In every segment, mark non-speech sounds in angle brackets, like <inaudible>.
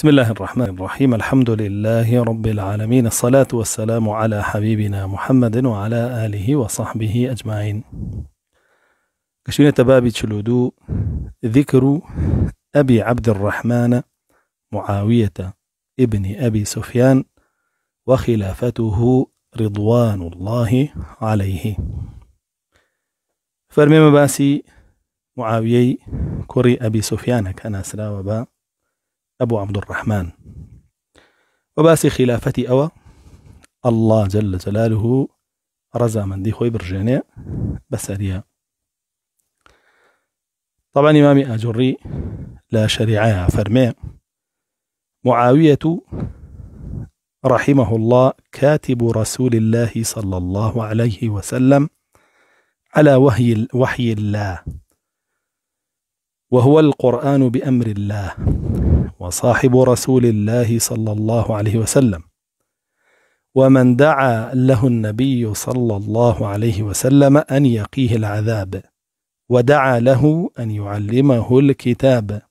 بسم الله الرحمن الرحيم الحمد لله رب العالمين الصلاة والسلام على حبيبنا محمد وعلى آله وصحبه أجمعين كشونة تبابي تشلودو ذكر أبي عبد الرحمن معاوية ابن أبي سفيان وخلافته رضوان الله عليه فرمي مباسي معاوية كري أبي سفيان كان أسرى وبا أبو عبد الرحمن وباسي خلافتي أوى الله جل جلاله رزا من دي خوي برجاني بەسەریە طبعا مامی ئاجوڕی لا شەریعە فەرمێ معاوية رحمه الله كاتب رسول الله صلى الله عليه وسلم على وحي, وحي الله وهو القرآن بأمر الله وصاحب رسول الله صلى الله عليه وسلم ومن دعا له النبي صلى الله عليه وسلم أن يقيه العذاب ودعا له أن يعلمه الكتاب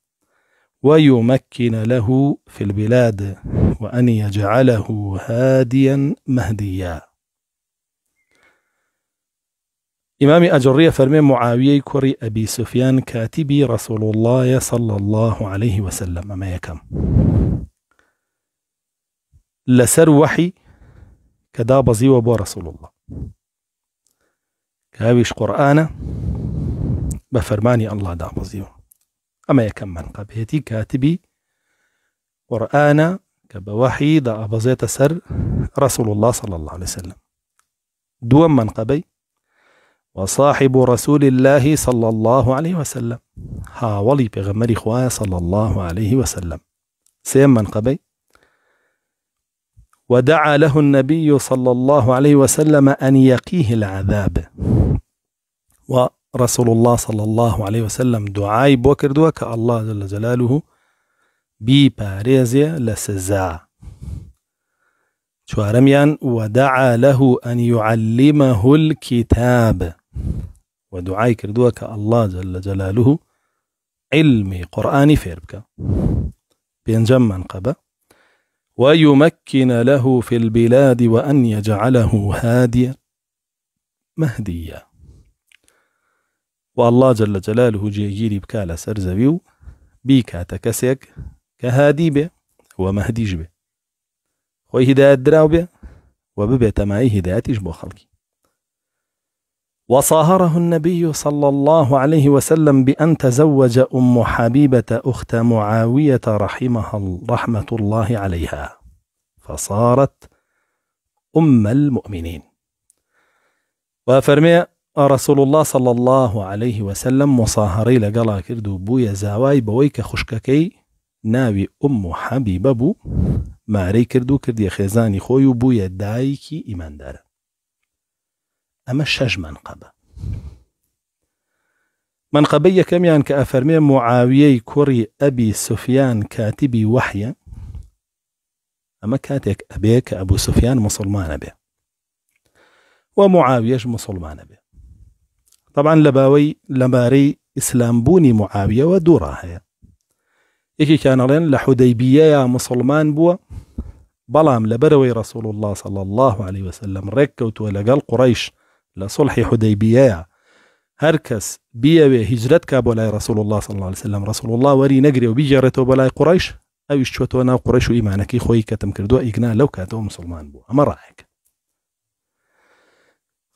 ويمكن له في البلاد وأن يجعله هاديا مهديا امام اجرية فرمي معاوية كري ابي سفيان كاتبي رسول الله صلى الله عليه وسلم أما يكم لسر وحي کەدا بەزیوە بۆ رسول الله كاويش قرآن بفرماني الله ئەله دابزیوە اما يكم من قبيتي كاتبي قرآن كبوحي بە وەحی دا ئابەزێتە سەر ڕسوول الله صلى الله عليه وسلم دوما من قبيتي وصاحب رسول الله صلى الله عليه وسلم ها ولي بغمري خواه صلى الله عليه وسلم سيما من قبي ودعا له النبي صلى الله عليه وسلم أن يقيه العذاب ورسول الله صلى الله عليه وسلم دعاي بوكر دوك الله جل جلاله بي باريزيا لسزا شوارميان ودعا له أن يعلمه الكتاب ودعائي كردوك الله جل جلاله علمي قرآني فيربك بکە پێنجەم ويمكن له في البلاد وأن يجعله هاديا مهديا والله جل جلاله جيجيري بكا لسر بيكا تكسيك كهادي به ومهديج به خوي دراو به وببيت معي هدايتيش جبو خلقي وصاهره النبي صلى الله عليه وسلم بأن تزوج أم حبيبة أخت معاوية رحمها رحمة الله عليها فصارت أم المؤمنين وفرمي رسول الله صلى الله عليه وسلم مصاهري لقلا كردو بويا زاواي بويك خشككي ناوي أم حبيبة بو ماري كردو كردي خيزاني خوي بويا دايكي إيمان داره اما منقبە منقبە یەکەمیان کە ئەفەرمێ معاویەی کوڕی ئەبی سوفیان کاتیبی وحیە ئەمە کاتێک ئەبێ کە ئەبوو سوفیان مسلمانە بێ و معاویەش مسلمانە طبعا لباوي لماري اسلام بوني معاويه ودوراها هەیە كان لين لحديبيه يا مسلمان بو بلام لبروي رسول الله صلى الله عليه وسلم ركوت ولا قال قريش لصلح حديبية هركس هەر کەس بیاوێ رسول الله صلى الله عليه وسلم رسول الله وري نجري و بیجارێتەوە قريش أو قڕیش ئەویش قريش ناو قڕش كتم كردو إجنا لو کردووە مسلمان بو أما مسلمان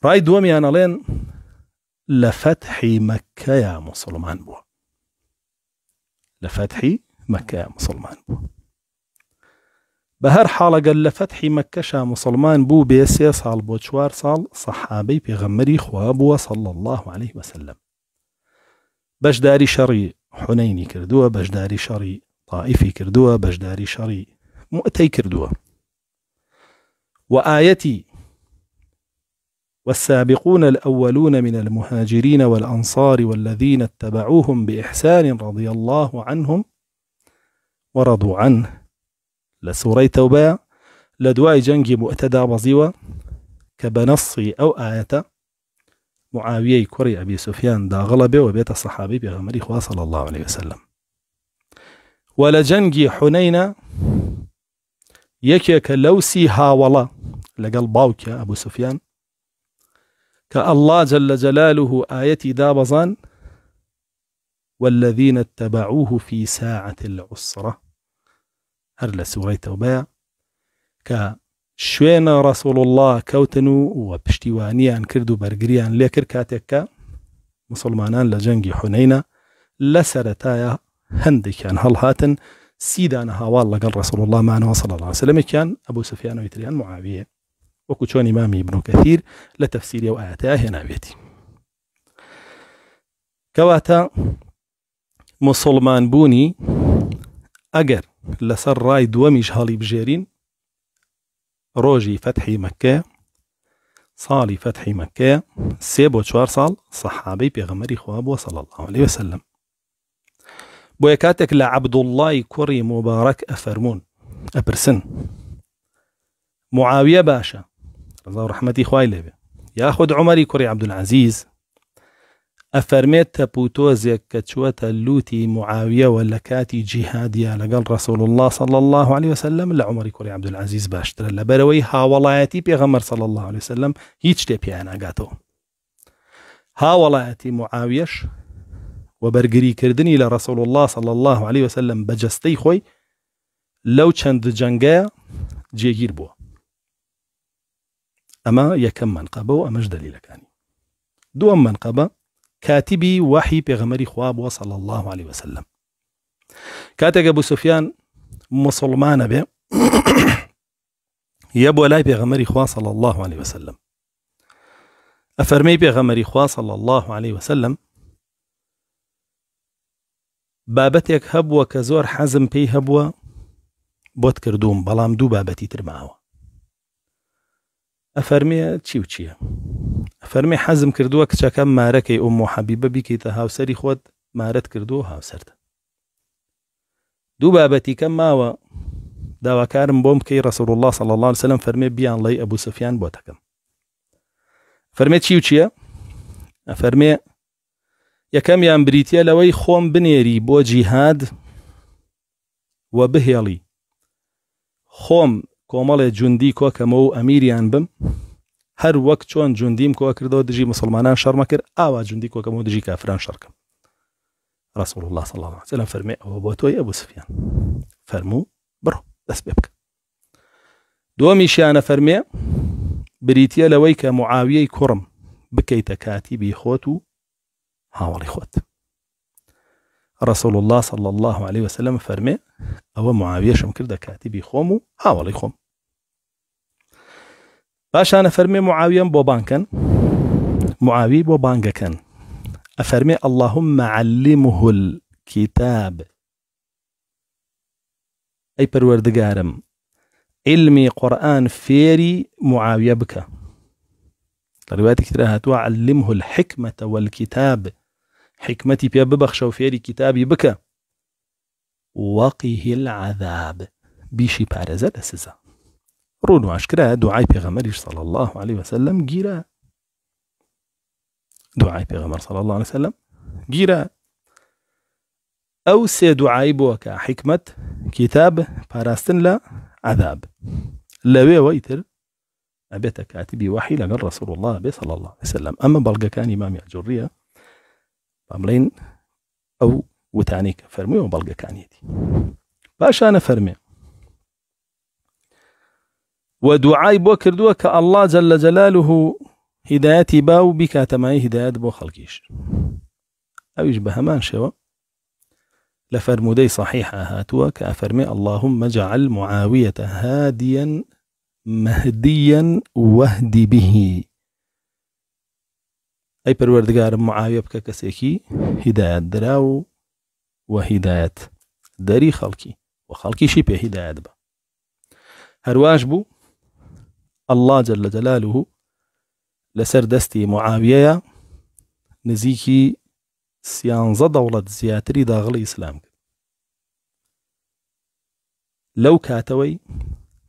رأي دومي أنا لين لفتح مكة يا مسلمان بو لفتح مكة يا مسلمان بو بهر حال قال لە فەتحی شا مسلمان بو بيسي صال بوشوار صال چوار بيغمري سەحابەی پێغەمەری خوا الله عليه وسلم بەشداری شەڕی حونەینی کردووە بەشداری شەڕی طائفي کردووە بەشداری شەڕی مؤتەی کردووە و ئاەتی والسابقون الأولون من المهاجرين والأنصار والذين اتبعوهم بإحسان رضي الله عنهم ورضوا عنه لسوري توبة لدواء جنجي مؤتدى بزيوة كبنصي أو آية معاوية كري أبي سفيان دا غلبي وبيت الصحابي بغمري خواه صلى الله عليه وسلم ولجنجي حنينة يكيك لوسي هاولا لقل باوك يا أبو سفيان كالله جل جلاله دا بزان والذين اتبعوه في ساعة العسرة هر لسوغي سوورەی كا شوين رسول الله كوتنو و وە پشتیوانیان کرد و بەرگریان لێکرد کاتێککە مسلمانان لە جەنگی حونینە لە سەتایە هەندێکیان هەڵهاتن سیدانە هاواڵ لەگەڵ ڕسوڵ الله مانەوە سەڵ الله وسلم كان ابو سفيان ويتريان معاوية چۆنی مامی بنوکەثیر كثير لتفسيري و ئاەتەیە بيتي كواتا مسلمان بوني اجر لسر راي دوامي جهالي بجارين روجي فتحي مكة صالي فتحي مكة سيبو تشوار صال صحابي بيغمري خواب وصلى الله عليه وسلم بويكاتك لعبد الله كري مبارك أفرمون أبرسن معاوية باشا رضا ورحمتي خواي لبي ياخد عمري كري عبد العزيز أفرميت تبوتوزيك كتشوات اللوتي معاوية معاویەوە لە کاتی جیهادیە لەگەڵ الله صلى الله عليه وسلم لە عمەری کوری عبدولعزیز باشترە لە ها هاوڵایەتی بيغمر صلى الله عليه وسلم هیچ شتێ پێیان ئاگاتەوە هاوڵایەتی معاویەش و بەرگریکردنی لە ڕسول الله صلى الله عليه وسلم بەجەستەی خۆی لەو چەند جەنگەیە جێگیر بووە ئەمە یەکەم منقەبە و ئەمەش دەلیلەکانی دووەم منقەبە كاتبي وحي بغمري خواب صلى الله عليه وسلم كاتب أبو سفيان مسلمان به يبو لاي بغمري خواب صلى الله عليه وسلم أفرمي بغمري خواب صلى الله عليه وسلم بابتك هەبووە كزور حزم بي پێی بوت كردوم بلام دو بابتي بابەتی أفرمي تشيو تشيو فەرمی حەزم کردووە کچەکەم مارەکەی ئۆ محەبیبە بیکەیتە هاوسری خۆت مارەت کردو و هاوسرد دوو بابەتی کەم ماوە داواکارم بۆم بکەی ڕسول الله صل الله سلم فەرمێ بیان لەی ئەبوو سفیان بۆ تەکەم فەرمێ چی و چییە؟ ئەفەرمێ یەکەمیان بریتە لەوەی خۆم بنێری بۆ جیهاد و بهێڵی خۆم کۆمەڵێ جوندی کۆکەمە و ئەمیریان بم هەر وەک چۆن جوندیم کۆ کردەوە دژی مسلمانان شەرمە کرد ئاوا جوندی کۆکەم و دژی کافران شەرکەم ڕسول الله سڵ لەم فەرمێ ئەوە بۆ تۆی ئەبوو سفیان فەرموو بڕۆ دەست پێ بکە دووەمی شیانە فەرمێ بریتە لەوەی کە معاویەی کوڕم بکەیتە کاتی بیخۆت و هاوڵی خۆت ڕسول الله صل الله عليه وسلم فەرمێ ئەوە معاویەشم کردە کاتیبی خۆم و هاوڵی خۆم باشانە فەرمێ معاویان بۆ بانکەن معاوی بۆ كان افرمي اللهم علمه الكتاب اي پەروەردگارم علمی علمي قران فيري معاويه لە ڕواتی کترا هاتووە علمه الحكمة والكتاب حكمتي بيا ببخش وفيري كتابي بك وقيه العذاب بیشی بارزة لسزا رونو عشكرا دعاي پێغەمەریش صلى الله عليه وسلم جيرا دعاي بيغمر صلى الله عليه وسلم جيرا أو سي دعاي بوكا حكمة كتاب باراستن لا عذاب بي ويتر أبيت كاتبي وحي لەگەڵ رسول الله صلى الله عليه وسلم أما كان ئەمە بەڵگەکانی فاملين أو وتانيك فرمي وتانی كان يدي باش أنا فرمي ودعاي بوكر دوك الله جل جلاله هدايتي باو بك تماي هداية بو خلقيش أو ئەویش بە هەمان شێوە لە فەرمودەی صحیحا اللهم اجعل معاوية هاديا مهديا وهدي به أي پەروەردگارم معاویە معاوية کەسێکی هداية دراو وهداية وە هیدایەت دەری خەڵکی و خەڵکیشی پێ هیدایەت الله جل جلاله لسر دستي معاوية نزيكي سيان دولت زياتري داغل إسلام لو كاتوي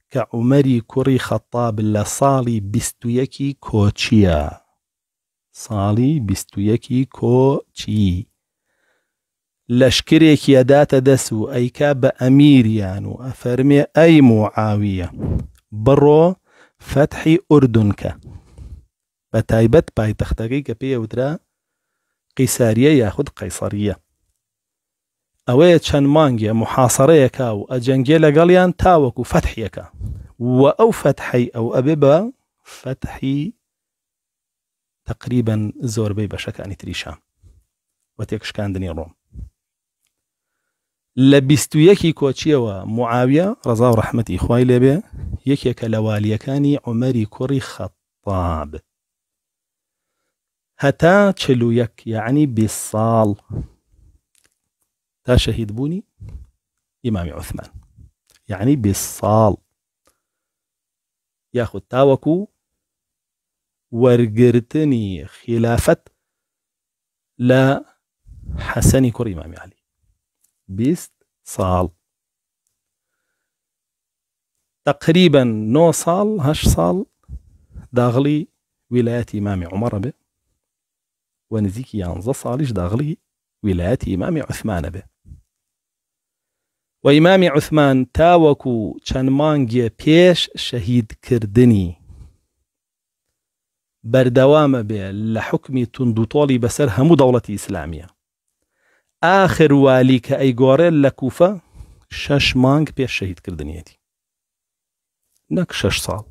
كعمري كري خطاب الله صالي بستويكي كوتشيا صالي بستويكي كوتشي لشكريك يا داتا دسو أي كاب أمير يعني أفرمي أي معاوية برو فتحي اردن که باي تایبەت پایتەختەکەی کە پێوترا قیساریە یاخود قەیسەریە ئەوەیە چەند مانگیە محاسەرەیەکا و ئەجەنگێ لەگەڵیان تاوەکو وأو و أو أبيبا فتحي تقريبا بە فەتحی تقریبا تريشا وتيكش تریشان وە روم لبستو يكي کۆچیەوە معاوية رضا ورحمة إخوائي لبي يكي كالوالي كاني عمري كوري خطاب هتا هەتا يك يعني بصال تا شهيد بوني إمام عثمان يعني بصال ياخد تاوكو ورقرتني خلافة لا حسني كوري إمام علي بيست صال تقريبا نو صال هش صال داغلي ولاية إمام عمر به ونزيكي يانزا صالش داغلي ولاية إمام عثمان به و إمام عثمان تاوكو مانجي بيش شهيد كردني بردوام به لحكم تندو طولي بسر همو دولة إسلامية ئاخر والی کە ئەیگۆڕێت لە کوفە شەش مانگ پێش شەیدکردنیەتی نەک شەش ساڵ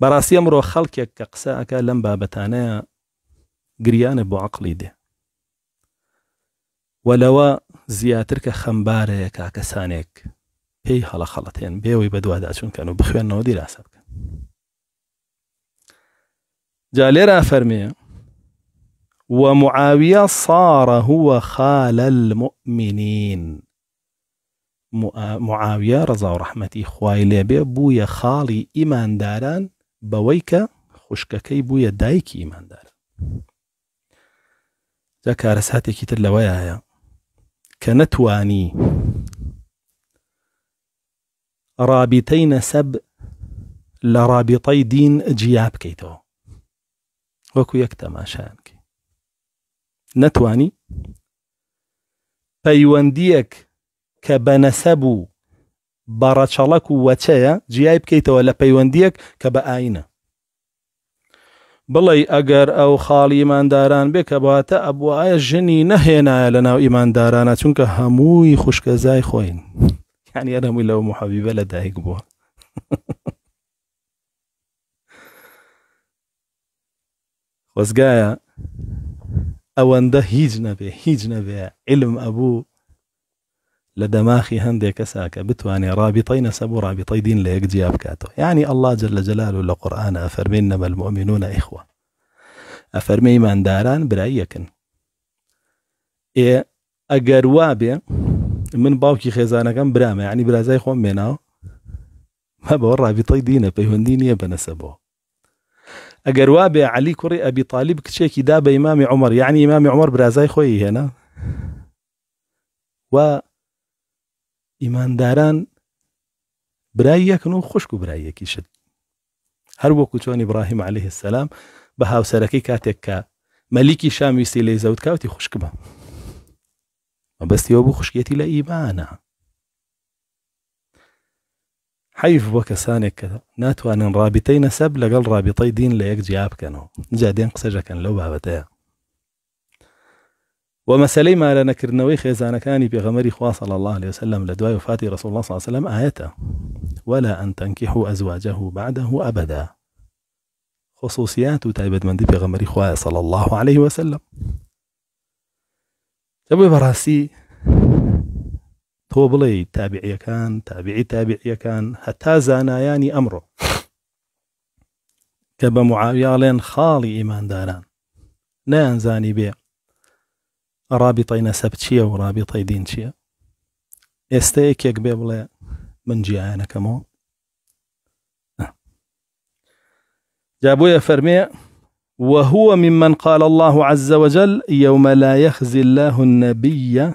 بەڕاستی ئەمڕۆ خەڵکێک کە قسە ئەک لەم بابەتانەیە گریانە بۆ عقلی دێ وەلەوە زیاتر کە خەمبارەیە کا کەسانێک پێی هەڵە خەڵەتێن بێەوەی بەدوادا چونکەن و بخوێنەوە دیراسە بکەن جا لێرا فەرمیە ومعاوية صار هو خال المؤمنين معاوية رضا ورحمتي ڕەحمەتی لابي لێبێ بوویە إيمان ئیمانداران بويك کە بويا بوویە دایکی ئیماندار جا کارە ساتێکی تر كنتواني رابطين سب لرابطي دين جياب كيتو دین جیا بکەیتەوە نەتوانی پەیوەندیەک کە بەنەسە بوو بەڕەچەڵک و وەچەیە جیای بکەیتەوە لە پەیوەندیەک کە بە ئاینە بڵێ ئەگەر ئەو خاڵی ئیمانداران بێ کە باتە ئەبووایە ژنی نەهێنایە لە ناو ئیماندارانە چونکە هەمووی خوشکەزای خۆین یعنی ئەرەمووی لەو محەبیبە لە دایک بووە وەزگایە <laughs> ده هیچ نەبێ هیچ نەبێ علم ابو لە دەماخی هەندێک کەساکە بتوانێ رابطی نەسەب و رابطی دین لە یەک جیا بکاتەوە جل جلاله جلال و لە قورآانە ئەفەرمین نەمە داران برأيكن ئەفەرمە ئیمانداران برای من باوکی خێزانەکەم كان برامة يعني برازاي مێناو ما بور رابطی دینە پەیوەندی نییە بەنەسەبەوە اگر وا بێ علی ابی طالب تاالب کی دا به امام عمر یعنی امام عمر برازای خۆی هنا و داران برای یک نو خوش کو برای شد هر وەکو چۆن ئبراهیم عليه السلام بە سرکی کاتێک کە مەلیکی شام ویستی لێ زەوت کاوتی و بستی مەبەستیەوە بو خوشکێتی لە ئیمانە حیف بۆ کەسانێککە رابطين ڕابیتەی نەسەب لەگەڵ ڕابطەی دین لە یەک جیاب بکەنەوە جادێن قسەژەکەن لەو بابەتەیە و مەسلەی مارە نەکردنەوەی خێزانەکانی پێغەمەری خواصل الله عليه وسلم لدواي وفاتي رسول الله صلى الله عليه وسلم آيته ولا أن تنكحوا أزواجه بعده أبدا خصوصيات تایبەتمەندی پێغەمەری خوایە صلى الله عليه وسلم دەبێ براسي تۆ تابعي كان تابعي تابعي كان حتى ئەمڕۆ امره كبا معاویاڵێن خالي إيمان داران نان زاني نەسەب رابطي نسب ڕابیتەی ورابطي دين ئێستا استيك بێ بڵێ من كمو جابوا فرمية وهو ممن قال الله عز وجل يوم لا يخزي الله النبي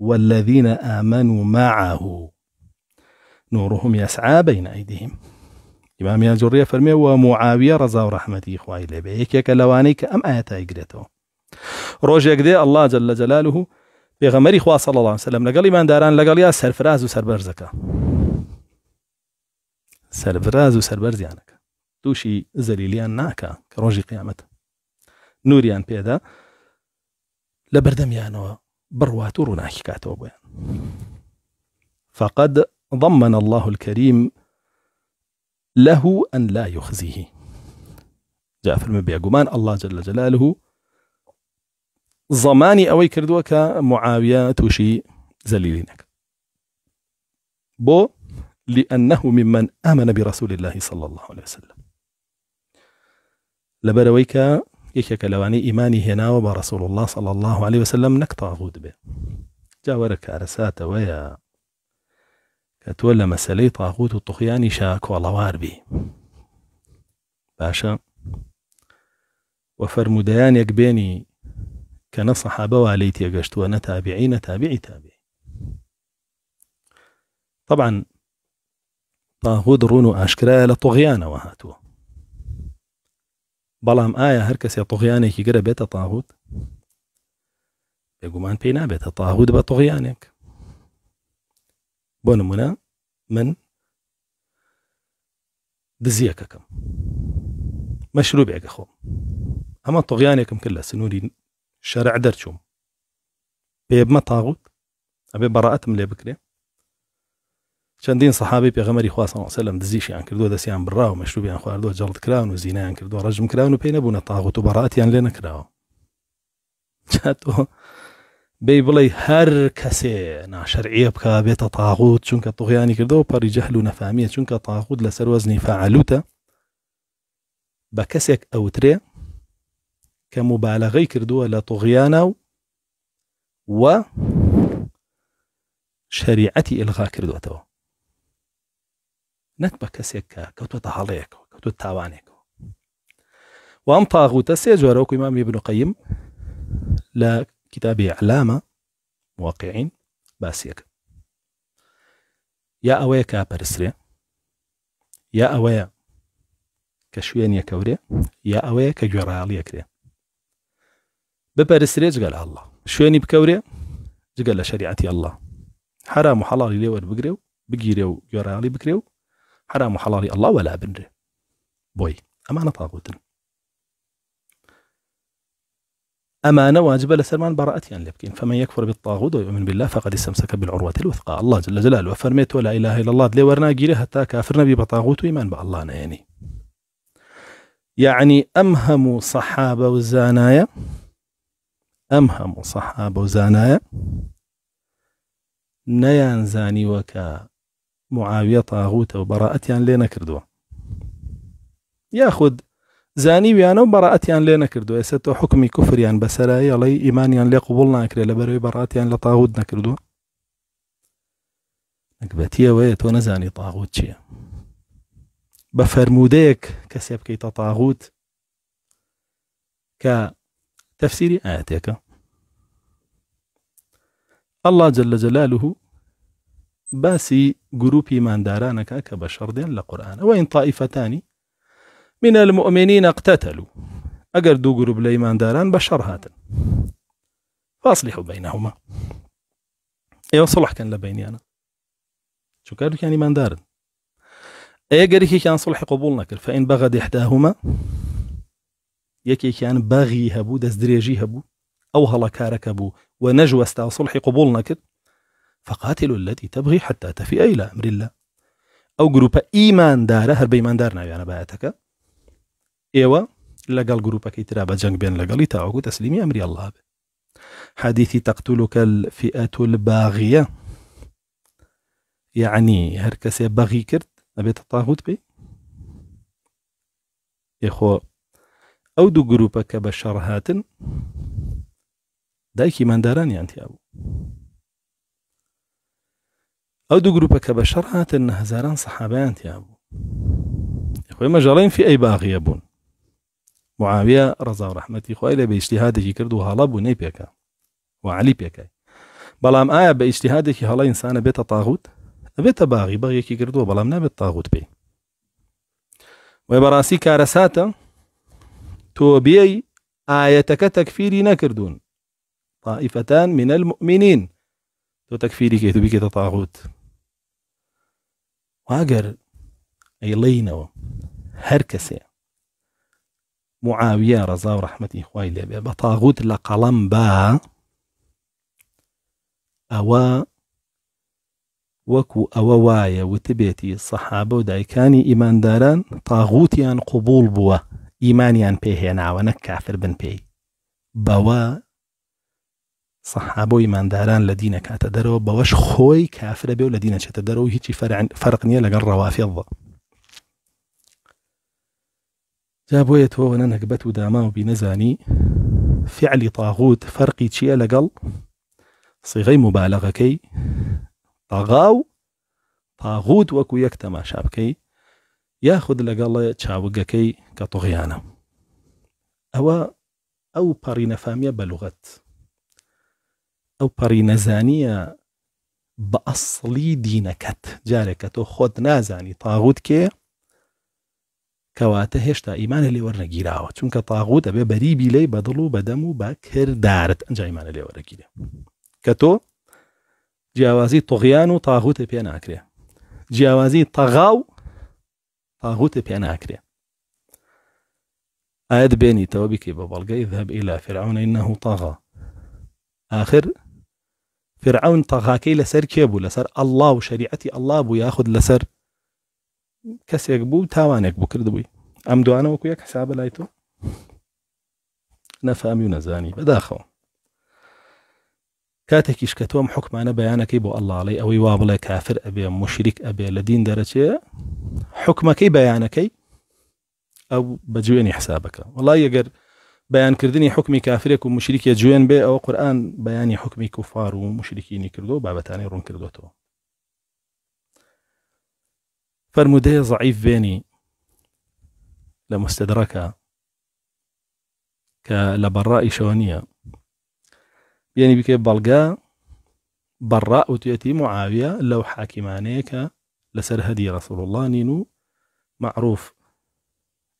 والذين آمنوا معه نورهم يسعى بين أيديهم إمام یان جوڕێ فەرمێەوە معاویە ڕزا و ڕحمەتی خوای لێبێ لوانيك أم کە ئەم روج ئەیگرێتەوە ڕۆژێک دێ جل جلاله جەلالوه پێغەمەری صلى الله عليه وسلم لقال ئیمانداران لەگەڵ یا سەرفراز و سربەرزەکە سربراز و سربەرزیانەکە توشي زليليان ناكا کە ڕۆژی نوريان بيدا لبردم لە برواتورنا و ڕووناکی فقد ضمن الله الكريم له أن لا يخزيه جاء في المبيع قمان الله جل جلاله زماني أوي كردوك معاوية توشي زليلينك بو لأنه ممن آمن برسول الله صلى الله عليه وسلم لبرويك یەکێکە لواني إيماني هنا بە الله صلى الله عليه وسلم نەک تاغوت به جا ورك کە ويا كتولى مەسلەی طاغوت و شاك شا کۆڵەوار بی باشە وە فەرمودەیانێک بێنی صحاب نە سەحابەوە لی تێگەشتووە نەتابیعی تابی طبعا طاغوت رونو و لطغيان وهاتوه بلام آية هركس يا طغياني كي قرا بيت الطاغوت يقومان بينا بيت الطاغوت با طغيانك بونمونا من دزيك كم مشروبك اخو اما طغيانكم كلها سنوري شارع درتشوم بيب ما طاغوت ابي براءتم لي بكري چەندین سەحابی پێغەمەری خواسەسەلم دزیشیان کردووە دەستیان بڕاو مەشروبیان خواردووە جەڵت کراون و زینیان کردووە ڕژم کراون و پێی نەبوونە تاغوت و بەڕاتیان لێ نەکراوە تۆ بێ بڵێ هەر کەسێ ناشەرعە بکە بێتە تاغوت چونکە توغیانی کردەوە پەری جەهل و نەفامیە چونکە تاغوت لەسەر وەزنی فعلوتە بە کەسێک ئەوترێ کە مبالەغەی کردووە لە توغیانە و شريعتي الغا كردوه کردوێتەوە نتبا كسيك كوتو تهاليك كوتو تاوانيك وام طاغوت سيجوروك امام ابن قيم لا كتابي علامه واقعين باسيك يا اوي كابرسري يا اوي كشوين يا كوري يا اوي كجرالي كري ببرسري قال الله شويني بكوري قال شريعتي الله حرام وحلال لي ود بقريو بقيريو جرالي بكريو, بكريو. حرام وحلال الله ولا بنرێ بوي أمانة طاغوت أمانة واجبة لسلمان براءتي يعني أن لبكين فمن يكفر بالطاغوت ويؤمن بالله فقد استمسك بالعروة الوثقى الله جل جلاله وفرميت ولا إله إلا الله لي ورنا جيري حتى كافرنا بطاغوت وإيمان بالله يعني يعني أمهم صحابة وزانايا أمهم صحابة وزانايا نيان زاني وكا معاويه طاغوت وبراءتي بەڕەتیان لينا نەکردووە ياخذ زاني ويانا و بەڕەتیان لينا نەکردووە ئێستا تۆ حكم کوفریان بەسەرایی ئەڵی ئیمانیان لێ قوبڵ لي قبولنا بەرەوەی براءتي لە تاغوت نەکردووە نەکبەتیەوەیە تۆ نەزانی تاغوت طاغوت شيا بفرموديك كسب كي طاغوت ك تەفسیری ئاەتێکە الله جل جلاله باسی گروپی ماندارانەکە کە بە شەڕدێن لە قورآانەوە این تاائیفەتانی جروب لي ئەقتەتەلو ئەگەر دوو گروپ لە ئیمانداران بە شەڕ هاتن فاصلی حوبینەهما ئێوە سڵحکەن لە بینیانە چونکە دوکان ئیماندارن كان صلح قبول نەکرد فەین بەغە دێحداهما یەکێکیان بەغی هەبوو دەست درێژی هەبوو هبو او هلا كاركبو و استا صلح قبول نەکرد فقاتلوا التي تبغي حتى تفئ إلى أمر الله ئەو گروپە ئیماندارە هەر بەیماندار ناویانە بایەتەکە ئێوە إيوة، لەگەڵ گروپەکەی ترا بە جەنگ بێن لەگەڵی تاوەکو تەسلیمی ئەمری الله بێ تقتلك الفئة الباغية يعني یعنی هەر کەسێ بەغی کرد ئەبێتە تاغوت پێی یخۆ ئەو دوو گروپە کە دايكي شەڕهاتن داراني أنت يا أبو او دو گرروپەکە بە شەڕ هاتن هزاران صحابان تیابو بوو خۆی فی ای باغیە بون معاویه رضا و رحمتی خۆی لی بە ئیشتیهادێکی کرد و حالا بوو نەی پێکە و علی پێکای بەڵام ئایا آية بە ئیشتیهادێکی هەڵا ئینسانە بێتە تاغوت ئەبێتە باغی بەغیەکی کردووە بەڵام نابێت تاغوت پێی وێ بەڕاستی کارەساتە تۆ بیەی ئاەتەکە تەکفیری نکردون طائفتان من المؤمنین تو تكفيري كي تبيكي تطاغوت طاغوت واقر ايلينو هر کەسێ معاویە ڕەزا و بطاغوت لقلم با اوا وكو لە قەڵەم با ئەوە وەکو ئەوە وایە وتبێتی سەحابە و دایکانی ئیمانداران تاغوتیان قوبول بووە ئیمانیان پێهێناوە نەک كافر بن بي بوا صحابوي من ئمانداران لە دینە کاتە دەرەوە بەوەش خۆی کافرە بێ و لە دینە چێتە دەرەوە هیچی فەرق نییە لەگەڵ ڕەوافێڵەوە جا بۆیە تۆ وەنە نەکبەت و داما و طاغوت فعلی تاغوت فەرقی چییە لەگەڵ سیغەی مبالەغەکەی تاغا و تاغوت وەکو یەک تەماشا بکەی یاخود لەگەڵە ئەو پەڕی نەزانیە بە ئەسڵی دینەکەت جارێکە تۆ خۆت نازانی تاغوت کێ کەواتە هێشتا ئیمانە لێوەرنەگیراوە چونکە تاغوت ئەبێ بەریبی لی بەدڵ و بەدەم و بە کردارت ئەنجایمانە لێوەرەگیرێ کە تۆ جیاوازی تۆغیان و تاغوتە پێ ناکرێ جیاوازی تەغااو تاغوتە پێ ناکرێ ئاەت بێنیتەوە بکەی بە بەڵگەی ذهب إلى فرعون إنه طغى آخر فرعون تغاكي لسر كيبو لسر الله وشريعتي الله بو ياخذ لسر كس يكبو تاوان يكبو كردوي ام دوانا وكو يك حساب لايتو نفامي ونزاني بداخو كاتك يشكتوم حكم انا بيانك يبو الله علي اوي وابلا كافر ابي مشرك ابي لدين درجه حكمك بيانك او بجويني حسابك والله يقر بيان كردني حكم كافرك ومشرك جوێن بي او قران بياني حكم كفار ومشركين كردو بابتاني رون كردو تو کردوێتەوە فرمودەیە زعیف بێنی لە مستدرەکە کە لە بەڕائیشەوە نییە بینی بکێ بەڵگا بەڕا وتێتی معاویە لەو حاکیمانەیە کە معروف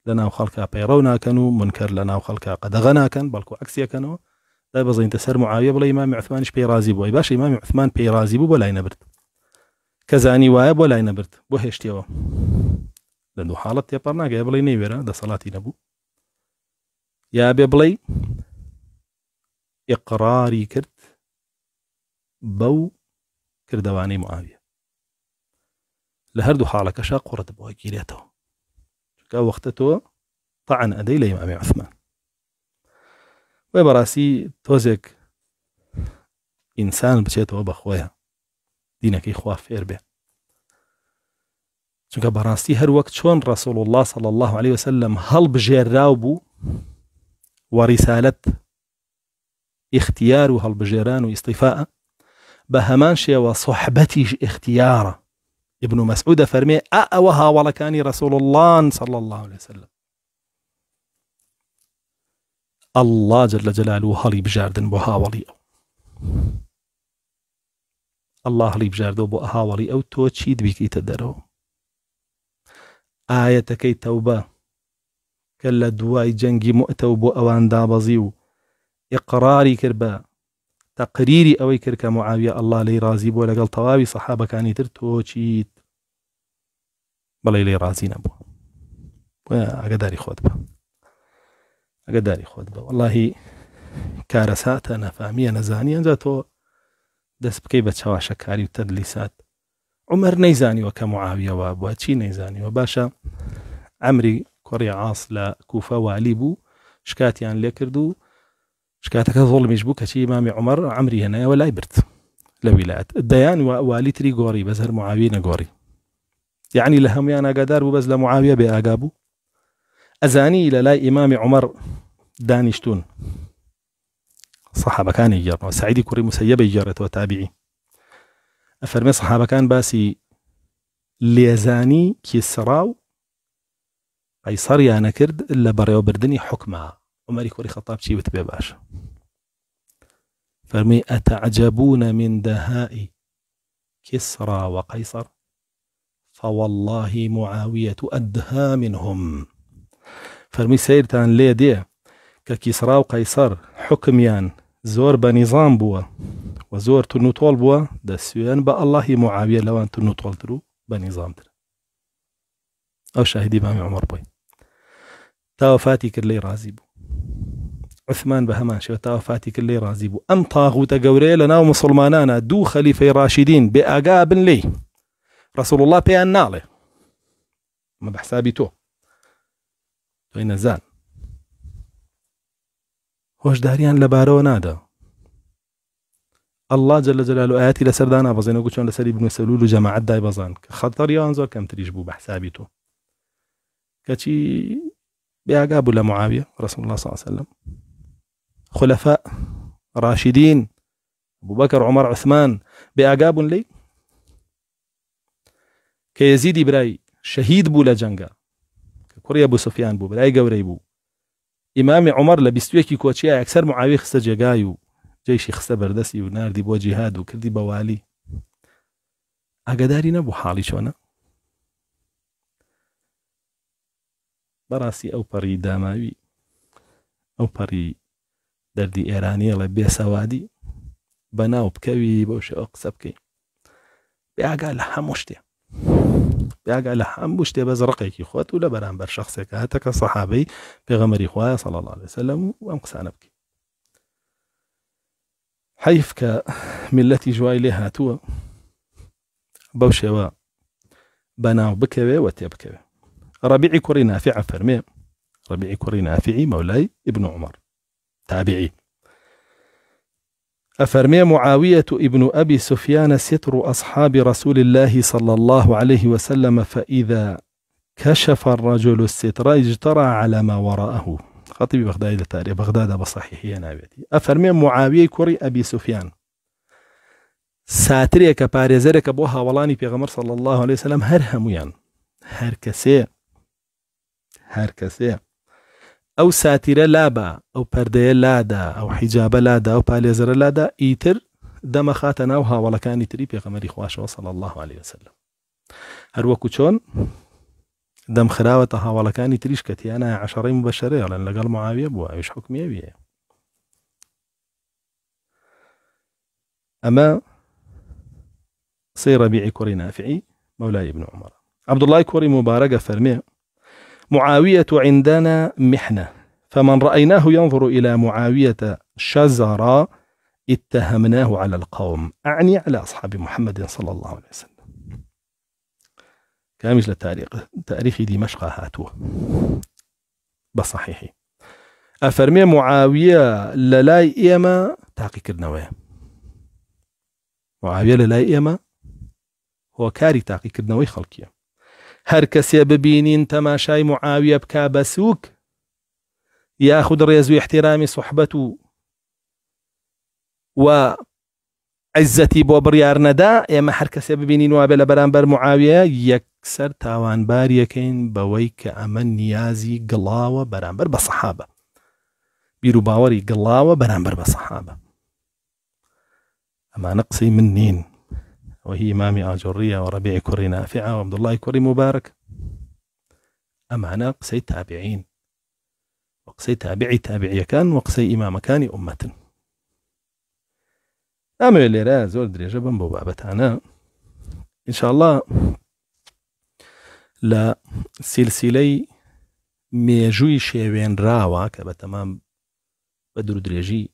لنا وخلك بيرونا كانوا منكر لنا وخلك قدغنا كان بلكو عكسيا كانوا لا بزين تسر معاوية بلا إمام عثمان إش بيرازي بو باش إمام عثمان بيرازي بو بلا ينبرت كزاني وايا بلا ينبرت بو هشتيوا لأنه حالة تيبارنا قايا بلا ينبرا دا صلاة نبو يا بي بلا إقراري كرت بو كردواني معاوية لهردو حالك شاق ورد بو كيريتو وەختە طعن ئەدەی لە ئیمامی عثمان بۆی بەڕاستی تۆزێک ئینسان بچێتەوە بەخۆیە دینەکەی خوا فێر بێ چونکە بەڕاستی هەرو وقت چۆن ڕسول الله صلى الله عليه وسلم هەڵبژێررااو بوو وەریسالەت اختیار و هەڵبژێران و ئیسیفاە بە هەمان شێوە سوحبەتیش اختیارە ابن مسعود فرمي أأوها ولكاني رسول الله صلى الله عليه وسلم الله جل جلاله هلي هەڵی بها ولي هاوڵی الله هلي بژاردەوە بها ولي أو توتشيد چی تدرو آية كي توبة كلا دواي جنجي جەنگی مؤتە و بۆ ئەوان دابەزی و ئقراری کرد بە تەقریری ئەوەی کرد کە معاویە ئەلله لی رازی بۆ بلا يلي رازين أبو أقداري خود با أقداري خود با والله كارسات أنا فامي أنا زاني أنا زاتو دس بكي بتشواشا كاري وتدليسات عمر نيزاني وك معاوية وابو هاتشي نيزاني وباشا عمري كوريا عاص لا كوفا واليبو شكات يعني ليكردو شكاتك ظلم يجبو كشي إمامي عمر عمري هنا ولا يبرت لولايات الديان والي تري غوري بزر معاوية غوري يعني لهم يانا قدار بوو لمعاوية بأقابو أزاني إلى لا إمام عمر دانشتون صحابة كان يجر دانیشتون سەحابەکانی مسيب يجر وتابعي أفرمي صحابة كان باسي ليزاني باسی لێزانی کیسرا و قەیسەریانە إلا لە بەڕێوەبردننی حکما عمەری کوڕی خطاب چی بت بێ باش فرمي أتعجبون من دهاء كسرى وقيصر فوالله معاوية أدهى منهم فرمي سيرتان تان دي ككسرى وقيصر حكميان زور بنظام نیزام وزور تنو طول تون دا تۆڵ بووە با الله معاوية معاویە تنو طول ترو بنظام و بە نیزامتر ئەو عمر بوي تاوەفاتی کرد لێ رازي بو عثمان بهمان شو توفاتي كل کرد لێ رازی بوو ئەم تاغوتە گەورەیە لە ناو مسلمانانە دوو خەلیفەی رسول الله بيان ناله ما بحسابي تو تۆ تۆی نەزان داريان لبارو نادا الله جل جلاله آياتي لسردان أبزين وقلت لسري بن سلول وجماعة داي بزان خطر يانزور كم تريش بو بحسابي تو كتي بيعقاب لمعاوية رسول الله صلى الله عليه وسلم خلفاء راشدين أبو بكر عمر عثمان بيعقاب لي کە یزیدی برای شەهید بوو لە جەنگە کە کوڕە بۆ سفیان بوو برای گەورەی بوو ئیمامی عمر لە بیستوێکی کۆچی ئەکسەر معاوی خستە جێگای و جێشی خستە بەردەستی و نردی بۆ جیهاد و کردی بەوالی ئاگداری نەبوو حاڵی چۆنە بەڕاستی ئەو پەڕی داماوی ئەو پەڕی دەردی ئێرانیە لە بێسەوادی بەناو بکەوی بۆ شێوە قسە بکەین بێگا لە هەموو شتێ يا قال حم بوش تبى زرقي كي خوات ولا برام بر شخصي كهاتك الصحابي في غمري خوايا صلى الله عليه وسلم وام قسانا بكي حيف ك ملتي جواي لها تو بوشيوا بناو بكوي وتي بكوي ربيع كوري نافع فرمي ربيع كوري نافعي مولاي ابن عمر تابعي أفرمي معاوية ابن أبي سفيان ستر أصحاب رسول الله صلى الله عليه وسلم فإذا كشف الرجل الستر اجترى على ما وراءه خطيب بغداد تاريخ بغداد بصحيحية نابێتی ئەفەرمێ معاویەی کوڕی ئەبی سوفیان ساترێکە پارێزەرێکە ولاني في غمر صلى الله عليه وسلم هەر هركسي هركسي او ساتيرا لابا او پەردەیە لادا او حجاب لادا او باليزر لادا ايتر ئیتر دەمەخاتە ناو هاوڵەکانی تری پێغەمەری خواشو صلى الله عليه وسلم هەروەکو كان دەمخراوەتە كتي انا عشرين مبشرين لان بەشەرەیەڵەن معاوية بو ايش حكمية بيه اما سەی ڕەبیعی كوري نافعي مولاي بن عمر عبد الله كوري مبارك فەرمێ معاوية عندنا محنة فمن رأيناه ينظر إلى معاوية شزرا اتهمناه على القوم أعني على أصحاب محمد صلى الله عليه وسلم كامل لتاريخ تاريخ دمشق هاتوه بصحيح أفرمي معاوية للاي إيما تاقي كرنوية معاوية للاي إيما هو كاري تاقي كرنوي خلقيه هر کسی ببینین تماشای معاویه بکا بسوک یا خود ریزو احترام صحبتو و عزتی عزەتی بریار ندا یا ما هر کسی ببینین بر معاویه یک سر تاوان بار یکین بوی که امن نیازی گلاو بران بر بصحابه بیرو باوری گلاو بران بر بصحابه اما نقصی من نین وهي مامي آجورية وربيع كري نافعة وعبد الله كري مبارك أما أنا قسي تابعين وقسي تابعي تابعي كان وقسي إمام كان أمة أما اللي رأى زور دريجة بمبو بابتانا إن شاء الله لا سلسلة ميجوي شيوين راوا بە تمام بدر دريجي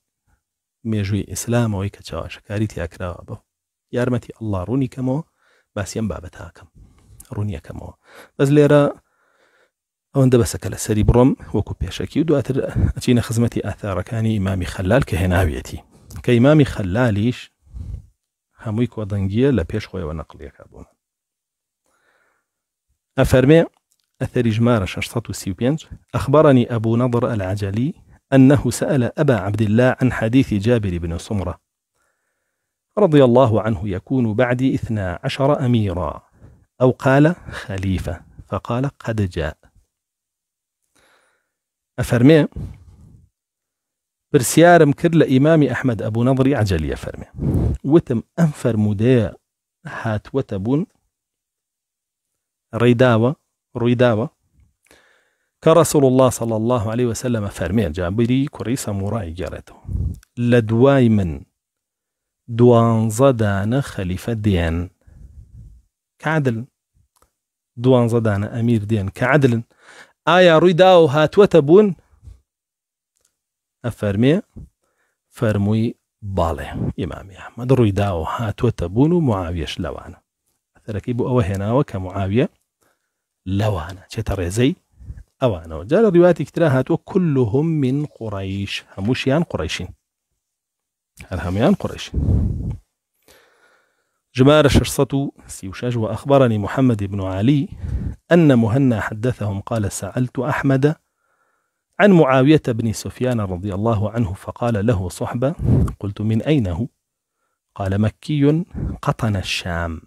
ميجوي إسلام کە شكاريتي أكراوا بو یارمەتی ئەللا ڕوونی کەمەوە باسیەم بابەت هاکەم ڕوونیەکەمەوە بەس لێرە ئەوەندە بەسەکە لە سەری بڕۆم وەکو پێشەکی و دواتر ئەچینە خزمەتی ئاثارەکانی ئیمامی خەلال کە هێناویەتی کە ئیمامی خەلالیش هەمووی کۆدەنگیە لە پێش خۆیەوە نەقلیەکە بوون أفرمي أثر جمار ششطة أخبرني أبو نضر العجلي أنه سأل أبا عبد الله عن حديث جابر بن سمرة رضي الله عنه يكون بعدي اثنا عشر أميرا أو قال خليفة فقال قد جاء أفرمي برسيارم كرل إمام أحمد أبو نظري عجل عجلیە وتم أنفر فەرمودەیە حات وتبون ريداوة ريداوة كرسول الله صلى الله عليه وسلم فرمي جابري کوڕی سەموڕای جارته لدوايمن من دوان زدان خليفة ديان كعدل دوان زدان أمير ديان كعدل آيا ئایا هات وتبون هاتووەتە بوون ئەفەرمێ فەرمووی أحمد ئیمامی هات وتبون معاوية شلوانا بوون و معاویش لەوانە ئەثەرەکەی بۆ ئەوە هێناوە أوانا وجال لەوانە چێتە ڕێزەی كلهم من قريش هەمووشیان قريشين الهميان قريش جمار شرصة سيوشاج وأخبرني محمد بن علي أن مهنا حدثهم قال سألت أحمد عن معاوية بن سفيان رضي الله عنه فقال له صحبة قلت من أين هو؟ قال مكي قطن الشام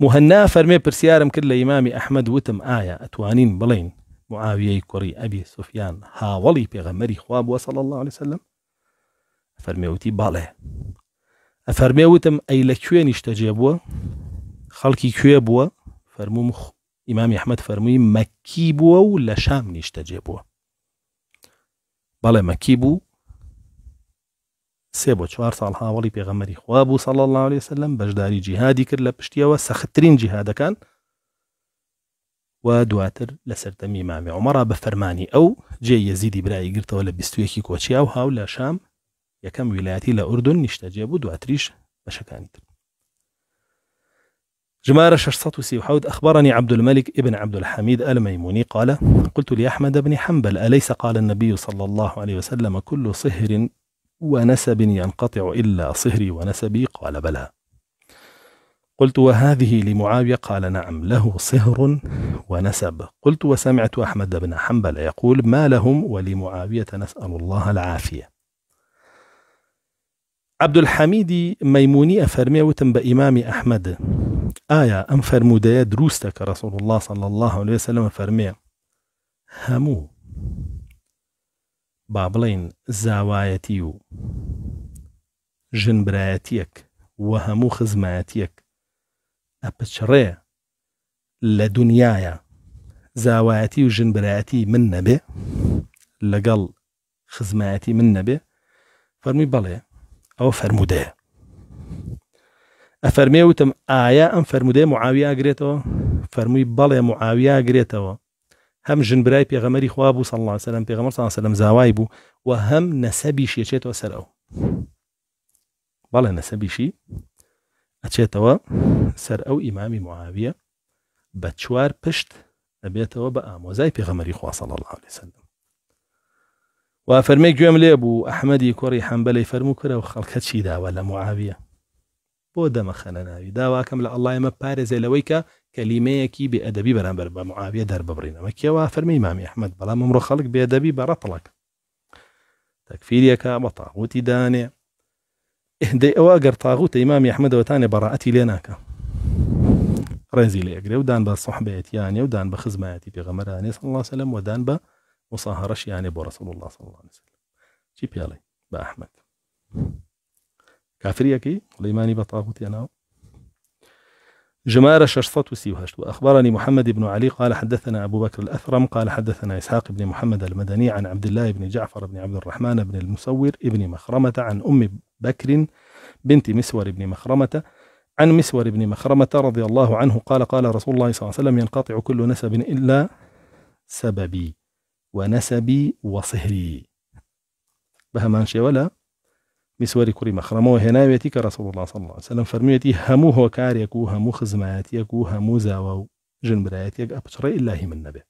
مهنا فرمي برسيارم كل إمامي أحمد وتم آية أتوانين بلين معاوية كري أبي سفيان هاولي بيغمري خواب وصلى الله عليه وسلم فەرمێوتی باڵێ ئەفەرمێ وتم ئەی لە کوێ نیشتەجێ بووە خەڵکی کوێ بووە فەرموم ئیمامی ئەحمد فەرمووی مەکی بووە و لە شام نیشتەجێ بووە بەڵێ مەکی بوو سێ بۆ چوار ساڵ هاوڵی پێغەمەری خوا بوو سەڵ الله عليه وسلم بەشداری جیهادی کرد لە پشتیەوە سەختترین جیهادەکان و دواتر لە سەردەمی مامی عمەرا بە فەرمانی ئەو جێ یەزیدی برایی گرتەوە لە بیستویەکی کۆچیا و هاو لە شام یەکەم ویلایەتی لە ئوردون نیشتەجێ بوو دواتریش بەشەکانیتر جمارة 637 أخبرني عبد الملك ابن عبد الحميد الميموني قال قلت لأحمد بن حنبل أليس قال النبي صلى الله عليه وسلم كل صهر ونسب ينقطع إلا صهري ونسبي قال بلى قلت وهذه لمعاوية قال نعم له صهر ونسب قلت وسمعت أحمد بن حنبل يقول ما لهم ولمعاوية نسأل الله العافية الحميد ميموني أفرمي وتم بإمام أحمد آية أم فرمو دايا دروستك رسول الله صلى الله عليه وسلم أفرمي همو بابلين بڵین زاوایەتی وهمو خزماتيك أبتشري لدنيايا زاوايتي ئەپچڕێ من نبي لقل خزماتي من نبي فرمي بالي ئەوە فەرمودەیە ئەفەرمێ وتم ئایا ئەم فەرمودەیە معاویا گرێتەوە فەرمووی بەڵێ معاویا گرێتەوە هەم ژنبرای پێغەمەری خوا بوو سەڵ سەلم پێغەمە سان سەلم زاوای بوو و هەم نەسەبیش یەچێتەوە سەر ئەو بەڵێ نەسەبیشی ئەچێتەوە سەر ئەو ئیمامی معاویە بە چوار پشت ئەبێتەوە بە ئامۆزای پێغەمەری خوا سەڵ الله عليه وسلم و فرمی گویم لیب و احمدی کاری حنبلی فرمو کرده و خلقه چی داوه لمعاویه بودم خنناوی داوه کم لالله ما پارزه لویکا کلمه یکی به ادبی برن بر معاویه در ببرینه مکیه و فرمی احمد بلا ممرو خلق به ادبی برطلق تکفیر یکا با طاغوتی دانه اهده طاغوت امامی احمد و براءتي ليناكا لیناکا رنزی لیگره و دان با صحبه اتیانه و دان با خزمه وسلم و دان وصاهرش يعني بو رسول الله صلى الله عليه وسلم چی پیاڵی بە ئەحمد کافریەکەی قڵەیمانی بە تاغوتێ ناو جمارة وسيوهشت وأخبرني محمد بن علي قال حدثنا أبو بكر الأثرم قال حدثنا إسحاق بن محمد المدني عن عبد الله بن جعفر بن عبد الرحمن بن المسور ابن مخرمة عن أم بكر بنت مسور بن مخرمة عن مسور بن مخرمة رضي الله عنه قال قال رسول الله صلى الله عليه وسلم ينقطع كل نسب إلا سببي ونسبي وصهري بهمان ولا مسوري کوری مخرمەوە هنا ويتيك رسول الله صلى الله فرميتي همو هو هۆکارێک و هەموو خزمەتەک و هەموو زاوە و ژنبرایەتێک ئەپچڕی ئلهی من نەبێ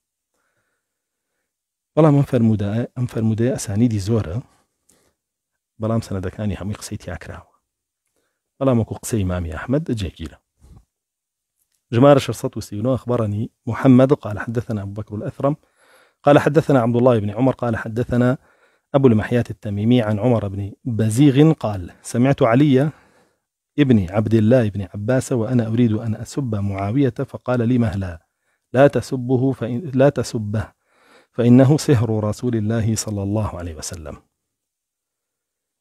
فرمودا أم فەرمودا ئەم فەرمودەیە ئەسانیدی زۆرە بەڵام همي قسيتي أكراو بلا مكو قسي مامي أحمد جاكيلا جمار جمارة وسيونو أخبرني محمد قال حدثنا أبو بكر الأثرم قال حدثنا عبد الله بن عمر قال حدثنا أبو المحيات التميمي عن عمر بن بزيغ قال سمعت علي ابن عبد الله بن عباس وأنا أريد أن أسب معاوية فقال لي مهلا لا تسبه فإن لا تسبه فإنه سهر رسول الله صلى الله عليه وسلم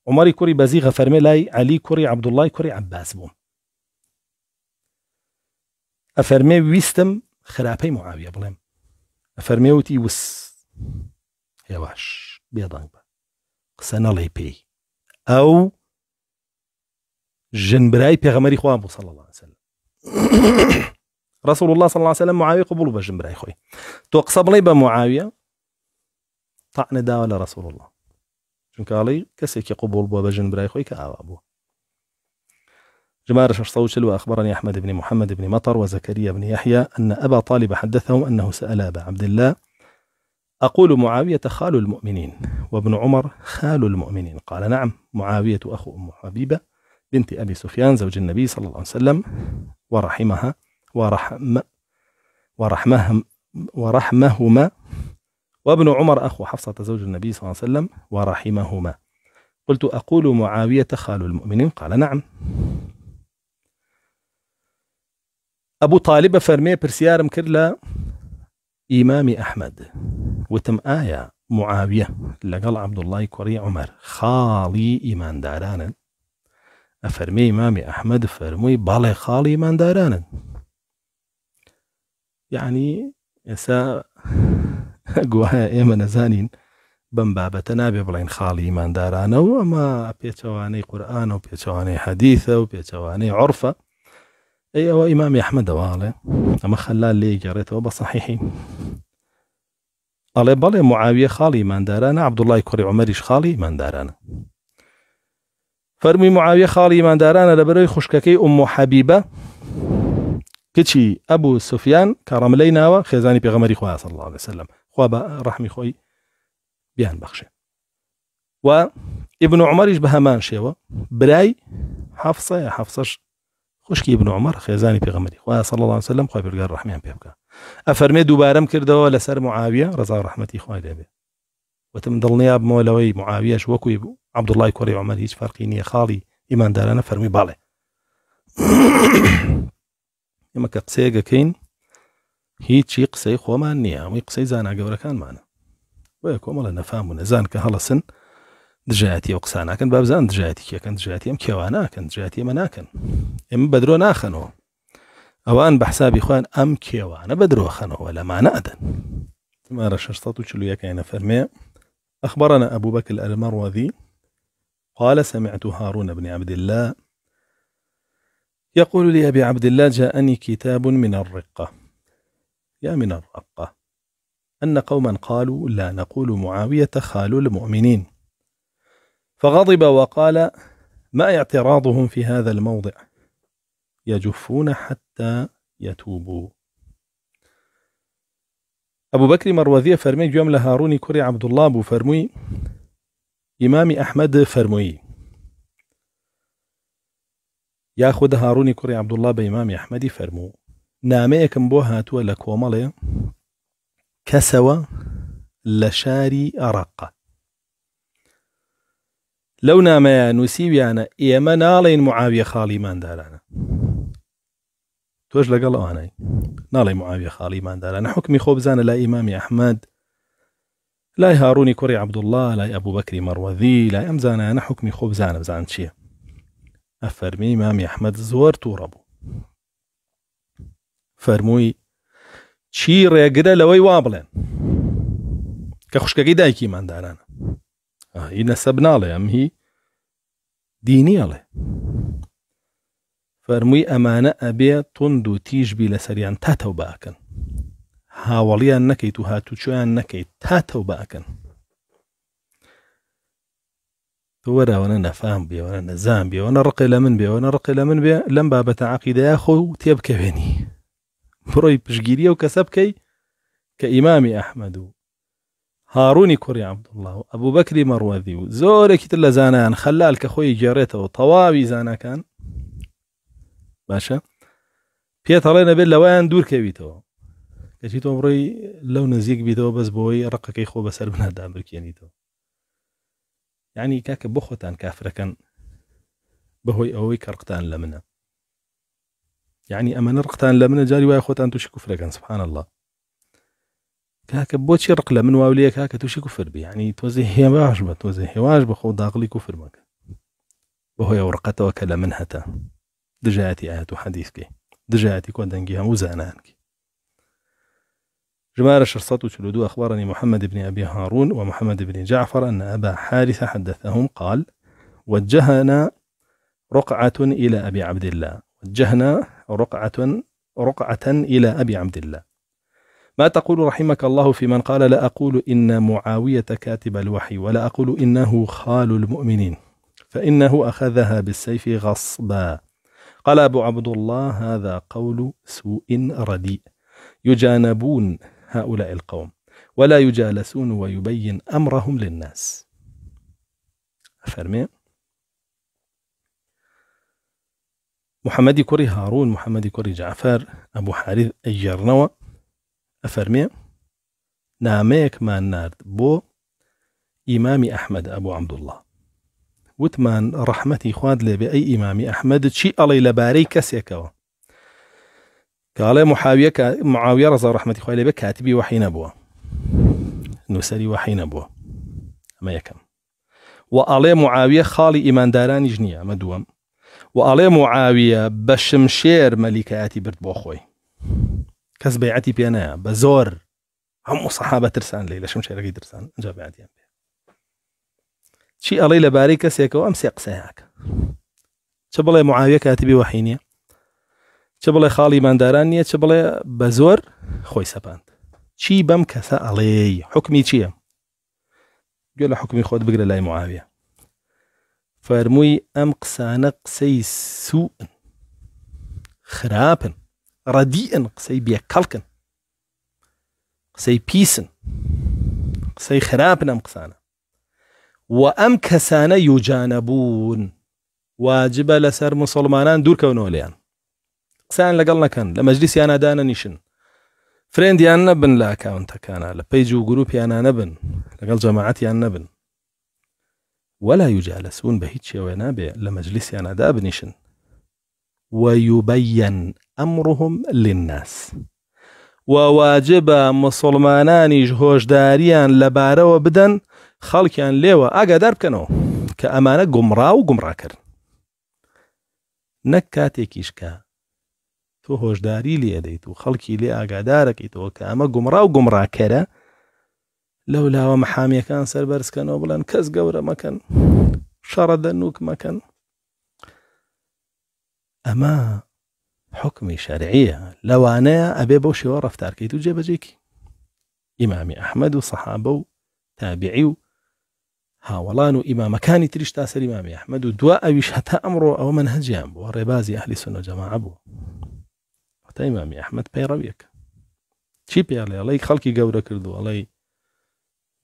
عمر كري بزيغ فرمي علي كري عبد الله كري عباس بوم أفرمي ويستم خرابي معاوية بلهم فرميوتي وس هێواش وحش بيضا قسە لي بي او جنبراي پێغەمەری خوا بوو سەڵ الله وسلم <coughs> رسول الله صلى الله عليه وسلم معاوية قبول بجنبراي خوي تو قصب لي بمعاوية طعن داوى لرسول الله شنكالي كسيكي قبول بجنبراي خوي كأوابو جمال شرشطوشل وأخبرني أحمد بن محمد بن مطر وزكريا بن يحيى أن أبا طالب حدثهم أنه سأل أبا عبد الله أقول معاوية خال المؤمنين وابن عمر خال المؤمنين قال نعم معاوية أخو أم حبيبة بنت أبي سفيان زوج النبي صلى الله عليه وسلم ورحمها ورحم ورحمهم ورحمهما وابن عمر أخو حفصة زوج النبي صلى الله عليه وسلم ورحمهما قلت أقول معاوية خال المؤمنين قال نعم ابو طالب فرمي برسيارم كرلا امامي احمد وتم آية معاوية لقال عبد الله كوري عمر خالي ايمان داران افرمي امامي احمد فرمي بالي خالي ايمان داران يعني يسا گوهە ايما نزانين بن بابتنا نابێ خالي ايمان دارانا يعني و بيتواني قرآن وبيتواني حديثة وبيتواني عرفه اي هو امام احمد والي اما خلال لي قريته بصحيحي ئەڵێ بەڵێ معاویە خاڵی ماندارانە عبدوڵای کوڕی خالي من ماندارانە فرمي معاويه خالي من لە لبري خشككي ام حبيبه كتشي ابو سفيان كرم لينا وخزاني پێغەمەری خويا صلى الله عليه وسلم خوا رحمي خوي بيان بخشي وابن عمر ئبن عمەریش شيوا براي حفصه يا حفصه خوشکی بنعمەر خێزانی پێغەمەری خوا سەڵ سلم خۆی بگەر ڕحمیان پێ بکە ئەفەرمێ دووبارەم کردەوە لەسەر معاویە ڕزا ڕحمەتی خخوای لێبێ وتم دڵنیا بمەوە لەوەی معاویەش وەکوی بوو عبدڵای کوڕی عمەر هیچ فەرقی نییە خاڵی ئیماندارانە فەرمی باڵێ <coughs> ئێمە کە قسێگەکەین هیچی قسەی خۆمان نییە ئەوەی قسەی زاناگەورەکانمانە وە کۆمەڵە نەفام و نەزان کە هەڵەسن دژایەتی ئەو قسانە کەن بابزان دژایەتی کێکەن دژاتی ئەم کێوان ناکەن دژاتی ئەمە ناکەن ئێمە ام بدرو ناخنو اوان حسابی خوان ام بدرو خنو ولا ئەم کێوانە بەدرۆخەنەوە لەمانە ئەدەن تمارە 1641 فەرمێ أخبرنا أبو بكر المروذي قال سمعت هارون بن عبد الله يقول لي أبي عبد الله جاءني كتاب من الرقة يا من الرقة أن قوما قالوا لا نقول معاوية خال المؤمنين فغضب وقال ما اعتراضهم في هذا الموضع يجفون حتى يتوبوا أبو بكر مروذية فرمي جملة لهاروني كري عبد الله أبو فرموي إمام أحمد فرموي ياخذ هاروني كري عبد الله بإمام أحمد فرمو ناميك مبوها تولك ومالي كسوى لشاري أرقت لو نسيبي أنا نووسیویانە ئێمە معاوية خالي ما ماندارانە تۆش لەگەڵ ئەوانەی ناڵی معاویە خاڵی ماندارانە حکمی خۆ بزانە لا ئیمامی لا لای هاڕوونی کوڕی عبدوڵله لای ئەبوو بەکری مەڕوەذی لای ئەم زانانە أنا حكمي بزانە بزان چییە ئەفەرمی أفرمي ئەحمد أحمد تووڕە توربو فرموي چی ڕێگرە لەوەی وا بڵێن کە خوشکەکەی دایکی ماندارانە هی نەسەب ناڵێ ئەم هی دینیەڵێ فەرمووی ئەمانە ئەبێ تند و تیژبی لە سەریان تاتەو باکەن هاوڵیان نەکەیت و هاتوچۆیان نەکەیت تاتەو باکەن وەراوەنە نەفام بێەوەە نەزان بێەوەە ڕقی لە من بێەوەە ڕقی لە من بێ لەم بابەتە عقیدەیە خۆ و تێبکەوێنی بڕۆی پشگیری و کەسە بکەی کە ئیمامی ئەحمەد و هاروني كوري عبد الله ابو بكري مروذي زولك تلا زانان خلالك اخوي جاريته طوابي زانا كان باشا بيت علينا بلا وين دور كبيتو كشيتو بري لو نزيك بيتو بس بوي رقك كي خو بسر بن هذا يعني تو يعني كاك بخوتان كافر كان بهوي اوي كرقتان لمنا يعني اما نرقتان لمنا جاري ويا خوتان تشكو فرقان سبحان الله كاك بوتشي رقله من واوليك هكا توشي كفر بي يعني توزي هي واجبه توزي هي واجبه خو داخلي كفر بك وهي ورقته وكلا منها تا دجاتي آيات حديثك دجاتي كون دنجيها وزانانك جمال الشرصات تلودو أخبرني محمد بن أبي هارون ومحمد بن جعفر أن أبا حارث حدثهم قال وجهنا رقعة إلى أبي عبد الله وجهنا رقعة رقعة إلى أبي عبد الله ما تقول رحمك الله في من قال لا أقول إن معاوية كاتب الوحي ولا أقول إنه خال المؤمنين فإنه أخذها بالسيف غصبا قال أبو عبد الله هذا قول سوء رديء يجانبون هؤلاء القوم ولا يجالسون ويبين أمرهم للناس فرمي محمد كري هارون محمد كري جعفر أبو حارث الجرنوة ئەفەرمێ نامەیەکمان نرد بۆ ئیمامی ئەحمد ئەبوو عەمدوڵله وتمان ڕەحمەتی خواد لێبێ ئەی ئیمامی ئەحمەد چی ئەڵێ لەبارەی کەسێکەوە کاڵێ محاویە معاویە ڕزا ڕحمەتی خوای لێبێ کاتبی وحی نەبووە نووسری وحی نەبووە ئەمە یەکەم و ئەڵێ معاویە خاڵی ئیماندارانی ژنیە ئەمە دووەم و ئەڵێ معاویە بە شمشێر مەلیکایەتی برد بۆ خۆی کەس بەعەتی پێنەیە بە زۆر هەموو سەحابە ترسان لێ لەشم شێرەی درسان جا بەعاتیان پێ چی ئەڵی لەبارەی کەسێکەوە ئەم سێ قسەیانکە چ بڵێ معاویە کاتیبی وحینە چ بڵێ خاڵی مانداران نییە چ بڵێ بە زۆر خۆی سەپاند چی بەم کەسە ئەڵێ حکمی چییە گوێ لە حکمی خۆت بگرە لای معاویە فەرمووی ئەم قسانە قسەی سوئن خراپن رديئا قسي بيكالكن قسي بيسن قسي خرابنا مقسانا وأم كسانا يجانبون واجب لسر مسلمان دور كونو ليان قسان لقلنا كان لمجلس أنا دانا نيشن فريند يانا نبن لا أكاونت كان لبيجو جروب انا نبن لقل جماعات انا نبن ولا يجالسون بهيتشي وينابي لمجلس أنا دابنيشن ويبين ئەمڕهم للناس وواجبە مسلمانانیش هۆشداریان لەبارەوە بدەن خەڵکیان لێوە ئاگادار بکەنەوە کە ئەمانە گومڕا و گومڕاکرد نەک کاتێکیشکە تۆ هۆشداری لێدەیت و خەڵکی لێ ئاگادارەکەیتەوە کە ئەمە گومڕا و گومڕاکەرە لەو لاوە مەحامیەکان سەربەرزکەنەوە بڵێن کەس گەورە مەکەن شەڕەدە نوک مەکەن ئەمە حكمي شرعية لوانا أبي بوشي ورف تاركي توجي جيكي إمام أحمد وصحابه تابعي ها ولانو إمام كان تريش تاسر إمام أحمد ودواء أبيش هتا أمره أو منهجيان وربازي أهل سنة جماعة بو وتا إمام أحمد بي رويك شي بي علي علي خلقي قورة كردو علي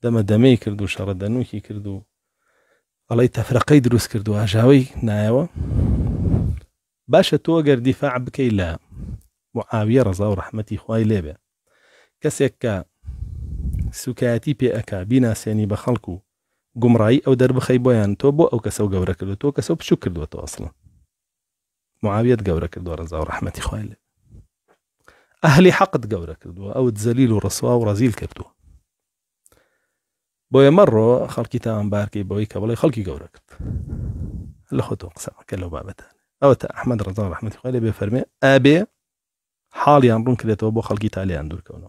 دم دمي كردو شرد كردو علي تفرقي دروس كردو أجاوي نايوه باشا تو اگر دفاع بکی لا معاوية رضا ورحمتي خواي لابا كسيكا سكاتي بي اكا بنا سيني بخلقو قمراي او درب خيبو يان توبو او كسو قورك لو تو كسو بشكر دوتو اصلا معاوية قورك دو رضا ورحمتي خواي لابا اهلي حقد قورك دو او تزليل ورسوا ورزيل كبتو بوي مرو خلقي تاوان باركي بوي كبالي خلقي قورك الاخوتو قسمك لو بابتان ئەوەتە احمد رضا أحمد خۆی لێ بێ ابي ئەبێ حاڵیان ڕوون کردێتەوە بۆ خەڵکی عند الكون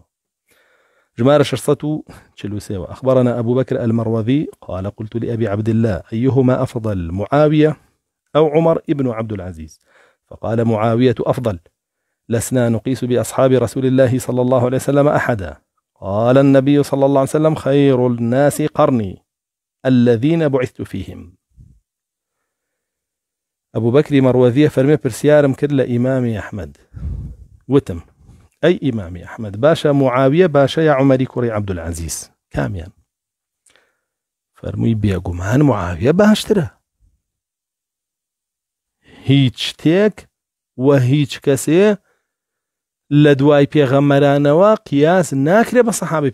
جمارة شرصة تشلوسيوة أخبرنا أبو بكر المروذي قال قلت لأبي عبد الله أيهما أفضل معاوية أو عمر ابن عبد العزيز فقال معاوية أفضل لسنا نقيس بأصحاب رسول الله صلى الله عليه وسلم أحدا قال النبي صلى الله عليه وسلم خير الناس قرني الذين بعثت فيهم ابو بكر مروذيه فرمي پرسیارم کرد امامي احمد ئەحمد وتم ئەی ئیمامی ئەحمد باشا معاویە باشە یا عمەری کوڕی عبدولعزیز کامیان فەرمووی بێگومان معاویە معاويه باشترا هيتش تيك وهيتش كسيه لدواي وقياس خواه صلى الله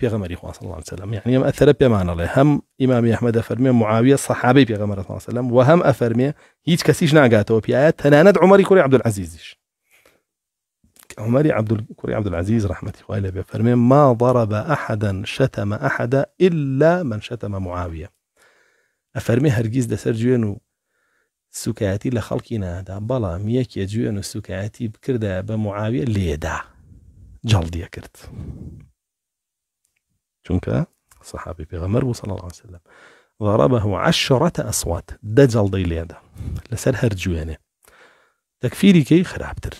عليه وسلم يعني يم أثر بيمان الله هم إمام أحمد أفرمي معاوية صحابي بيغمري صلى الله عليه وسلم وهم أفرمي هەم كسيش ناقاته في آيات تناند عمري كوري عبد العزيز عمري عبد کوری عبد العزيز رحمة الله بيفرمي ما ضرب أحدا شتم أحدا إلا من شتم معاوية أفرمي هرجيز دەسەر جوێن سكاتي لخلقنا هذا بلا ميك یەکێ سكاتي و سوکایەتی بکردە ليدا معاویە لێدا جڵدیە صحابي بيغمر بو صلى الله عليه وسلم ضربه عشرة أصوات دجل دي ليدا لسر هرجوانه تكفيري كي خرابتر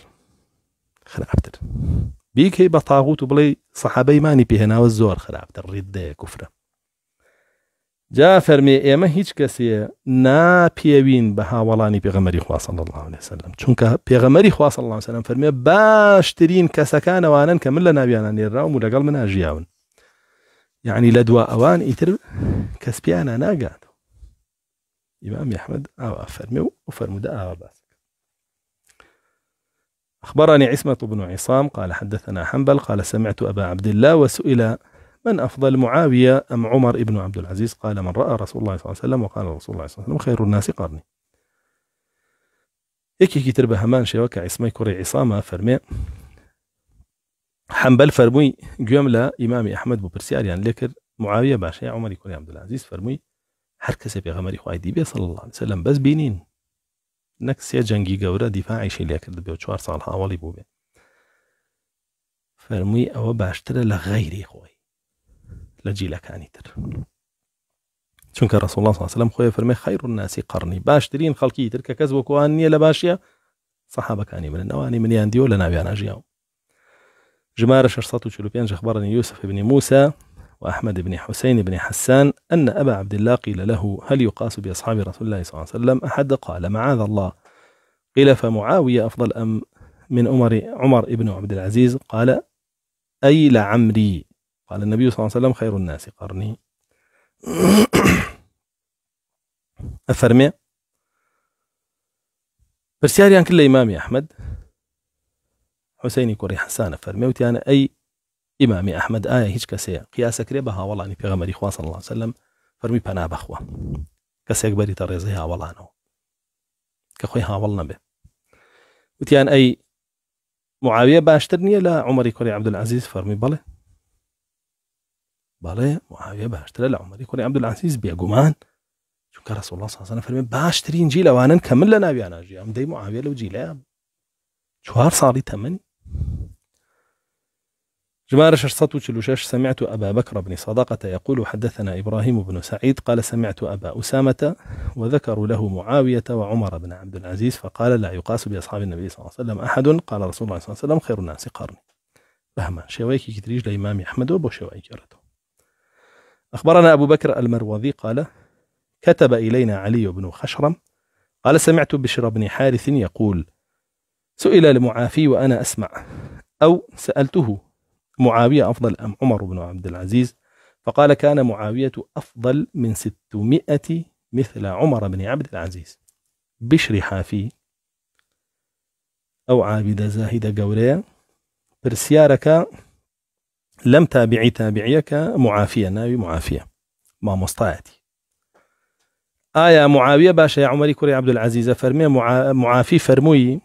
خرابتر بيكي بطاغوت بلي صحابي ماني بيهنا والزور خرابتر ردة كفره جا فرمي فەرمێ كسي نا کەسێ بها ولاني هاوەڵانی پێغەمەری صلى الله عليه وسلم چونکە پێغەمەری صلى الله عليه وسلم فرمي فەرمێ باشترین کەسەکانەوانن کە من لە ناویانە نێراوم و لەگەڵ مناژیاون یعنی لە دوا ئەوان ئیتر کەسپیانە ناقات إمام أحمد أو فرمي وفرمد دا بس أخبرني عصمة بن عصام قال حدثنا حنبل قال سمعت أبا عبد الله وسئل من أفضل معاوية أم عمر ابن عبد العزيز قال من رأى رسول الله صلى الله عليه وسلم وقال رسول الله صلى الله عليه وسلم خير الناس قرني یەکێکی تر بە هەمان شێوە کە عیسمای کوڕی عیسامە فەرمێ حەمبەل فەرمووی گوێم لە ئیمامی ئەحمد بۆ پرسیاریان لێکرد معاویە باشە عمەری کوری عبدولازیز فەرمووی هەر کەسێ پێغەمەری خوای دیبێ سڵ الله عليه وسلم بس بينين نكسي جنجي قورة دفاعي شي لكر دبيو ساڵ صالحة بوو بوبي فرمي أو باشترى لغيري غەیری چونك رسول الله صلى الله عليه وسلم خويا فرمي خير الناس قرني باش ترين خلقي کە کەس وەکوان لا باشيا صحابه كاني من ئەوانی لنا بيان لە جمار شرصات وشلوبيان أخبرني يوسف بن موسى وأحمد بن حسين بن حسان أن أبا عبد الله قيل له هل يقاس بأصحاب رسول الله صلى الله عليه وسلم أحد قال معاذ الله قيل فمعاوية أفضل أم من عمر عمر بن عبد العزيز قال أي لعمري قال النبي صلى الله عليه وسلم خير الناس قرني <coughs> أفرمي برسياري كل إمامي أحمد حسيني كوري حسان أفرمي وتي أنا أي إمامي أحمد آية هيش كسي قياسة كريبها والله أني غمري خوان صلى الله عليه وسلم فرمي بنا بخوا كسي بري تريزيها والله أنا كخويها والله به وتيان أي معاوية باشترني لا عمري كوري عبد العزيز فرمي بله بله معاویه باشتر لە عمەری الله عبدولعزیز بێگومان چونکە ڕسوڵ ساسانە فەرمێ باشترین جیل ئەوانن کە من لە ناویانناژی ئەم دەی معاویە لەو جیلەیە چوار ساڵی تەمەنی جمارة 646 سمعت أبا بكر بن صدقة يقول حدثنا إبراهيم بن سعيد قال سمعت أبا أسامة وذكروا له معاوية وعمر بن عبد العزيز فقال لا يقاس بأصحاب النبي صلى الله عليه وسلم أحد قال رسول الله صلى الله عليه وسلم خير الناس قرني بهمان شوائك كتريج لإمام أحمد وبو شوائك يرده أخبرنا أبو بكر المروذي قال كتب إلينا علي بن خشرم قال سمعت بشر بن حارث يقول سئل لمعافي وأنا أسمع أو سألته معاوية أفضل أم عمر بن عبد العزيز فقال كان معاوية أفضل من 600 مثل عمر بن عبد العزيز بشر حافي أو عابد زاهد گەورەیە برسيارك لم تابعي تابعيك معافية ناوي معافية ما مستعتي آية معاوية باشا يا عمري كوري عبد العزيز فرمي معافي فرموي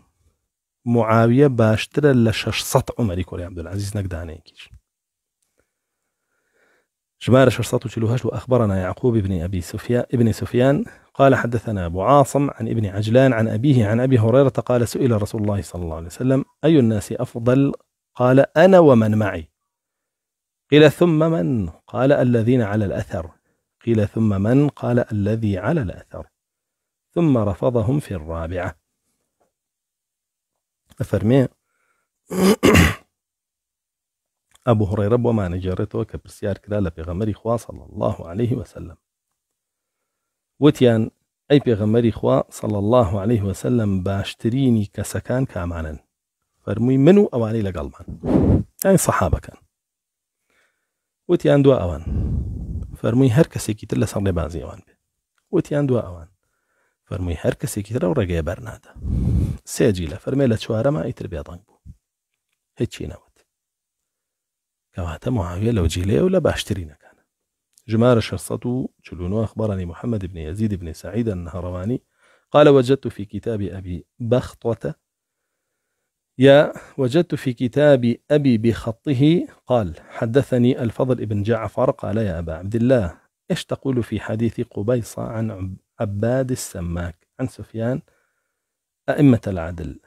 معاوية باشتر لشش سط عمري كوري عبد العزيز نقداني كيش جمار شرصات وشلوهاش وأخبرنا يعقوب بن أبي سفيان ابن سفيان قال حدثنا أبو عاصم عن ابن عجلان عن أبيه عن أبي هريرة قال سئل رسول الله صلى الله عليه وسلم أي الناس أفضل قال أنا ومن معي قيل ثم من قال الذين على الأثر قيل ثم من قال الذي على الأثر ثم رفضهم في الرابعة أفرمي <coughs> أبو هريرة وما نجرته كبرسيار كلالة کرا لە پێغەمەری خوا صلى الله عليه وسلم وتيان أي پێغەمەری خوا صلى الله عليه وسلم باشتريني كسكان كامانا فرمي منو أواني لقلبان يعني صحابة كان وتیان دوا ئەوان فەرمووی هەر کەسێکی تر لەسەر ڕێبازیەوان اوان وتیان دوا ئەوان اوان فرمي هر ترە و ڕێگەی برنادا سێجی لە فەرمێ لە چوارەمە ئیتر بێڵنگ بوو هیچی معاوية لو معاویە لەو جیلێ كان جمار باشترینەکانە جلونو أخبرني محمد بن يزيد بن سعيد النهرواني قال وجدت في كتاب أبي بخطوة يا وجدت في كتاب أبي بخطه قال حدثني الفضل ابن جعفر قال يا أبا عبد الله إيش تقول في حديث قبيصة عن عباد السماك عن سفيان أئمة العدل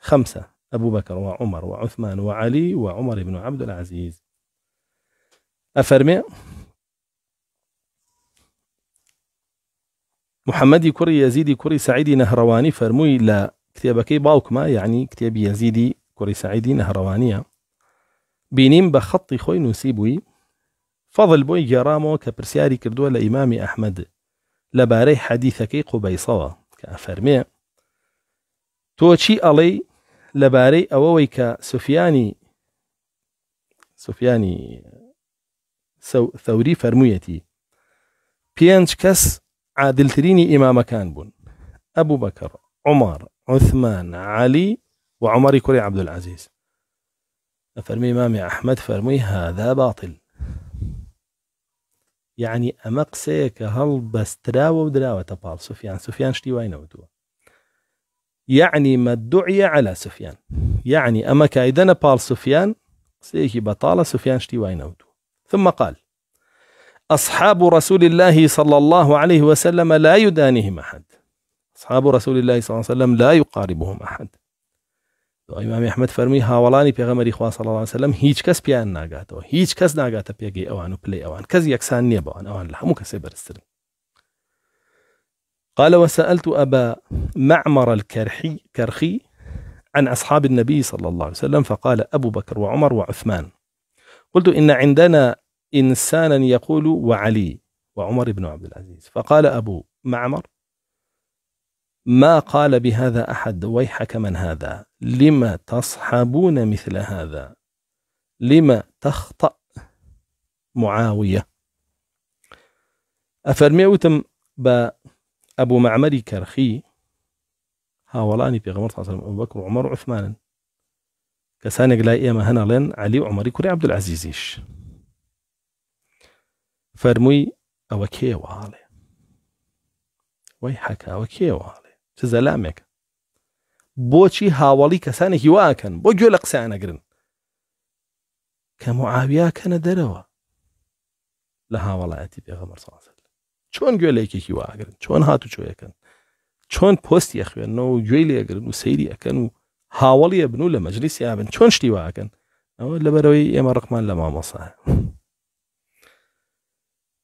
خمسة أبو بكر وعمر وعثمان وعلي وعمر بن عبد العزيز أفرمي محمدي كري يزيدي كري سعيدي نهرواني فرمي لا كتابة كي باوكما يعني كتاب يزيدي كوري سعيدي نهروانية بينيم بخطي خوي نسيبوي فضل بوي جرامو كبرسياري كردو لإمام أحمد لباري حديث كي قبيصوا كأفرمي توشي ألي لباري أووي كسفياني سفياني سو ثوري فرميتي بيانش كس عادل إمام كان بون أبو بكر عمر عثمان علي وعمر كري عبد العزيز فارمي مامي أحمد فرمي هذا باطل يعني امقسيك هل بس هەڵ بەستراوە تبال سفيان سفيان شتي وين شتی يعني ما یعنی على سفيان يعني اما كايدنا بال سفيان سيكي بطاله سفيان شتي وين نەوتوو ثم قال أصحاب رسول الله صلى الله عليه وسلم لا يدانيهم أحد أصحاب رسول الله صلى الله عليه وسلم لا يقاربهم أحد ئەمام ئەحمد فەرمی هاوڵانی پێغەمەری خوا سەڵ وسلم هیچ کەس پیان ناگاتەوە هیچ کەس ناگاتە پێگەی ئەوان و پلی أوان کەس یەکسان نییە بەوان أوان أوان هەموو کەسێ قال وسألت أبا معمر الكرحي كرخي عن أصحاب النبي صلى الله عليه وسلم فقال أبو بكر وعمر وعثمان قلت إن عندنا إنسانا يقول وعلي وعمر بن عبد العزيز فقال أبو معمر ما قال بهذا أحد ويحك من هذا لما تصحبون مثل هذا لما تخطأ معاوية كرخي ها ولاني في کەرخی هاوەڵانی أبو بكر وعمر وعثمان كسان کەسانێک لای هنا لين علي وعمر كري عبد العزيزيش فرمي أوكي کێوەڵێ ويحك أوكي کێوەڵێ چ زەلامێک بۆچی هاوڵی کەسانێکی واکەن بۆ گوێ لە قسەیانەگرن کە معاویا کەنە دەرەوە لە هاوڵایەتی پێغەمەر سازل چۆن گوێ لەیکێکی واگرن چۆن هاتو چۆیەکەن چۆن پۆستی خوێنەوە و گوێی لێگرن و سەیری ئەەکەن و هاوڵیە بن و لە مەجلیسی یابن چۆن شتی واکەن ئەوە لەبەرەوەی ئێمە ڕقمان لە مامۆسایە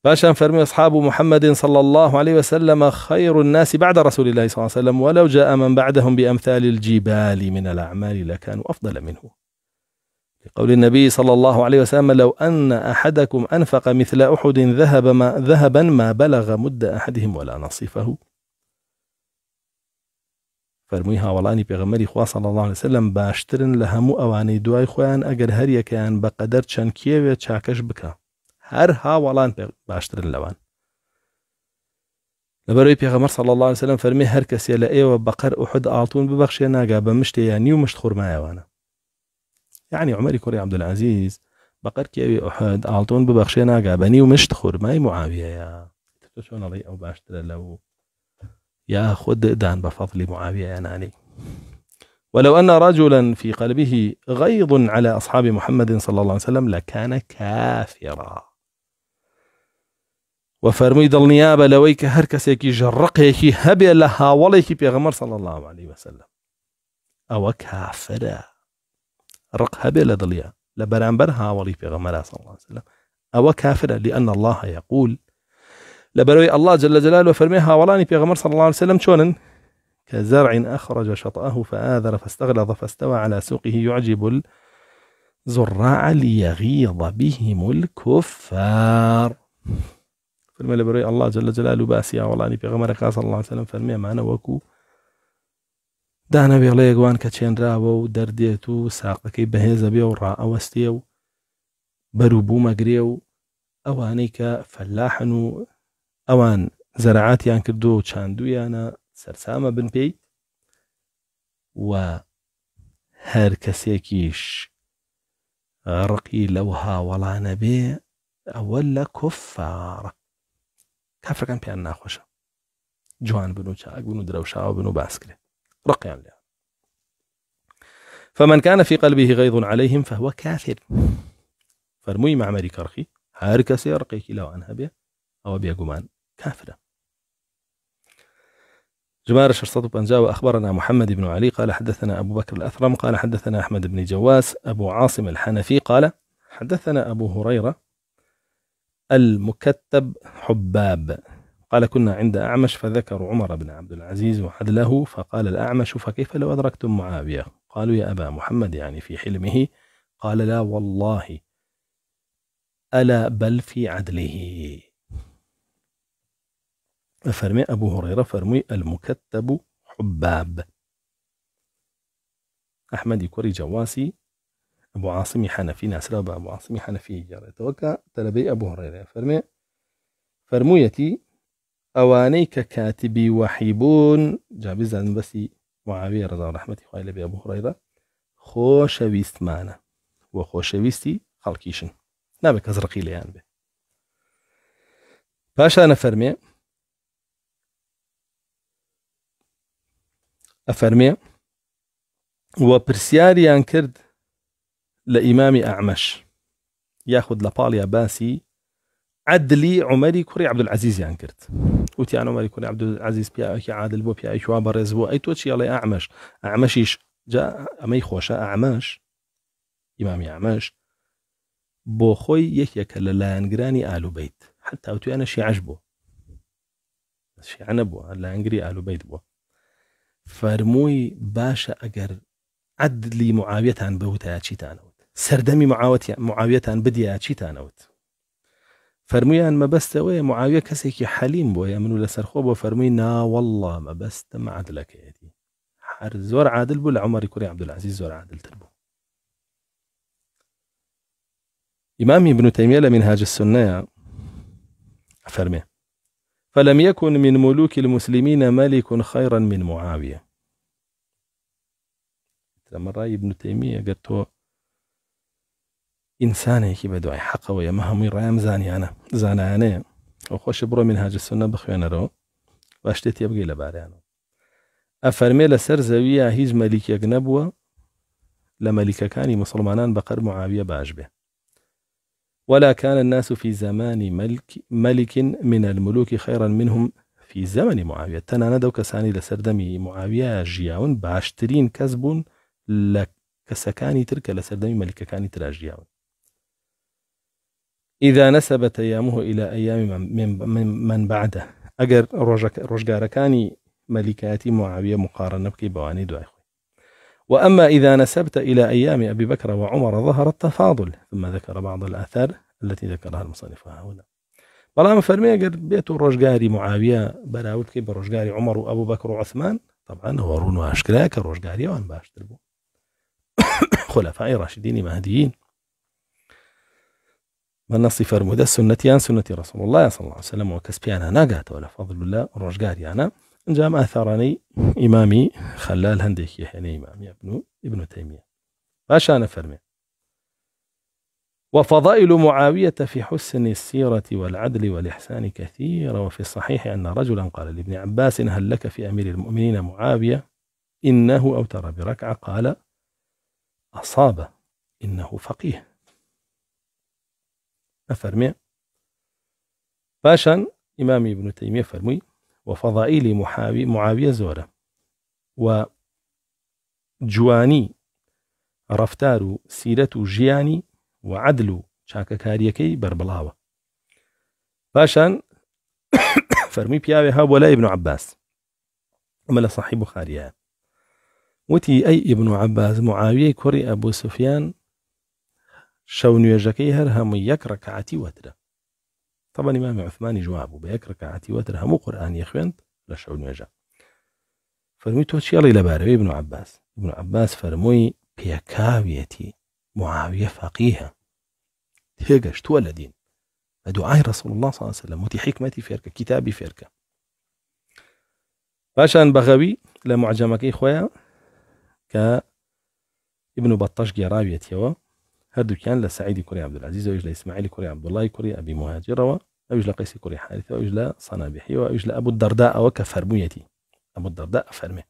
باشا فرمي أصحاب محمد صلى الله عليه وسلم خير الناس بعد رسول الله صلى الله عليه وسلم ولو جاء من بعدهم بأمثال الجبال من الأعمال لكانوا أفضل منه لقول النبي صلى الله عليه وسلم لو أن أحدكم أنفق مثل أحد ذهب ما ذهبا ما بلغ مد أحدهم ولا نصيفه فرميها هاوڵانی بغمري خوا صلى الله عليه وسلم باشترن لهم أواني ئەوانەی دوای أجر ئەگەر هەریەکەیان بقدر چەند كيف چاکەش بکە ها ولان باشترن لوان لەبەرەوەی پیغمبر صلى الله وسلم هر کس کەسێ لە ئێوە بقر احد ئاڵتون ببەخشێ ناگا بە مشتێ نی و مشت خوورمایوانە یعنی عمەری کوڕی عبدولعزیز بەقەر کێوی ئوحد ئاڵتون ببەخشێ ناگا بەنی و مشت خوورمای معاویەیە چۆنەڵی او باشتر لەو يا خد دان بفضل معاوية يا ناني. ولو أن رجلا في قلبه غيظ على أصحاب محمد صلى الله عليه وسلم لكان كافرا و دل دڵنییا لويك لەوەی کە هەر کەسێکی ژەڕقێکی هەبێ لە هاوڵێکی پێغەمەر الله عليه وسلم ئەوە رق هبي لدليا لە دڵیە لە بەرامبەر صلى الله عليه وسلم او کافرە لأن الله يقول لبروي الله جل جلاله فرمي ولاني بيغمر صلى الله عليه وسلم شونن كزرع أخرج شطأه فآذر فاستغلظ فاستوى على سوقه يعجب الزراع ليغيظ بهم الكفار فرمي لبروي الله جل جلاله باسيا والله ني پیغمبر کا الله عليه وسلم فرمي معنا وکو دا نبی الله یگوان کچین را و دردیت و ساقکی بهز بی و را اوستی و بروبو مگری و اوانی که فلاحن و اوان زراعاتیان کردو و بن بي و هر كسيكيش ڕقی لوها ولا نبي أولا كفارك کافران پیان ناخۆشە جوان بن و چاک بن و درەوشاوە بن و باس فمن كان في قلبه غيظ عليهم فهو كافر فرمووی معمەری هارك هەر کەسێ ڕقێکی لەوان هەبێ ئەوە بێگومان كافرة جمارة 650 وأخبرنا محمد بن علي قال حدثنا أبو بكر الأثرم قال حدثنا أحمد بن جواس أبو عاصم الحنفي قال حدثنا أبو هريرة المكتب حباب قال كنا عند أعمش فذكروا عمر بن عبد العزيز وعدله فقال الأعمش فكيف لو أدركتم معاوية قالوا يا أبا محمد يعني في حلمه قال لا والله ألا بل في عدله فرمي أبو هريرة فرمي المكتب حباب أحمد كوري جواسي ابو عاصم حنفي ناسرا با ابو عاصم حنفي جاره تو تلبي ابو هريره فرمي فرمویتی اوانيك كاتبي وحيبون وحیبون جابی زن بسی رضا و رحمتی خواهی ابو هريره خۆشەویست مانە وە خۆشەویستی خەڵکیشن نابێت کەس ڕقی لەیان بێ پاشانە فەرمێ ئەفەرمێ وە پرسیاریان کرد لإمام أعمش ياخذ لباليا باسي عدلي عمري كري عبد العزيز یان يعني وتي انا عمري كري عبد العزيز اي عادل اي بۆ پیاوێکوا بەڕێز اي توتشي تۆ اعمش اعمش ئەعمەشیش جا بو خوي يك ئیمامی ئەعمەش الو بيت حتى اوتي انا شي عجبو شي عنبو بوو شیعە بيت بو فرموي باشا أجر عدلي معاوية عن معاویەتان بەوتە چیتانەوە سەردەمی معاویەتان بدیا چیتانەوت فەرمویان مەبەستەوەی معاویە بو حەلیم لسر من و لەسەرخۆ والله مبست ما مەبەستە معادلەکەیەتی هەر زور عادل بو لە عمەری عبد العزيز زور عادل تربو إمامي ابن تيمية من هاج السنة فرمي فلم يكن من ملوك المسلمين ملك خيرا من معاوية لما راي ابن تيمية قرتو حق و دوای حەقەوە رایم هەمووی ڕایم زانیانە زانایانەیە و خوش برو من هاجسونە بخوێنەرەوە باشتێ تێبگەی لەبارەیانەوە ئەفەرمێ لەسەر زەویە هیچ مەلیکێک نەبووە لە کانی مسلمانان بقر معاویە باج به ولا كان الناس في زمان ملك ملك من الملوك خيرا منهم في زمن معاوية تنا ندوك ساني لسردمي معاوية جياون باشترين كسبون لكسكاني ترك لسردمي ملك كاني تراجياون إذا نسبت أيامه إلى أيام من, من, من بعده أجر رجع ركاني ملكاتي معاوية مقارنة بكي بواني خۆی وأما إذا نسبت إلى أيام أبي بكر وعمر ظهر التفاضل ثم ذكر بعض الآثار التي ذكرها المصنف هنا بەڵام فرمي أجر بيت و معاوية معاویە بەراود بکەی عمر وأبو بكر وعثمان طبعا هو ڕون و عشکرای کە ڕۆژگاریەوان خلفاء راشدين مهديين منصفر فرموده عن سنة رسول الله صلى الله عليه وسلم و أنا ناگاتەوە ولا فضل الله يعني. جاء ما ثرني إمامي خلال هنديك يعني إمامي ابن ابن تيمية باش أنا فرمي وفضائل معاوية في حسن السيرة والعدل والإحسان كثيرة وفي الصحيح أن رجلا قال لابن عباس هل لك في أمير المؤمنين معاوية إنه أوتر بركعة قال أصاب إنه فقيه أفرمي پاشان إمام ابن تيمية و وفضائل محاوي معاوية زۆرە و جواني ڕفتار سيرتو جياني و ژیانی و عدل و چاکەکاریەکەی بربڵاوە پاشان <coughs> فەرمی ابن عباس ملا صاحب خاريا وتي أي ابن عباس معاوية كري أبو سفيان شون يجكي هر هم يك ركعتي وتر طبعا امام عثمان جواب بيك ركعتي وتر هم قران يخوانت لشون يجا فرمي تو شي الله لبار ابن عباس ابن عباس فرموي بيكاويتي معاويه فقيها تيجش تو الدين دعاء رسول الله صلى الله عليه وسلم متي حكمتي فيرك كتابي فيرك باشان بغوي لمعجمك اخويا ك ابن بطش جراويتي هادو كان لا سعيدي كوري عبد العزيز ويجلى اسماعيل كوري عبد الله كوري أبي مهاجر ويجلى قيس كوري حارث ويجلى صنابحي ويجلى أبو الدرداء وكفرميتي أبو الدرداء فرمه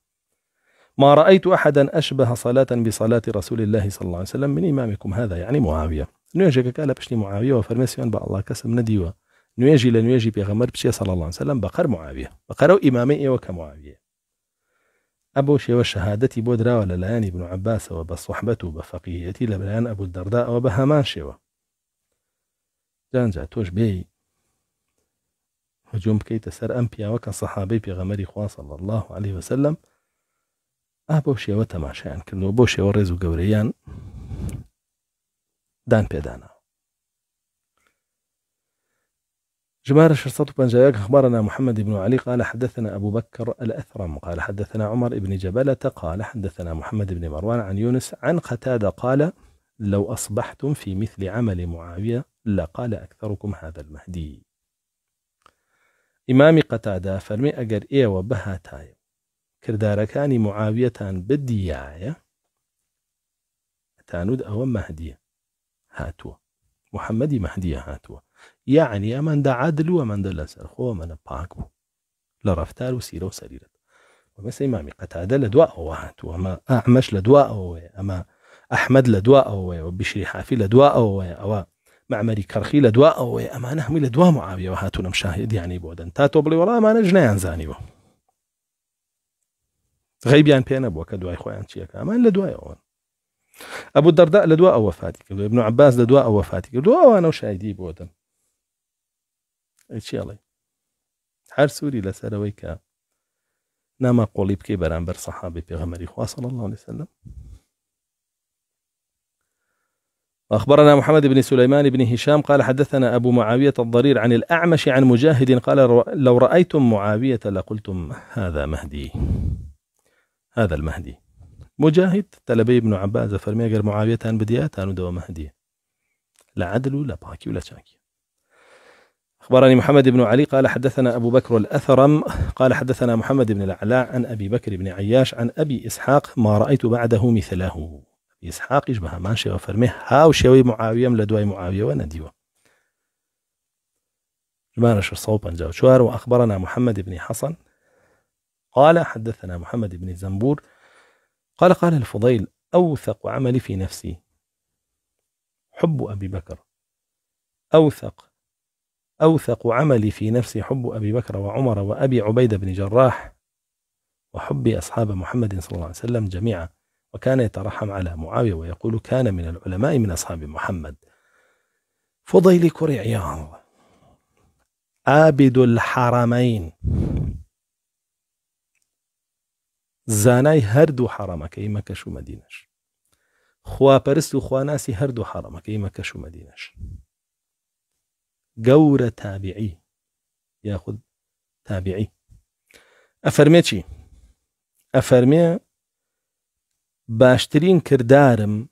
ما رأيت أحدا أشبه صلاة بصلاة رسول الله صلى الله عليه وسلم من إمامكم هذا يعني معاوية نويجي باش بشني معاوية وفرمسي ان الله كسم نديوه نيجي لنيجي بيغمر بشي صلى الله عليه وسلم بقر معاوية بقروا إمامي وكمعاوية أبو شێوە الشهادة بودرا دراوە بن عباس بە سوحبەت و بە فەقیەتی لە بەلایەن جانجا توش بي هجوم تسر أمبيا وكا صحابي في غمري خوان صلى الله عليه وسلم أبو بۆ تماشيان كنو کردنەوە بۆ شێوە قوريان دان بيدانا جماهير الشرطات جاياك أخبرنا محمد بن علي قال حدثنا أبو بكر الأثرم قال حدثنا عمر بن جبلة قال حدثنا محمد بن مروان عن يونس عن قتادة قال لو أصبحتم في مثل عمل معاوية لقال أكثركم هذا المهدي فرمي قەتادا إيه وبها ئێوە كردار كان معاوية بالدياية تانود أو مهدي هاتوا محمد مهدي هاتوا يعني أمن دا عدل ومن دا لسر خو پاک بوو لە ڕفتار و سیرە و سەریرت ومەسی مامی قەتادە لە دوا ئەوە هاتوو ئەمە ئەحمەش لە دوا ئەوەیە ئەمە ئەحمد لە دوا ئەوەیە و لدواء حافی أما نهمي لدواء معاوية وهاتو نمشاهد يعني دوا تاتو بلي هەمووی لە نجنا ينزاني بو غيب بۆ دەن تا تۆ بڵێ وەڵامانە ژنیان زانیوە غەیبیان پێ نەبووە کە دوای خۆیان چیەکە ئەمان ابن عباس لدواء دوا ئەوە وأنا کردو ئەوانە شایدی سوري هەر سووری لەسەرەوەی کە ناما قۆڵی بکەی بەرامبەر سەحابی پێغەمەری خواصل الله عليه وسلم أخبرنا محمد بن سليمان بن هشام قال حدثنا أبو معاوية الضرير عن الأعمش عن مجاهد قال لو رأيتم معاوية لقلتم هذا مهدي هذا المهدي مجاهد تلبي ابن عباس فرمي معاوية معاوية بديات أنو دو مهدي لا عدل ولا باكي ولا شاكي أخبرني محمد بن علي قال حدثنا أبو بكر الأثرم قال حدثنا محمد بن الأعلى عن أبي بكر بن عياش عن أبي إسحاق ما رأيت بعده مثله إسحاق يشبه ما شوى فرمه هاو شوي معاوية لدواي معاوية ونديوه ما نشر أنجاو شوار وأخبرنا محمد بن حسن قال حدثنا محمد بن زنبور قال قال الفضيل أوثق عملي في نفسي حب أبي بكر أوثق أوثق عملي في نفسي حب أبي بكر وعمر وأبي عبيدة بن جراح وحب أصحاب محمد صلى الله عليه وسلم جميعا وكان يترحم على معاوية ويقول كان من العلماء من أصحاب محمد فضيل كريعياض عابد الحرمين زاناي زانای حرمك حرامەکەی مەکەش مدينش خوا برستو و ناسي هەردوو حرمك مەکەش و مدينش گەورە تابعي ياخذ تابعي ئەفەرمێ چی باشترين كردارم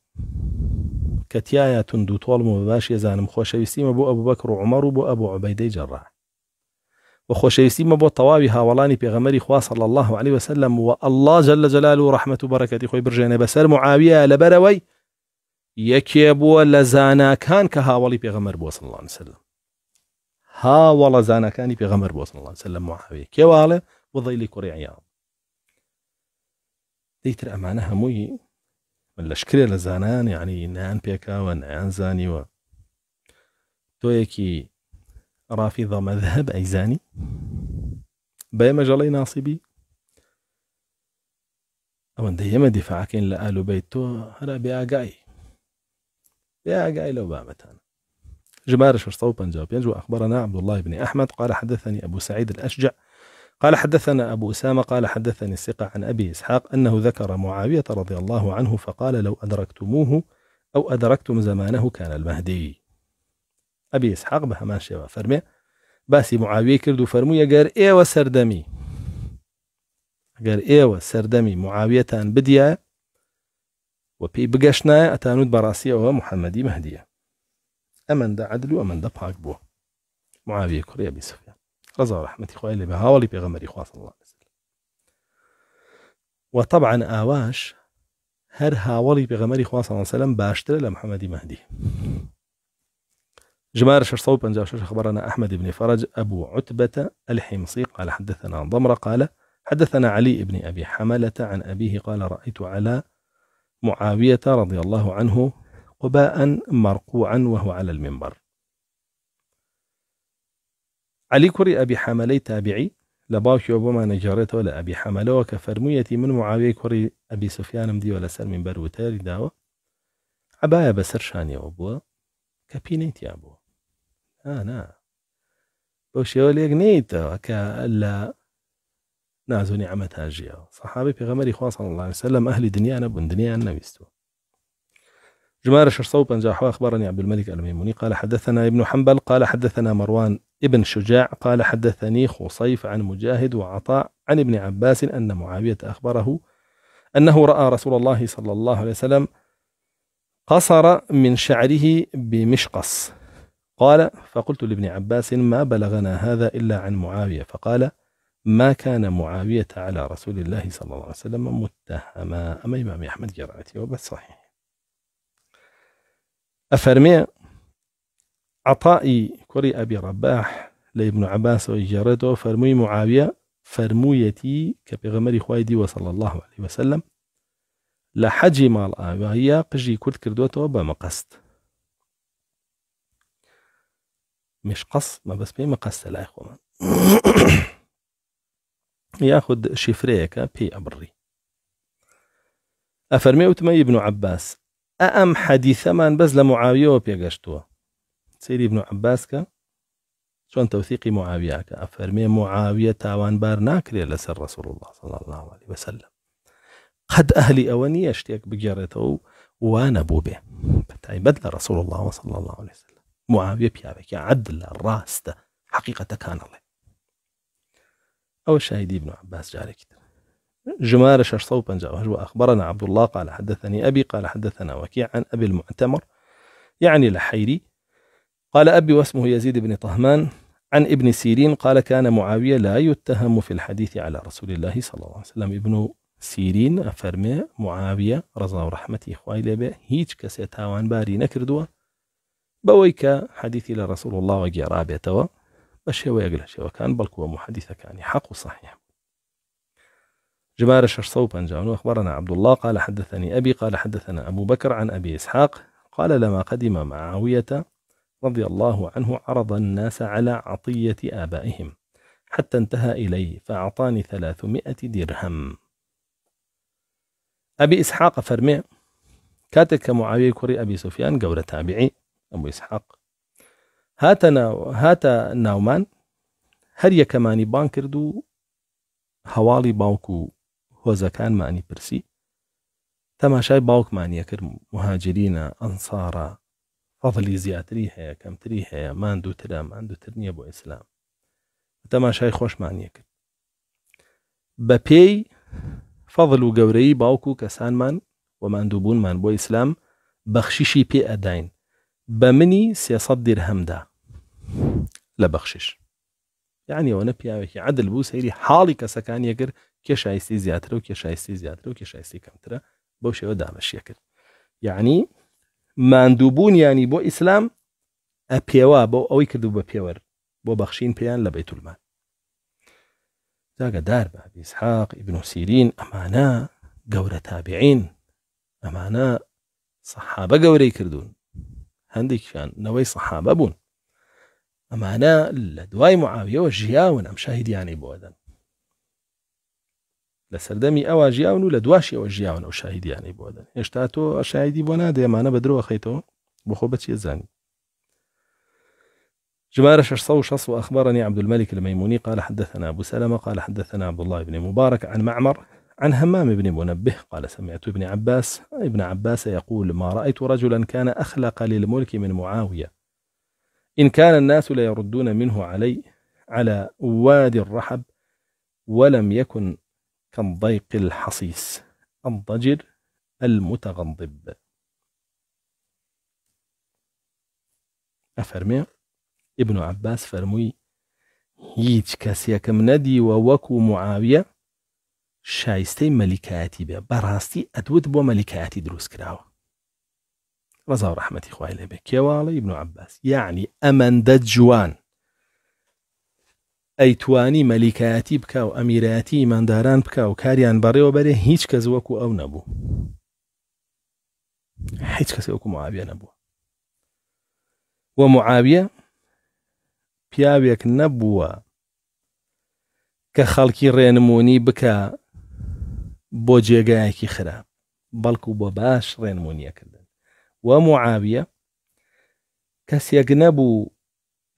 كتيايا تندو تایە تونند و باش يزانم خۆشەویستیمە بۆ ابو بەکر و عمەڕ ابو بۆ ئەبوو عبەیدەی جەڕە و خۆشەویستیمە بۆ تەواوی هاوڵانی الله عليه وسلم والله جل جلاله رحمة وبركاته خوي بەەکەتی بسر معاويه لبروي يكيبو لەبەرەوەی یەکێ كان لە زاناکان بو صلى الله عليه وسلم ها والله زانا كاني في غمر بوصل الله سلم معاوية كي والله وضيلي كوري عيام ديتر أمانة هموي من لشكري لزانان يعني نان بيكا ونان زاني و تويكي رافضة مذهب أي زاني بيما جلي ناصبي أو أن يما دفاعك إن لآل بيتو هرا بيا قاي بيا قاي لو بامتانا جمار شرطة بنجاب ينجو أخبرنا عبد الله بن أحمد قال حدثني أبو سعيد الأشجع قال حدثنا أبو أسامة قال حدثني الثقة عن أبي إسحاق أنه ذكر معاوية رضي الله عنه فقال لو أدركتموه أو أدركتم زمانه كان المهدي أبي إسحاق بها ماشي شێوە باسي معاوية كردو کرد و إيوة سردمي قال إيوة سردمي معاوية سەردەمی بديا وبي و پێی براسي ئەتانوت بەڕاستیەوە ئەمەندە عدل وأمن دا باك بو معاوية كوريا أبي سفيان رضا ورحمة إخوائي اللي بها هاوڵی بيغمري خواست الله وطبعا ئاواش هەر هاوڵی صلى الله عليه وسلم باشتر لمحمد مهدي جمار صوب أخبرنا أحمد بن فرج أبو عتبة الحمصي قال حدثنا عن ضمر قال حدثنا علي بن أبي حملة عن أبيه قال رأيت على معاوية رضي الله عنه وباء مرقوعا وهو على المنبر علي كري أبي حملي تابعي لە بۆمان ما لە ولا أبي کە فەرموویەتی من أبي سفيان مدي ولا دیوە لەسەر بر وتالي داو عبايا عبایە بەسەر شانیەوە بووە کە پینەیتیا بووە وشي بەو نيت لێک نازوني عمتها جيا صحابي في غمري سەحابی صلى الله عليه وسلم أهل دنیا نەبوون دنیایان نەویستوە جمارة شرصوب أنجاح أخبرني عبد الملك الميموني قال حدثنا ابن حنبل قال حدثنا مروان ابن شجاع قال حدثني خصيف عن مجاهد وعطاء عن ابن عباس أن معاوية أخبره أنه رأى رسول الله صلى الله عليه وسلم قصر من شعره بمشقص قال فقلت لابن عباس ما بلغنا هذا إلا عن معاوية فقال ما كان معاوية على رسول الله صلى الله عليه وسلم متهما أما إمام أحمد جرعته وبس صحيح أفرمي عطائي كري أبي رباح لابن عباس وإجارته فرمي معاوية فرمويتي كبيغمري خوايدي وصلى الله عليه وسلم لحجي مال آوية قجي كرد كردوته بمقست مش قص ما بس بي مقست لا يخوما <coughs> ياخد شفريك بي أبري أفرمي وتمي ابن عباس أأم حديث من بزل معاوية پێگەشتووە سيري ابن عباس توثيق معاوية كا أفرمي معاوية تاوان بار ناكري لسر رسول الله صلى الله عليه وسلم قد أهلي أوني أشتيك بجارته وانا بو به بدل رسول الله صلى الله عليه وسلم معاویە يا عدل كان الله أو الشاهدي ابن عباس جارێکی صوبا 650 وأخبرنا عبد الله قال حدثني أبي قال حدثنا وكيع عن أبي المعتمر يعني لحيري قال أبي واسمه يزيد بن طهمان عن ابن سيرين قال كان معاوية لا يتهم في الحديث على رسول الله صلى الله عليه وسلم ابن سيرين فرمي معاوية رضا و رحمتي لبي هيج كسيتاوان باري نكردوا بويك حديثي لرسول الله لە ڕسول الله وەگێڕابێتەوە بە شێوەیەک كان شێوەکان بەڵکووە محەدیثەکانی حەق و الشرصو بنجان أخبرنا عبد الله قال حدثني أبي قال حدثنا أبو بكر عن أبي إسحاق قال لما قدم معاوية رضي الله عنه عرض الناس على عطية آبائهم حتى انتهى إلي فأعطاني ثلاثمائة درهم أبي إسحاق فرمي كاتك معاوية كري أبي سفيان قورة تابعي أبو إسحاق هاتنا هات ناومان هريا یەکەمانی بانكردو هوالي باوكو هۆزەکانمانی پرسی تەماشای باوکمانیە کرد مهاجرینە ئەنسارە فەڵی زیاتری هەیە کەمتری هەیە مان دووترە مان دووتر نییە بۆ ئیسلام تەماشای خۆشمانیە کرد بە پێی فەڵ و گەورەی باوک و کەسانمان و مادووبوونمان بۆ ئیسلام بەخشیشی پێ ئەداین بە منی سێسە دیر هەمدا لە بەخشش یعنی ئەوەنە پیاوێکی عدل بوو سەیری حاڵی کەسەکان یەگر کێشایستی زیاتر و کێشایستی زیاتر و کێشایستی کەمترە بەو شێوە دامەشیە کرد یعنی ماندووبوون ینی بۆ ئیسلام ئەپێوە بۆ ئەوەی کردو بە پێوەەر بۆ بەخشین پێیان لە بەیتولمان جاگەدار بە بیسحاق ئیبنوسیرین ئەمانە گەورە تابعین ئەمانە سەحابە گەورەی کردوون هەندێکیان نەوەی سەحابە بوون ئەمانە لە دوای معاویەوە ژیاون ئەم شاهیدیانی بۆدەن لە سەردەمی ئەوە ژیاون و لە دواشی ئەوە ژیاون و شاهیدیانی يعني بۆ دەن هێشتا تۆ ئەشایدی بۆ نادێمانە بە درۆوە خیتەوە بخۆ بەچی زانی جمارة 606 وأخبرني عبد الملك الميموني قال حدثنا أبو سلمة قال حدثنا عبد الله بن مبارك عن معمر عن همام بن منبه قال سمعت ابن عباس ابن عباس يقول ما رأيت رجلا كان أخلق للملك من معاوية إن كان الناس ليردون منه علي على وادي الرحب ولم يكن كالضيق الحصيص الضجر المتغضب أفرمي ابن عباس فرموي هیچ كاسيا كم ندي ووكو معاوية شايستي ملكاتي بەڕاستی براستي أدود بو ملكاتي دروس كراو و ڕحمەتی خوالي لێ بێ ابن عباس يعني أمن دجوان ئەیتوانی مەلیکایەتی بکە و ئەمیرەتی ئیمانداران بکە و کاریان بەڕێوە بەرێ هیچ کەس وەکو ئەو نەبوو هیچ کەس وەکو معاویە نەبووە وە معاویە پیاوێک نەبووە کە خەڵکی ڕێنمونی بکە بۆ جێگایەکی خراپ بەڵکو بۆ باش ڕێنمونیە کردن وە معاویە کەسێک نەبوو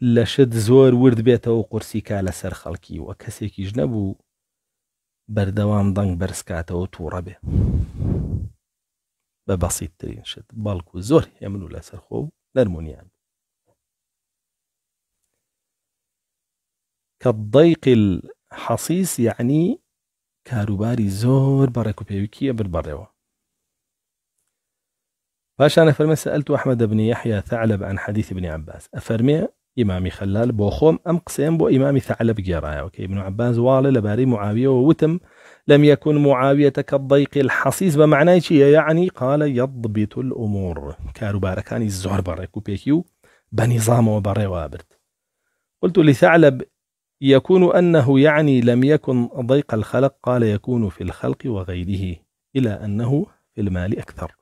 لە شت زۆر ورد بێتەوە قورسیکا لەسەر خەڵکی وە کەسێکیش نەبوو جنبو بردوام دنگ برسكاته و بە بەسیتترین شت بەڵکو زۆر هێمن و لەسەر خۆ و نەرمونیان کە دەیقل حەسیس یعنی کاروباری زۆر بەڕێک و پێویکیە بربڕێەوە فرمى سألت أحمد بن يحيى ثعلب عن حديث ابن عباس أفرمي امامي خلال بوخوم ام قسيم بو امامي ثعلب تەعلە اوكي ابن عباس والله لباري معاويه ووتم لم يكن معاوية كالضيق الحصيص بمعنى شيء يعني قال يضبط الأمور كارو باركاني الزهر باركو بيكيو بنظام وبري وابرت قلت لثعلب يكون أنه يعني لم يكن ضيق الخلق قال يكون في الخلق وغيره إلى أنه في المال أكثر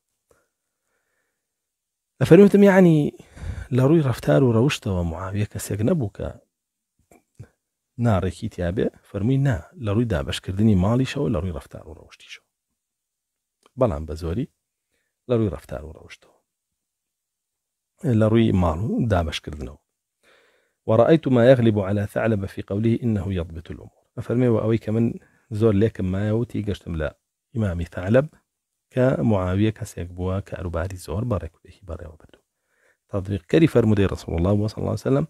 فنهتم يعني لە ڕووی ڕفتار و ڕەوشتەوە معاویە کەسێک نەبوو کە ناڕێکی تیاابێ فەرمووی نا لروي ڕووی دابشکردنی مالي شو لروي رفتار و شو بلان بزوري لروي رفتار ڕووی ڕفتار و ڕەوشتەوە لە ڕووی و ما يغلب على ثعلب في قوله إنه يضبط الأمور فرمي وأوي كمن زور ليك ما يوتي قشتم لا إمامي ثعلب كمعاوية كسيق بوا كأرباري زور ئەروباری زۆر بەڕێکوتێکی بەڕێوە بردو تطبيق كرف المدير رسول الله صلى الله عليه وسلم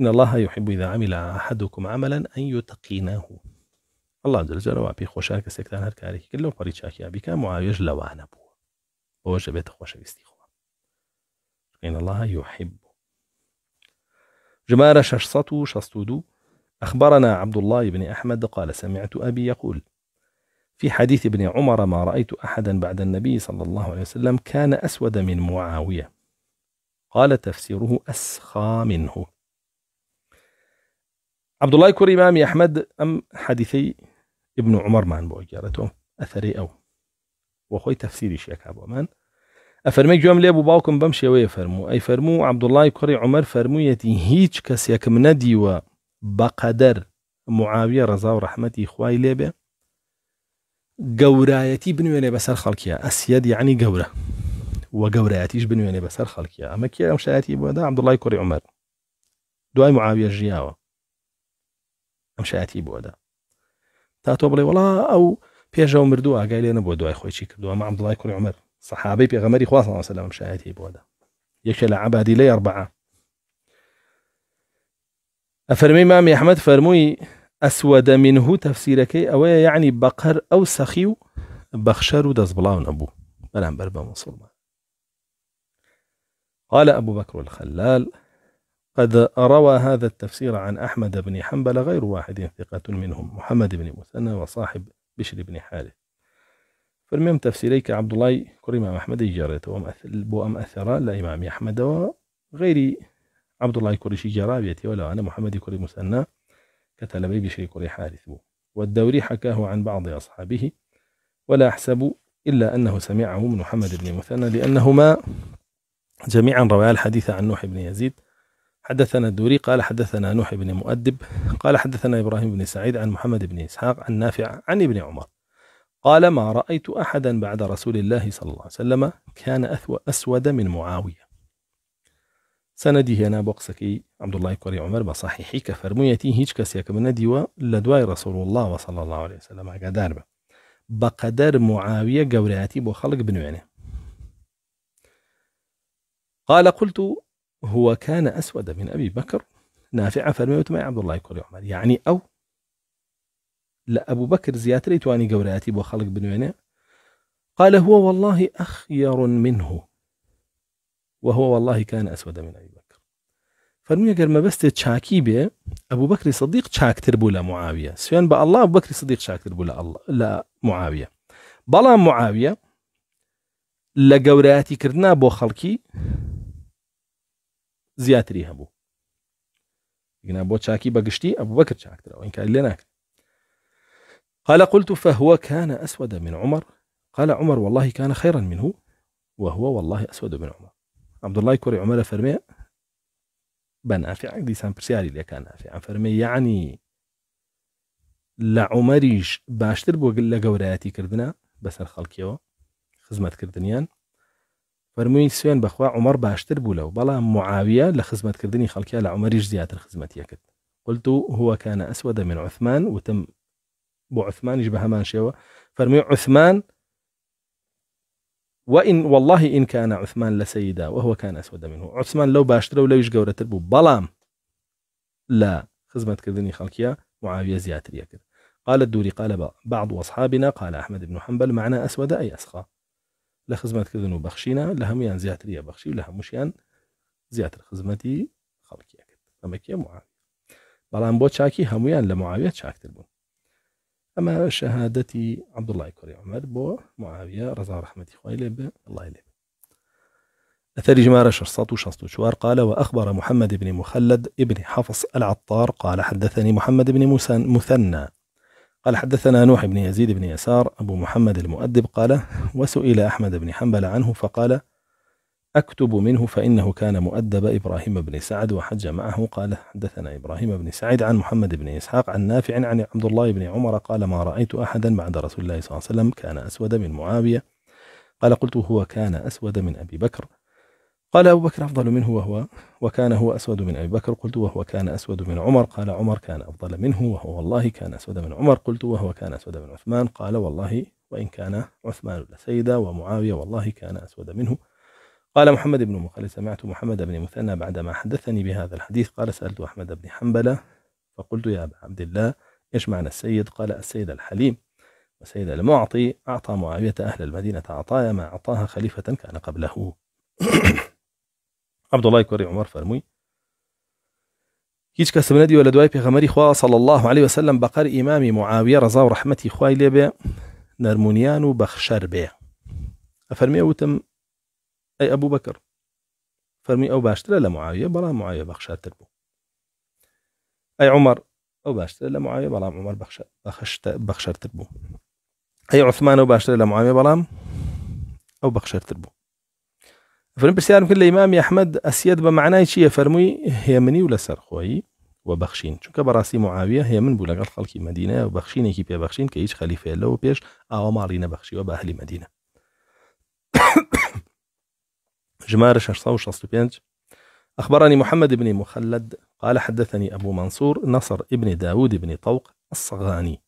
إن الله يحب إذا عمل أحدكم عملا أن يتقينه الله جل جلاله وعبي خوشاك كسكتان هر كاري كله فريد شاكي أبيك معايج لوانا بو ووجبت بيت خوشا بيستيخوا إن الله يحب جمارة ششصة شستودو أخبرنا عبد الله بن أحمد قال سمعت أبي يقول في حديث ابن عمر ما رأيت أحدا بعد النبي صلى الله عليه وسلم كان أسود من معاوية قال تفسيره أسخى منه عبد الله كريم إمامي أحمد أم حديثي ابن عمر مان بوجارته أثري أو وخوي تفسيري شيك أبو أمان أفرمي جوام لي أبو باوكم بمشي ويا فرمو أي فرمو عبد الله كري عمر فرمو يتي هيج كسيك مندي و بقدر معاوية رضا ورحمتي خواي ليبه گەورایەتی بنوێنێ بسر خلقيا أسياد يعني قورا وقوراتيش بنو يعني بسر خلك يا ما كي مشاتي بودا عبد الله كوري عمر دواي معاويه الجياوة مشاتي بودا تا بلي ولا او بيجا مردو قال لي انا بو دواي خويا شي دوا مع عبد الله كوري عمر صحابي بيغمر اخوان صلى الله عليه وسلم مشاتي بودا يشل عبادي لي اربعه أفرمي مامي أحمد فرمي أسود منه تفسيرك أو يعني بقر أو سخي بخشر بلاون أبو بلان بربا مسلمان قال أبو بكر الخلال قد روى هذا التفسير عن أحمد بن حنبل غير واحد ثقة منهم محمد بن مثنى وصاحب بشر بن حارث فالمهم تفسيريك عبد الله كريم أحمد جارته ومأثل بو أم أثر لإمام أحمد وغير عبد الله كريشي جرابيتي ولا أنا محمد كريم مثنى كتلبي بشر كري حارث بو والدوري حكاه عن بعض أصحابه ولا أحسب إلا أنه سمعه من محمد بن مثنى لأنهما جميعا روايا الحديث عن نوح بن يزيد حدثنا الدوري قال حدثنا نوح بن مؤدب قال حدثنا إبراهيم بن سعيد عن محمد بن إسحاق عن نافع عن ابن عمر قال ما رأيت أحدا بعد رسول الله صلى الله عليه وسلم كان أثوى أسود من معاوية سندي هنا بوقسكي عبد الله كوري عمر بصحيحي كفرميتي کە فەرموویەتی من کەسێکم نەدیوە رسول الله صلى الله عليه وسلم ئاگادار بقدر معاويه قوراتي بو خلق بن بنوێنێ قال قلت هو كان أسود من أبي بكر نافعا فلم معي عبد الله يقول عمر يعني أو لا أبو بكر زيادة ليتواني قورياتي بو خلق وينة قال هو والله أخير منه وهو والله كان أسود من أبي بكر فلم قال ما بس تشاكي به أبو بكر صديق تربو لا معاوية سيان بأ الله أبو بكر صديق تربو بولا الله لا معاوية بلا معاوية لە کردنا بۆ خەڵکی زیاتری هەبوو گنا بۆ چاکی بەگشتی ئەبوو بەکرد چاکترەوە این کار لێ ناکرد قال قلت فهو كان أسود من عمر قال عمر والله كان خيرا منه وهو والله أسود من عمر عبد الله كوري عمر فرمي بنافع دي سان برسياري اللي كان نافع فرمي يعني لعمريش باشتر بوغل لقوراتي كردنا بس الخلقيوه خزمەتکردنیان فەرمووی سوێن بەخوا عمر باشتر بوو لەو بەڵام معاویە لە خزمەتکردنی خەڵکیا لە عمەریش زیاتر خزمەتیە کرد قلت هو كان أسود من عثمان وتم بۆ عثمانیش بە هەمان شێوە فەرمی عثمان وإن والله إن كان عثمان لسيدا وهو كان أسود منه عثمان لو باشتر ولويش قورتر بو بلام لا خزمة كردني خلقيا معاوية زياتر قال الدوري قال بعض أصحابنا قال أحمد بن حنبل معنى أسود أي أسخى لخزمتك نو بخشينا لهم يان يعني زيات ريا بخشي لهم مش يان يعني زيات خزمتي خلقي أكد يعني. أما كي معاوية بلان بو شاكي هم يان لمعاوية شاكت تلبون أما شهادتي عبد الله كوري عمر بو معاوية رضا رحمتي خوي لب الله يلب أثر جمارة شرصات وشرصت شوار قال وأخبر محمد بن مخلد ابن حفص العطار قال حدثني محمد بن مثنى قال حدثنا نوح بن يزيد بن يسار أبو محمد المؤدب قال وسئل أحمد بن حنبل عنه فقال أكتب منه فإنه كان مؤدب إبراهيم بن سعد وحج معه قال حدثنا إبراهيم بن سعيد عن محمد بن إسحاق عن نافع عن عبد الله بن عمر قال ما رأيت أحدا بعد رسول الله صلى الله عليه وسلم كان أسود من معاوية قال قلت هو كان أسود من أبي بكر قال أبو بكر أفضل منه وهو وكان هو أسود من أبي بكر قلت وهو كان أسود من عمر قال عمر كان أفضل منه وهو والله كان أسود من عمر قلت وهو كان أسود من عثمان قال والله وإن كان عثمان لسيدا ومعاوية والله كان أسود منه قال محمد بن مخلد سمعت محمد بن مثنى بعدما حدثني بهذا الحديث قال سألت أحمد بن حنبلة فقلت يا أبا عبد الله إيش معنى السيد قال السيد الحليم وسيد المعطي أعطى معاوية أهل المدينة عطايا ما أعطاها خليفة كان قبله عبد الله كوري عمر فرموي هیچ کە ندي ولا لە دوای خوا صلى الله عليه وسلم بقر إمامي معاوية رضا و ڕحمەتی خوای لێبێ نەرمونیان و بەخشەر بێ ئەفەرمی وتم ئەی ابو بەکر فەرمی او باشترە لە معاویە بەڵام معاویە بخشر تربو ئەی عمر او باشتر لە معاویە بلا عمر بخشر تربو أي عثمان او باشتر لە معاویە بلا او بخشر تربو فرم پرسیارم كل لە يا أحمد أسياد بە معنای فرمي هي مني و سرخوي وبخشين شو بەخشین معاوية هي من هێمن بوو لەگەڵ خەڵکی مدینە كي بخشين كيش خليفة هیچ وبيش لەوە پێش ئاوە وبأهل نەبەخشیوە <coughs> جمار هەلی مدینە جمارة 665 أخبرني محمد بن مخلد قال حدثني أبو منصور نصر ابن داود بن طوق الصغاني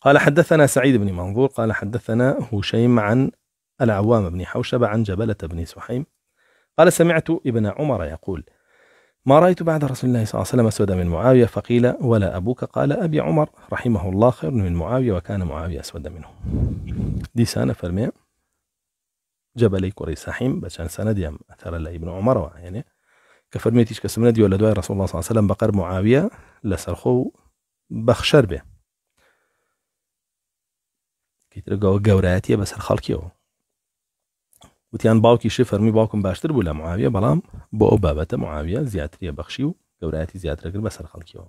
قال حدثنا سعيد بن منظور قال حدثنا هشيم عن العوام بن حوشب عن جبلة بن سحيم قال سمعت ابن عمر يقول ما رأيت بعد رسول الله صلى الله عليه وسلم أسود من معاوية فقيل ولا أبوك قال أبي عمر رحمه الله خير من معاوية وكان معاوية أسود منه دي سانة فرمية جبلي كوري سحيم بشان سانة ديام أثر الله ابن عمر يعني كفرمية تيش كسمنا دي ولا دواي رسول الله صلى الله عليه وسلم بقر معاوية لسرخو بخشر به كي ترقوا قوراتي بس الخلقية وتیان باوکیشی فەرمی باوکم باشتر بوو لە معاویە بەڵام بۆ ئەو بابەتە معاویە زیاتریە بەخشی و گەورەتی زیاترەگر بەسەر خەڵکیەوە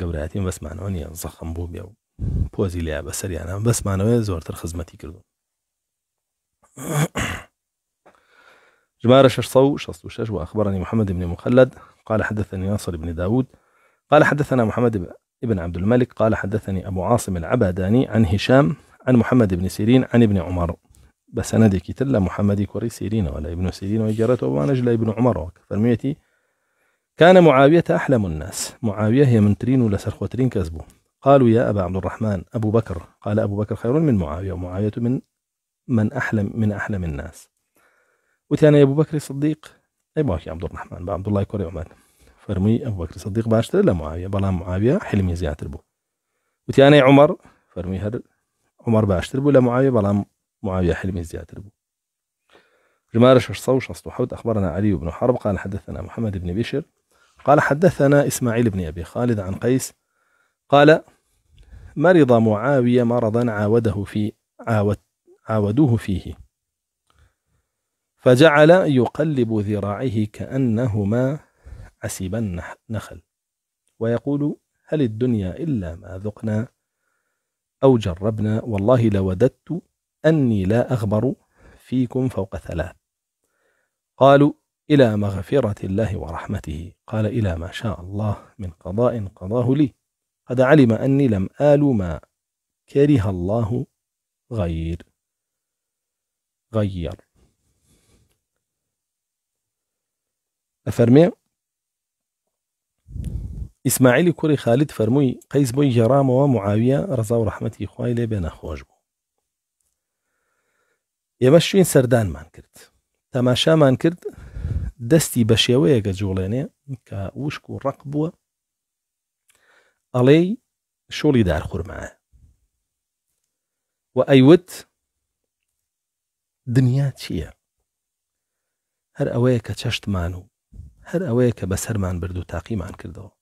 گەورەتیم بەسمانەوە بوزي زەخم بوو بێ و پۆزی لیا بەسەریانە بەسمانەوەی زۆرتر خزمەتی کردو جمارة 666 وأخبرني محمد بن مخلد قال حدثني ناصر بن داود قال حدثنا محمد بن عبد الملك قال حدثني أبو عاصم العباداني عن هشام عن محمد بن سيرين عن ابن عمر بسندك تلا محمد كوري سيرين ولا ابن سيرين وجرته وانجل ابن عمر فرميتي كان معاوية أحلم الناس معاوية هي من ترين ولا سرخوترين كذبوا قالوا يا أبا عبد الرحمن أبو بكر قال أبو بكر خير من معاوية ومعاوية من من أحلم من أحلم الناس وثاني أبو بكر الصديق أي باكي عبد الرحمن عبد الله كوري عمر فرمي أبو بكر الصديق باشتر لا معاوية بلا معاوية حلمي زيادة بو وثاني عمر فرمي هر عمر باشتر بو لا معاوية بلا معاوية حلمي زياد ربو جمارش الصوش شصت حوت أخبرنا علي بن حرب قال حدثنا محمد بن بشر قال حدثنا إسماعيل بن أبي خالد عن قيس قال مرض معاوية مرضا عاوده في عاود عاودوه فيه فجعل يقلب ذراعيه كأنهما عسيبا نخل ويقول هل الدنيا إلا ما ذقنا أو جربنا والله لوددت أني لا أغبر فيكم فوق ثلاث قالوا إلى مغفرة الله ورحمته قال إلى ما شاء الله من قضاء قضاه لي قد علم أني لم آل ما كره الله غير غير أفرمي إسماعيل كري خالد فرموي قيس بوي جرام ومعاوية رضا و خوالي بنا لێ ئێمە شوێن سەردانمان کرد تەماشامان کرد دەستی بە شێوەیەگە جوڵێنێ کە وشک و ڕق بووە ئەڵێ شۆڵی دارخورمایە و ئەیوت دنیا چییە هەر ئەوەیە کە چەشتمان و هەر ئەوەیە کە بەسەرمان برد و تاقیمان کردەوە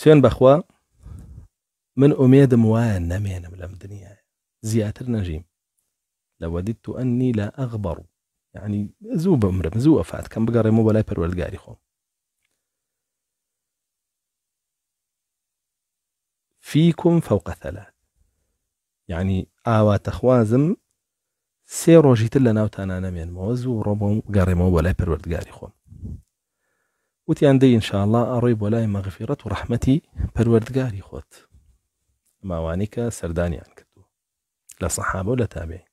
سوێن بەخوا من ئومێدم وایە نەمێنم لەم دنیاە زیاتر نەژیم لوددت أني لا أغبر يعني زو بمر زو أفات كم بقري مو بلاي پروردگاری خوم فيكم فوق ثلاث يعني آوا تخوازم سيرو ڕۆژی تر لە ناوتانە نەمێنمەوە زوو ڕۆبم گەڕێمەوە بۆ لای پەروەردگاری وتي عندي إن شاء الله بۆ لای مغفرة ورحمتي ڕەحمەتی پەروەردگاری خۆت ماوانی کە سەردانیان کردو لە لا صحابة ولا تابعين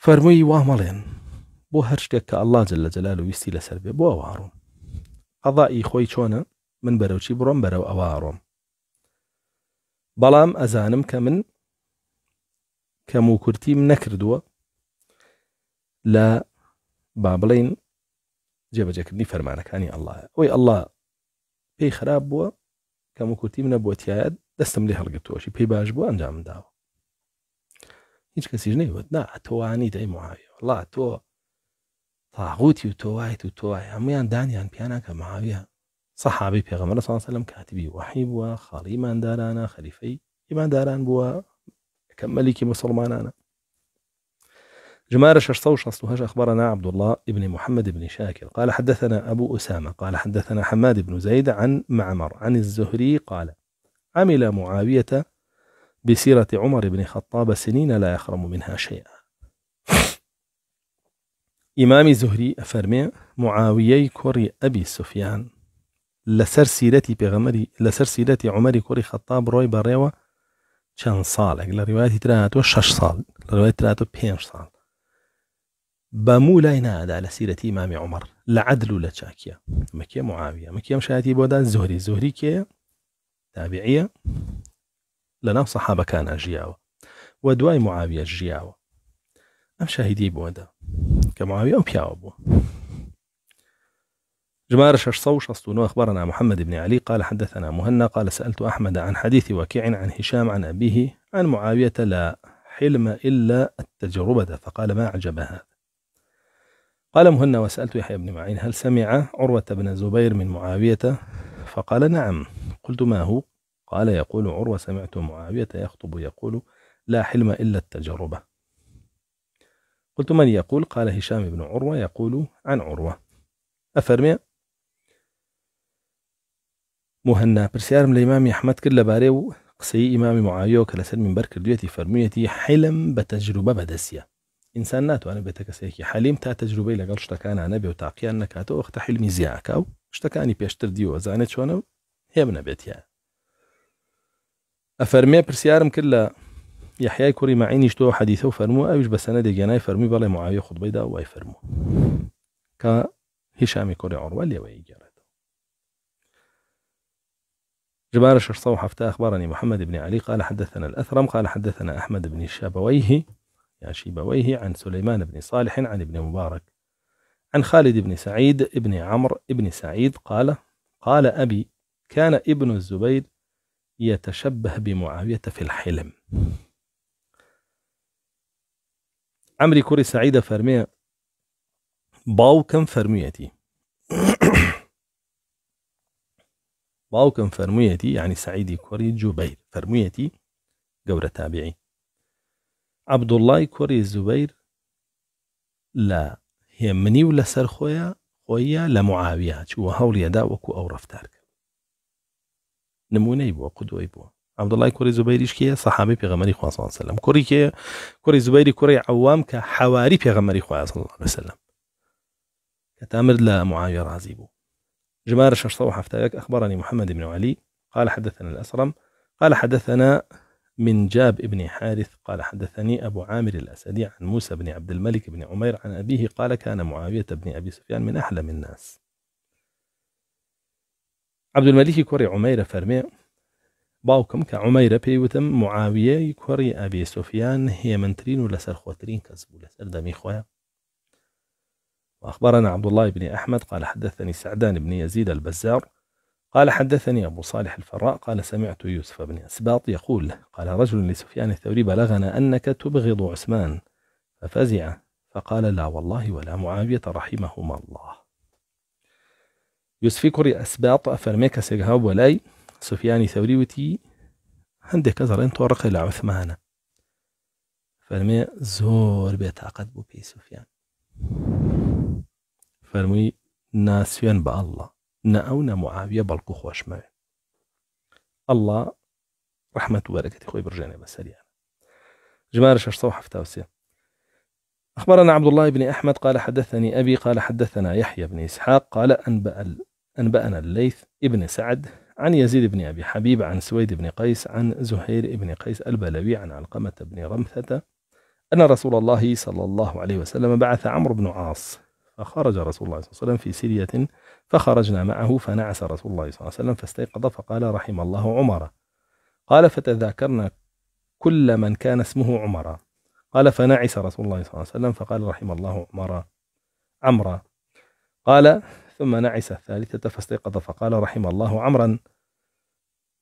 فرمي واملين بو هرشتك الله جل جلاله جەلال و بو لەسەر بێ خوي ئەوواڕوم من خۆی چۆنە من بەرەوچی بڕۆم بەرەو ئەوواڕۆم بەڵام ئەزانم کە من نكردو لا بابلين نەکردووە لە با بڵین جێبەجێکردنی الله ئەلله ئەوی ئەلله بو خراپ كرتي من و کورتیم لي دەستم شي هەڵگرتوەشی پێی باش بوو ئەنجام هیچ کەسیش نەیوت نا تۆوانی دەی معاویە وڵا تۆ تاغوتی و تۆوایت و تۆای هەمویان دانیان پیانە کە معاویە سەحابی پێغەمەرە ساسەلم کاتبی وحی بووە خاڵی ماندارانە خەریفەی ئیمانداران بووە کەم مەلیکی مسلمانانە جمارة 668 أخبرنا عبد الله ابن محمد بن شاكر قال حدثنا أبو أسامة قال حدثنا حماد بن زيد عن معمر عن الزهري قال عمل معاوية بسيرة عمر بن خطاب سنين لا يخرم منها شيئا إمام زهري أفرمي معاوية كوري أبي سفيان لسر سيرتي بغمري لسر سيرتي عمر كوري خطاب روي بريوة كان صالح لرواية ڕواەتی تراتوە شش لرواية لە ڕوای تراتوە پێنج ساڵ على سيرة إمام عمر لعدل ولا و لە معاوية مەکێ معاویە بودا زهري زهري كي تابعية لنا صحابة كان جياو ودواي معاوية جياو أم شاهدي بودا كمعاوية أم و پیاوە بووە جمارة 669 أخبرنا محمد بن علي قال حدثنا مهنا قال سألت أحمد عن حديث وكيع عن هشام عن أبيه عن معاوية لا حلم إلا التجربة فقال ما أعجب هذا قال مهنا وسألت يحيى بن معين هل سمع عروة بن الزبير من معاوية فقال نعم قلت ما هو قال يقول عروة سمعت معاوية يخطب يقول لا حلم إلا التجربة قلت من يقول قال هشام بن عروة يقول عن عروة أفرمي مهنا برسيار من الإمام أحمد كل باريو إمام معاوية وكلا سلم من برك کردوێتی فرميتي حلم بتجربة بدسية إنسان ناتو أنا بيتك سيكي حەلیم تا تجربة لەگەڵ شتەکانانە أنا نبي تاقییان نەکاتەوە وەختە حلمی زیاکە و بيشتر ديو وزانت شونو هي و هێب افرمي يحيى كوري لە یحیای حديثه معینیش تۆ بس انا دي جناي فرمي بالله معاويه خطبه دا واي فرمو كا هشام كوري عروه اللي عڕوە جرد جبار جبارة 607 أخبرني محمد بن علي قال حدثنا الأثرم قال حدثنا أحمد بن الشابويه يا يعني شيبويه عن سليمان بن صالح عن ابن مبارك عن خالد بن سعيد ابن عمرو ابن سعيد قال قال أبي كان ابن الزبير يتشبه بمعاوية في الحلم عمري كوري سعيدة فرمية باو كم فرميتي <coughs> باو كم فرميتي يعني سعيدي كوري جبير فرميتي قورة تابعي عبد الله كوري زبير لا هي مني ولا سر خويا خويا لمعاوية شو هول يدا وكو أو رفتارك نمونه بووە قدوی بووە عبدڵای کوری زوبەریش کێ سەحابی پێغەمەری خواسان سەلم کوڕی کێ کوری زوبەری کوری عوام کە حەواری پێغەمەری الله بەسلم کە تامرد لە معاویە ڕازی بوو جمار 671 أخبرني محمد بن علي قال حدثنا الأسرم قال حدثنا من جاب ابن حارث قال حدثني أبو عامر الأسدي عن موسى بن عبد الملك بن عمير عن أبيه قال كان معاوية بن أبي سفيان من أحلم الناس الملك کوڕی عمەیرە فەرمێ باوكم کە بيوتم معاوية معاویەی أبي سفيان هي من ترين ولا خۆترین خوترين بوو لسر دمي خويا وأخبرنا عبد الله بن أحمد قال حدثني سعدان بن يزيد البزار قال حدثني أبو صالح الفراء قال سمعت يوسف بن أسباط يقول قال رجل لسفيان الثوري بلغنا أنك تبغض عثمان ففزع فقال لا والله ولا معاوية رحمهما الله كوري أسباط أفرميكا سيغهاب ولاي سفياني ثوريوتي هندي كزر تورق إلى عثمان فرمي زور بيتعقد بو بي سفيان فرمي ناسيان بالله الله نأونا معاوية بالكو خوش الله رحمة وبركة خوي برجاني بسريان جمارة 673 أخبرنا عبد الله بن أحمد قال حدثني أبي قال حدثنا يحيى بن إسحاق قال أنبأ أنبأنا الليث ابن سعد عن يزيد بن أبي حبيب عن سويد بن قيس عن زهير بن قيس البلوي عن علقمة بن رمثة أن رسول الله صلى الله عليه وسلم بعث عمرو بن عاص فخرج رسول الله صلى الله عليه وسلم في سرية فخرجنا معه فنعس رسول الله صلى الله عليه وسلم فاستيقظ فقال رحم الله عمر قال فتذاكرنا كل من كان اسمه عمر قال فنعس رسول الله صلى الله عليه وسلم فقال رحم الله عمر عمرا قال ثم نعس الثالثة فاستيقظ فقال رحم الله عمرا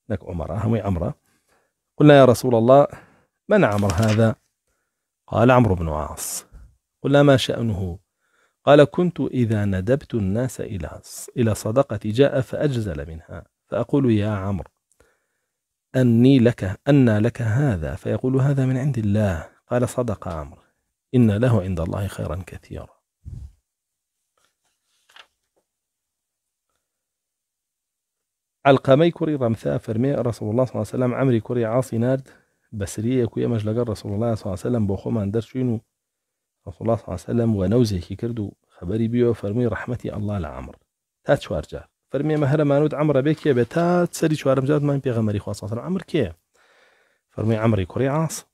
لك عمر هم عمرا قلنا يا رسول الله من عمر هذا قال عمرو بن عاص قلنا ما شأنه قال كنت إذا ندبت الناس إلى إلى صدقة جاء فأجزل منها فأقول يا عمرو أني لك أن لك هذا فيقول هذا من عند الله قال صدق عمرو إن له عند الله خيرا كثيرا القمي كري رمثا فرمي رسول الله صلى الله عليه وسلم عمري كري عاصي نارد بسرية كوية مجلقر رسول الله صلى الله عليه وسلم بوخو من درشينو رسول الله صلى الله عليه وسلم ونوزي كي كردو خبري بيو فرمي رحمتي الله لعمر تات شوار جار فرمي مهر مانود عمر بيك يا بتات سري شوار مجاد ما غمري خواص صلى الله عليه وسلم عمر كي فرمي عمري كري عاص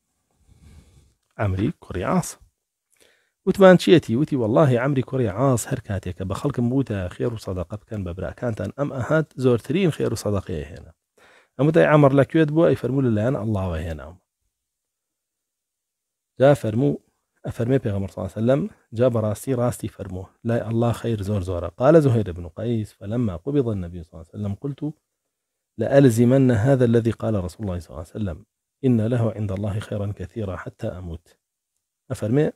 عمري كوري عاص وتمان وتي والله عمري كوري عاص عاز هەر کاتێکە موتا خير بوتە كان ببرا كانت أن أم أهات ئەم خير زۆرترین هنا و سەدەقەیە لك ئەمتای ئەمەر لەکوێت بووە الله فەرمو لەلایەن فرمو أفرمي جا صلى الله عليه وسلم جا بەڕاستی راستي فرمو لا الله خير زور زورا قال زهير بن قيس فلما قبض النبي صلى الله عليه وسلم قلت لألزمن هذا الذي قال رسول الله صلى الله عليه وسلم إن له عند الله خيرا كثيرا حتى أموت أفرمي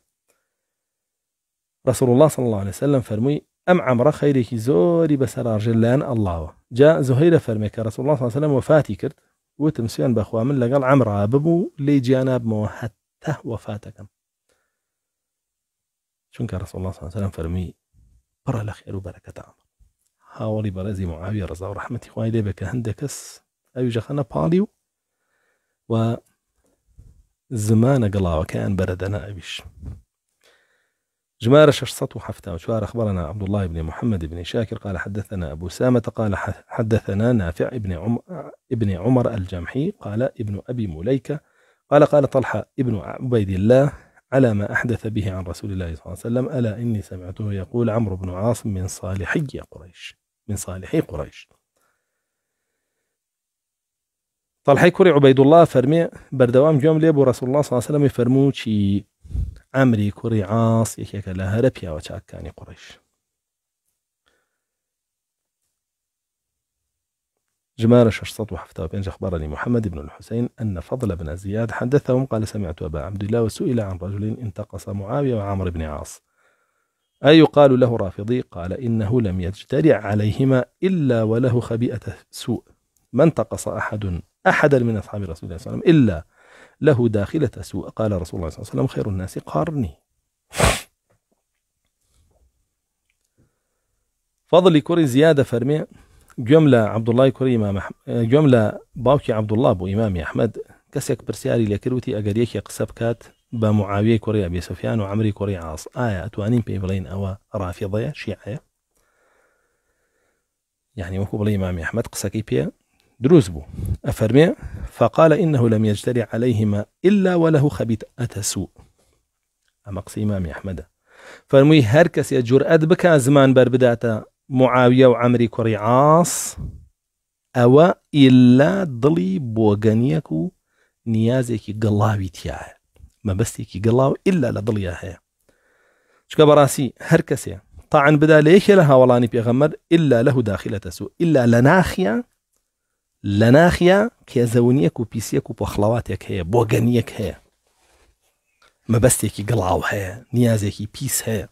رسول الله صلى الله عليه وسلم فرمي أم عمر خيرك زوري بسر أرجلان الله جاء زهير فرمي رسول الله صلى الله عليه وسلم وفاتي كرت وتمسيان بأخوة من لقال عمر ببوو لي جاناب حتە وفاتك شنك رسول الله صلى الله عليه وسلم فرمي برا لخير وبركة عمر هاولي برازي معاوية ڕزا رحمتي ڕحمەتی لي بك بکە هەندێک کەس ئەوی و قلا وكان بردنا ابيش جمارة وشوار أخبرنا عبد الله بن محمد بن شاكر قال حدثنا أبو سامة قال حدثنا نافع ابن عمر, ابن عمر الجمحي قال ابن أبي مليكة قال قال طلحة ابن عبيد الله على ما أحدث به عن رسول الله صلى الله عليه وسلم ألا إني سمعته يقول عمرو بن عاصم من صالحي قريش من صالحي قريش عبيد تەڵحی کوڕی عوبەیدوڵا فەرمێ بەردەوام رسول الله صلى الله عليه وسلم چی ئەمری کوڕی عاس یەکێکە لە هەرە پیاوە چاکەکانی قريش جمارة وبينج أخبرني محمد بن الحسين أن فضل بن زياد حدثهم قال سمعت أبا عبد الله وسئل عن رجل انتقص معاوية وعمر بن عاص أي يقال له رافضي قال إنه لم يجترع عليهما إلا وله خبيئة سوء ما انتقص أحد أحدا من أصحاب رسول الله صلى الله عليه وسلم إلا له داخلة سوء قال رسول الله صلى الله عليه وسلم خير الناس قارني فضل كوري زيادة فرمي جملة عبد الله كوري إمام جملة باوكي عبد الله بو إمام أحمد كسك برسياري لكروتي أقريك يقسب كات بمعاوية كوري أبي سفيان وعمري كوري عاص آية أتوانين بيبلين أو رافضية شيعية يعني وكو بلي إمام أحمد قسكي بيه دروزبو بو أفرمي فقال إنه لم يجتري عليهما إلا وله خبيثة سوء أما قصي إمام أحمد فرمي هركس كس أدبك زمان بر معاوية وعمري كري عاص أو إلا ضلي بوغنيكو نیازێکی قلاوي تياه ما بس كي قلاو إلا هەیە چکە شكا براسي هركسي طعن بدا ليش لها ولاني بيغمر إلا له داخلة سوء إلا لناخيا لناخيا كي زونيك وبيسيك وبخلواتك هي بوغنيك هي ما بستيكي قلعو هي نيازيكي بيس هي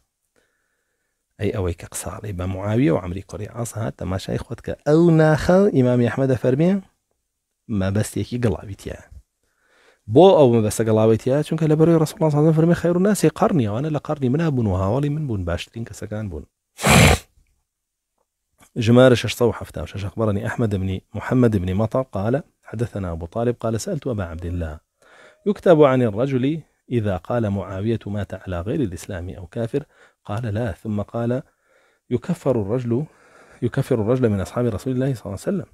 اي اويك قصار يبقى معاويه وعمري قري عصا حتى ما شيخ خدك او ناخ امام احمد فرمي ما بس هيك قلا بو او ما بس قلا بيتيا چونك لبر رسول الله صلى الله عليه وسلم فرمي خير الناس قرني وانا لقرني من ابن وهاولي من بون باشتين كسكان بون جمارش اش صوح تاوش أخبرني أحمد بن محمد بن مطر قال حدثنا أبو طالب قال سألت أبا عبد الله يكتب عن الرجل إذا قال معاوية مات على غير الإسلام أو كافر قال لا ثم قال يكفر الرجل يكفر الرجل من أصحاب رسول الله صلى الله عليه وسلم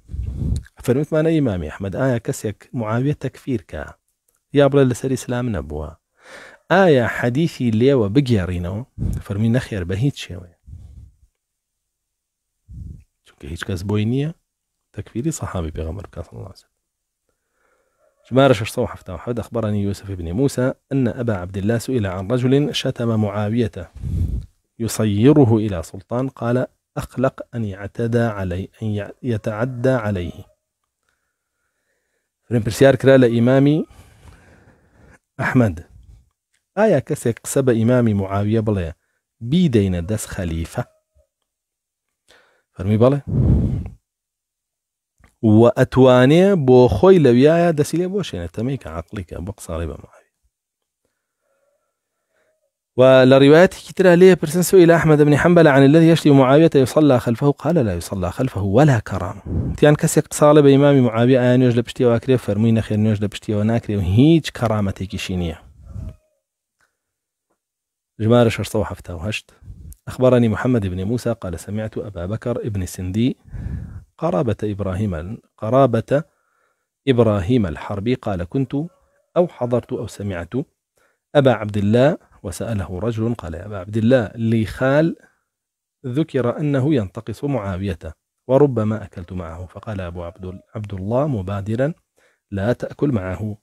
فرمت معنا إمامي أحمد آية كسيك معاوية تكفير كا أبلا لسر إسلام نبوة آية حديثي ليه رينو فرمي نخير بهيت شوية هیچ کەس تكفيري صحابي تەکفیری سەحابی پێغەمبەر بکە صلى الله عليه وسلم جمارة 671 أخبرني يوسف بن موسى أن أبا عبد الله سئل عن رجل شتم معاوية يصيره إلى سلطان قال أخلق أن يعتدى علي أن يتعدى عليه فرن برسيار كرا لإمامي أحمد آية كسك سب إمامي معاوية بلا بيدين دس خليفة فرمي بالي واتواني بو خوي خۆی دسيلي دەسی لێ تميك عقلك تەمەی کە عقلیکە بە قساڵی بەماوی ولا روايات كتيرة ليه برسنسو إلى أحمد بن حنبل عن الذي يشتي معاوية يصلى خلفه قال لا يصلى خلفه ولا كرام تيان كسيك صالة بإمام معاوية ان يجلب شتي وأكري فرمينا خير يجلب شتي وناكري وهيج كرامتك شينيه جمارش شرصة وهشت أخبرني محمد بن موسى قال سمعت أبا بكر بن سندي قرابة إبراهيم قرابة إبراهيم الحربي قال كنت أو حضرت أو سمعت أبا عبد الله وسأله رجل قال يا أبا عبد الله لي خال ذكر أنه ينتقص معاوية وربما أكلت معه فقال أبو عبد, عبد الله مبادرا لا تأكل معه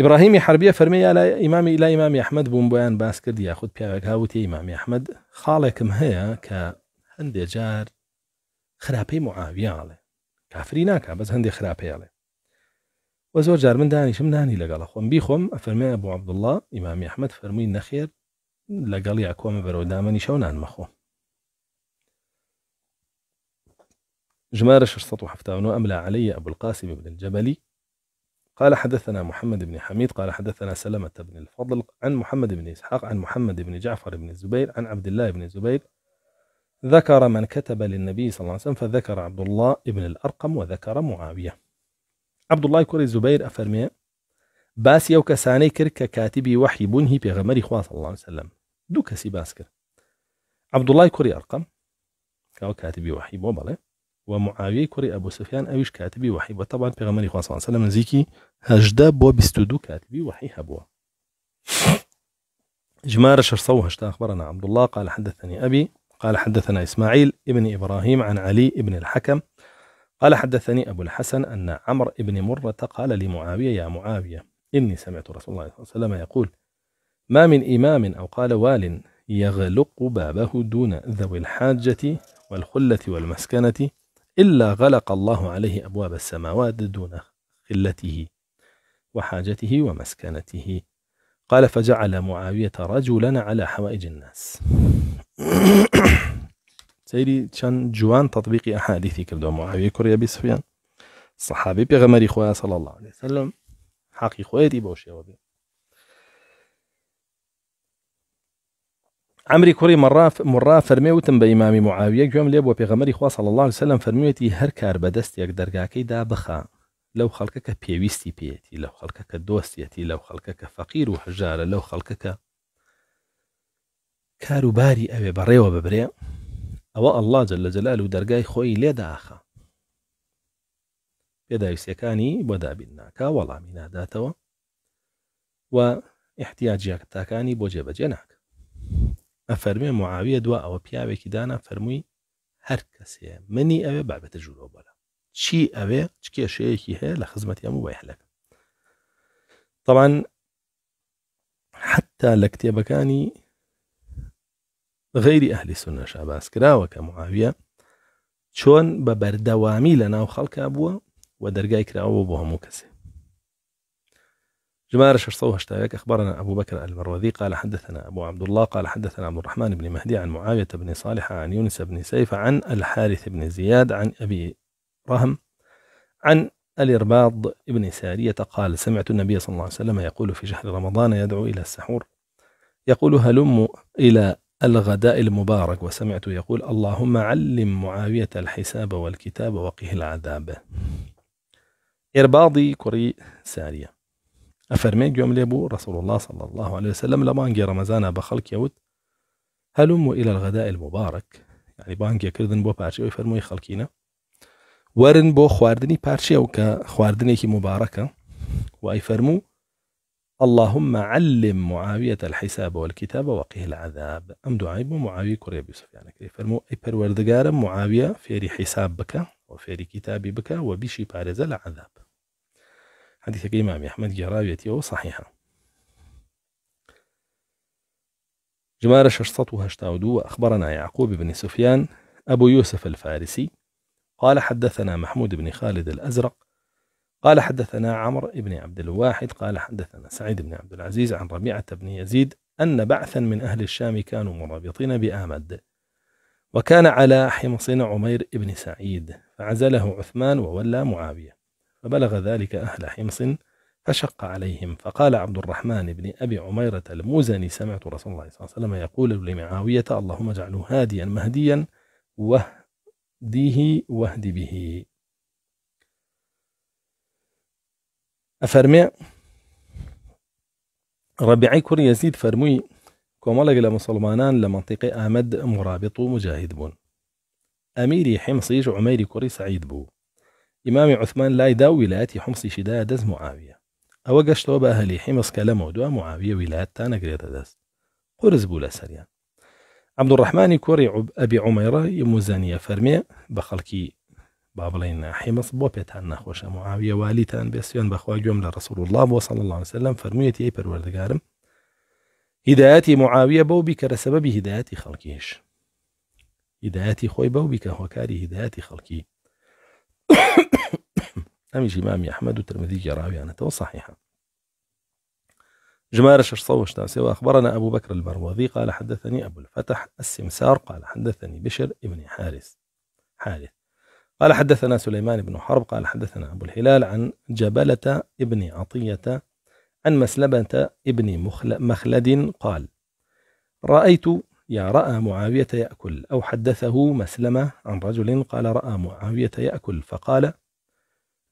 ابراهيمي حربيه فەرمیە لە ئیمامی لا امامي احمد بووم بۆیان باس کرد یاخود پیاوێک هاوتی احمد ئەحمد خاڵێکم هەیە کە هەندێک جار خرابي معاويه کافری ناکە بس هەندێک خرابي علي زۆر جار من دانیشم نانی لەگەڵە خۆم ابو ئەفەرمەیە بۆ عبدله ئیمامی ئەحمد فەرمووی نەخێر لەگەڵ یا کۆمە شونان مخو جمارش شرطة ژمارە أملا علي أبو القاسم بن الجبلي قال حدثنا محمد بن حميد قال حدثنا سلمة بن الفضل عن محمد بن إسحاق عن محمد بن جعفر بن الزبير عن عبد الله بن الزبير ذكر من كتب للنبي صلى الله عليه وسلم فذكر عبد الله بن الأرقم وذكر معاوية عبد الله كوري الزبير أفرمي باس يوك ساني كرك كاتبي وحي بنهي بغمري خواه صلى الله عليه وسلم کەسی سي باسكر عبد الله كري أرقم كاتبي وحي بۆ ومعاوية و معاویه کوڕی ئەبو سفیان ئەویش کاتبی وحی صلى الله عليه وسلم نزيكي هجدا نزیکی بستودو كاتبي وحي هبوا جمار الشر صوه هجدا أخبرنا عبد الله قال حدثني أبي قال حدثنا إسماعيل ابن إبراهيم عن علي ابن الحكم قال حدثني أبو الحسن أن عمرو ابن مرة قال لمعاوية يا معاوية إني سمعت رسول الله صلى الله عليه وسلم يقول ما من إمام أو قال وال يغلق بابه دون ذوي الحاجة والخلة والمسكنة إلا غلق الله عليه أبواب السماوات دون خلته وحاجته ومسكنته قال فجعل معاوية رجلا على حوائج الناس <coughs> سيدي كان جوان تطبيق أحاديثي كردو معاوية كوريا بسفيان صحابي بيغمري خويا صلى الله عليه وسلم حقي خويتي بوشي وبيه عمري كوري مرة مرة فرميوت بإمام معاوية يوم ليبو وبيغمري خوا صلى الله عليه وسلم فرميتي هر كار بدست يقدر كي دا بخا لو خلقك بيويستي بيتي لو خلقك دوستيتي لو خلقك فقير وحجارة لو خلقك كارو باري أبي بري وببري أو الله جل جلاله درقاي خوي لي أخا بدا يسيكاني بدا بناكا والله منا و احتياجيك تاكاني بوجه بجيناكا ئەفەرمێ معاویە دوا ئەوە پیاوێکی دانا فەرمووی هەر کەسەیە منی ئەوێ بابەتە ژوورۆ بەلا چی ئەوێ چ کێشەیەکی هەیە لە خزمەتی ئەم وای هەلەکە طبعاً حتا لە کتێبەکانی غەیری ئەهلی سونەشا باس کراوە کە معاویە چۆن بە بەردەوامی لە ناو خەڵکە بووە و دەرگای کراوە بۆ هەموو کەسێ جمال شرصوه اشتايك أخبرنا أبو بكر المروذي قال حدثنا أبو عبد الله قال حدثنا عبد الرحمن بن مهدي عن معاوية بن صالح عن يونس بن سيف عن الحارث بن زياد عن أبي رهم عن الإرباض بن سارية قال سمعت النبي صلى الله عليه وسلم يقول في شهر رمضان يدعو إلى السحور يقول هلم إلى الغداء المبارك وسمعت يقول اللهم علم معاوية الحساب والكتاب وقه العذاب إرباضي كري سارية أفرمي يوم ليبو رسول الله صلى الله عليه وسلم لما أنجي رمزانا بە خەڵکیەوت هەلوم إلى الغداء المبارك يعني بانجي كردن بو بارشي ويفرموا يخلكينا ورن بو خواردني بارشي کە خواردني كي مباركة ويفرموا اللهم علم معاوية الحساب والكتاب وقيه العذاب أم دعاي معاوية بيوسف يعني كي يفرموا أي پروردگارم معاوية فيري حساب بك وفيري كتابي بك وبيشي بارز العذاب حديث الإمام أحمد أو صحيحة جمارة ششطة هشتاودو وأخبرنا يعقوب بن سفيان أبو يوسف الفارسي قال حدثنا محمود بن خالد الأزرق قال حدثنا عمرو بن عبد الواحد قال حدثنا سعيد بن عبد العزيز عن ربيعة بن يزيد أن بعثا من أهل الشام كانوا مرابطين بآمد وكان على حمص عمير بن سعيد فعزله عثمان وولى معاوية فبلغ ذلك أهل حمص فشق عليهم فقال عبد الرحمن بن أبي عميرة المزني سمعت رسول الله صلى الله عليه وسلم يقول لمعاوية اللهم اجعله هاديا مهديا واهديه واهد به أفرمي ربيعي كور يزيد فرمي کۆمەڵێک لە لمنطقي آمد مرابط مجاهد بون أميري حمصيج عميري كوري سعيد بون إمام عثمان لا يداو ولاتي حمص شدا دز معاوية أو قشتو بأهلي حمص حیمەسکە لەمەوە معاوية ولات تانا تا دز قرز بولا بوو عبد الرحمن كوري عب أبي عميرة يموزانية بە بخلكي بابلين حمص حیمەس بۆ پێتان نەخۆشە معاویە والیتان بێ رسول الله گوێم الله عليه وسلم الله وسلم فەرموویەتی ئەی پەروەردەگارم هیدایەتی معاویە بەو بیکەرە هداياتي خلقيش هداياتي خوي خۆی هو كاري هداياتي هیدایەتی يا أحمد ئەحمەد يا راوي أنا تو صحيحة جمارش صوش تاسي وأخبرنا أبو بكر المروذي قال حدثني أبو الفتح السمسار قال حدثني بشر ابن حارس حارث قال حدثنا سليمان بن حرب قال حدثنا أبو الهلال عن جبلة ابن عطية عن مسلبة ابن مخلد قال رأيت يا رأى معاوية يأكل أو حدثه مسلمة عن رجل قال رأى معاوية يأكل فقال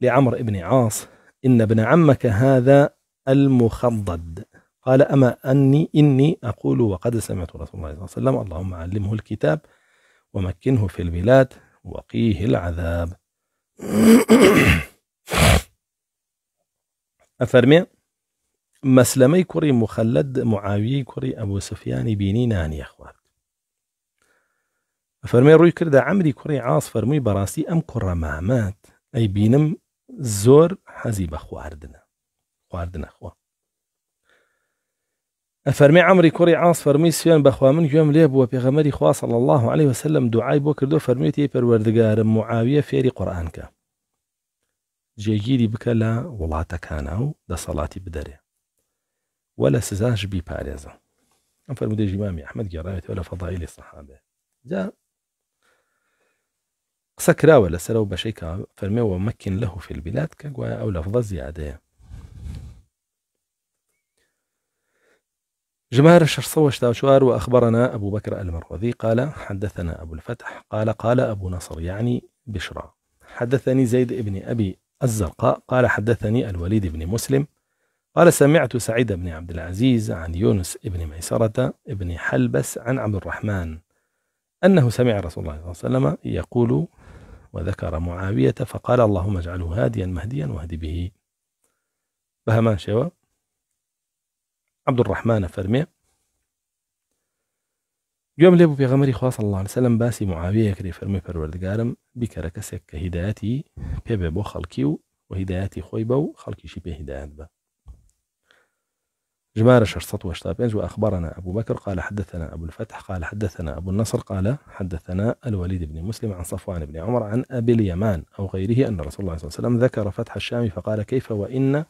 لعمر بن عاص إن ابن عمك هذا المخضد قال أما أني إني أقول وقد سمعت رسول الله صلى الله عليه وسلم اللهم علمه الكتاب ومكنه في البلاد وقيه العذاب <coughs> أفرمي مسلمي کوڕی مخلد معاویی کوڕی أبو سفیانی بینی نانی أخوات فرمي روي كرد عمري کوڕی عاص فرمي براسي أم كرة مامەت أي بينم زور حزي بخواردنا خواردنا أخوة فرمي عمري كري عاص فرمي سفيان بخوا من يوم ليب بووە خوا صلى الله عليه وسلم دعاي بوكردو فرميتي فەرمیێتی معاوية معاویە قرآنك قورآانکە بكلا بکە لە وڵاتەکانە و دەسەڵاتی بدەرێ ولا سزاج بي باريزا أم فەرمودەی ژیمامی أحمد گەڕاوێتەوە ولا فضائل الصحابة جا سكرا ولا سلو بشيكا فرمي ومكن له في البلاد کە أو ئەو زيادة جمار جمار وشتاوشوار وأخبرنا أبو بكر المروذي قال حدثنا أبو الفتح قال قال أبو نصر يعني بشرى حدثني زيد بن أبي الزرقاء قال حدثني الوليد بن مسلم قال سمعت سعيد بن عبد العزيز عن يونس بن ميسرة بن حلبس عن عبد الرحمن أنه سمع رسول الله صلى الله عليه وسلم يقول وذكر معاوية فقال اللهم اجعله هاديا مهديا واهد به بهمان شوى عبد الرحمن فرمي يوم لبو في غمري خواص الله عليه وسلم باسي معاوية كري فرمي فرورد قارم بكركسك که بيبو پی بو خويبو و شبه خوی بو جمارة شرسط سطوة وأخبرنا أبو بكر قال حدثنا أبو الفتح قال حدثنا أبو النصر قال حدثنا الوليد بن مسلم عن صفوان بن عمر عن أبي اليمان أو غيره أن رسول الله صلى الله عليه وسلم ذكر فتح الشام فقال كيف وإن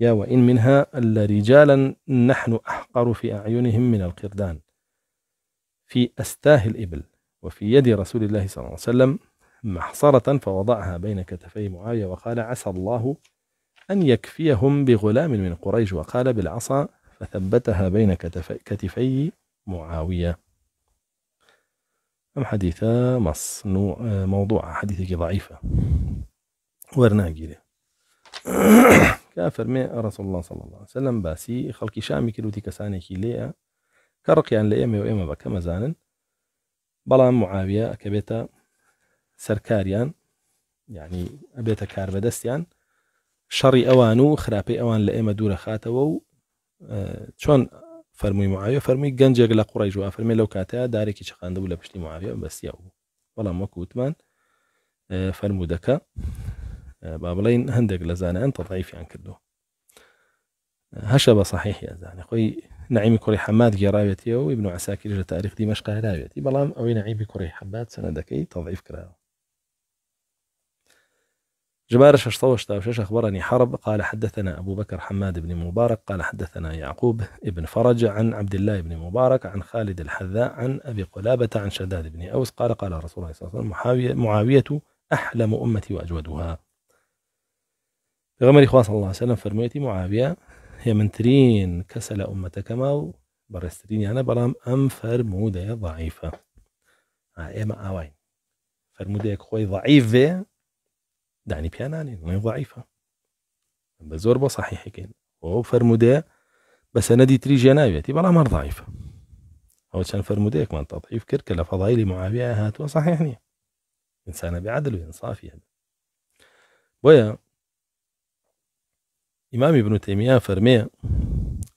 يا وإن منها لرجالا نحن أحقر في أعينهم من القردان في أستاه الإبل وفي يد رسول الله صلى الله عليه وسلم محصرة فوضعها بين كتفي معاوية وقال عسى الله أن يكفيهم بغلام من قريش وقال بالعصا فثبتها بين كتفي معاوية أم حديثة مصنوع موضوع حديثك ضعيفة ورناجيلة <coughs> كافر من رسول الله صلى الله عليه وسلم باسي خلقي شامي كلوتي كسانكي ليا كرقي يعني عن لئيمة وإيمة بكما زانن بەڵام معاوية كبيتا سركاريان يعني،, يعني أبيتا ئەبێتە کار يعني شر اوانو خرابي اوان لايما دور خاتو شلون فرمي معاويه فرمي جنج معاویە قريش وفرمي لو كاتا جووا فەرمی لەو کاتەیە دارێکی چخاندە بوو لە پشتی معاویە بەسییا بوو بەڵام وەکووتمان فەرموو دەکە با بڵین هەندێک لە زانیان تەڵایفیان کردو هەشە بە صحیحی ئەزانێ خۆی نعیمی کوڕی حەماد گێڕاوێتیەوە و ابن عساکر لە تاریخ دیمەشقاراوێتی بەڵام ئەوەی نعیبی کوڕی حەبات سەنەدەکەی جبارش اشطوشتا وشش أخبرني حرب قال حدثنا أبو بكر حماد بن مبارك قال حدثنا يعقوب بن فرج عن عبد الله بن مبارك عن خالد الحذاء عن أبي قلابة عن شداد بن أوس قال قال رسول الله صلى الله عليه وسلم معاوية, معاوية أحلم أمتي وأجودها پیغمبری خواه صلى الله عليه وسلم فرمویتی معاویه هێمنترین کەسە لە ئومەتەکەما و بەڕێستترینیانە بەڵام ئەم فەرمودەیە ضعیفە آه، ئێمە ئاواین آوين فرمودة خوي ضعيفة دعني بيانان وين ضعيفة بزور بصحيح كين هو فرمودة بس أنا دي تري جنابي تي برا مر ضعيفة أو كان فرموديك ما تضعيف كرك لا فضائل معاوية هات صحيحني إنسانة بعدل وإنصافي يعني. ويا إمام ابن تيمية فرمي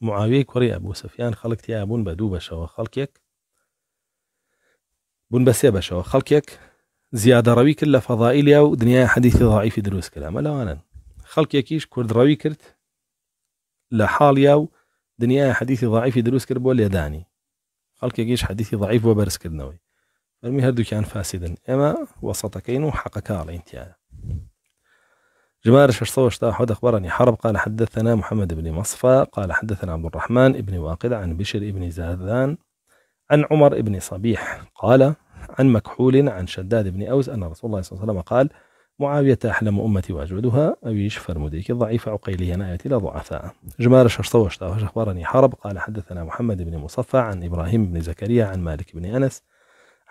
معاوية كوري أبو سفيان خلقتي يا أبون بدو بشوا خلقك بون بسيا بشوا خلقك زياده زیادە ڕەوی کرد لە فەضائیلیا دروس دنیای لا ڕعیفی خلق يكيش مەلاوانن خەڵکێکیش کوردڕەوی کرد لە حاڵیا و دنیای حەدیثی ضعیفی يكيش کرد ضعيف لێدانی خەڵکێکیش حەدیثی ضعیف كان فاسدا أما وسط فاسیدن ئێمە وەسەتەکەین و حەقەکاڵین تیاە جمار 681 أخبرني حرب قال حدثنا محمد بن مصفى قال حدثنا عبد الرحمن بن واقد عن بشر بن زاذان عن عمر بن صبيح قال عن مكحول عن شداد بن أوس أن رسول الله صلى الله عليه وسلم قال معاوية أحلم أمتي وأجودها أبي أبيش فرموديك الضعيف عقيلي نايتي لا ضعفاء جمار شرطوش أخبرني حرب قال حدثنا محمد بن مصفى عن إبراهيم بن زكريا عن مالك بن أنس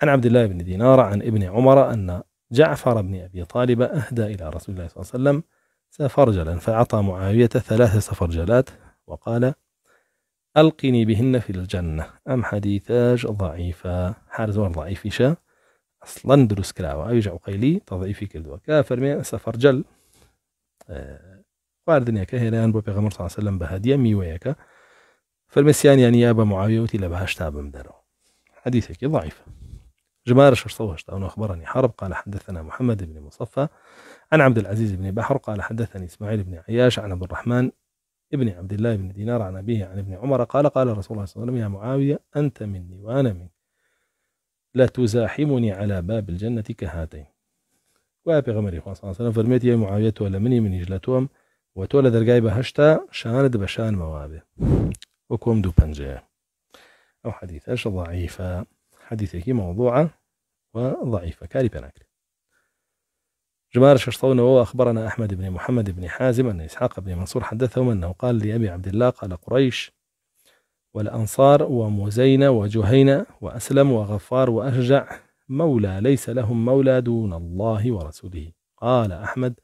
عن عبد الله بن دينار عن ابن عمر أن جعفر بن أبي طالب أهدى إلى رسول الله صلى الله عليه وسلم سفرجلا فأعطى معاوية ثلاث سفرجلات وقال ألقني بهن في الجنة أم حديثاج ضعيفة ضعيف إشا أصلا دروس كراوة أيجا قيلي تضعيفي كافر كافرمي سفر جل آه، واردنيا كهيران بو پیغمبر صلى الله عليه وسلم بهدية ميوياك فالمسيان يعني يابا معاوية وتي لبهشتا بمدرو حديثك ضعيف جمار شرصوهشت أو أخبرني حرب قال حدثنا محمد بن مصفى عن عبد العزيز بن بحر قال حدثني إسماعيل بن عياش عن عبد الرحمن ابن عبد الله بن دينار عن أبيه عن ابن عمر قال قال رسول الله صلى الله عليه وسلم يا معاوية أنت مني وأنا منك لا تزاحمني على باب الجنة كهاتين وابي غمر صلى الله عليه وسلم فرميت يا معاوية تو لمنی منی جلتوم و تو لدرگای بهشتا شاند بشان موابه وكم دو پنجه او حديث ضعيفة حديثك موضوعة وضعيفة كاري بناكري جمال وهو أخبرنا أحمد بن محمد بن حازم أن إسحاق بن منصور حدثهم أنه قال لأبي عبد الله قال قريش والأنصار ومزينة وجهينة وأسلم وغفار وأشجع مولى ليس لهم مولى دون الله ورسوله قال أحمد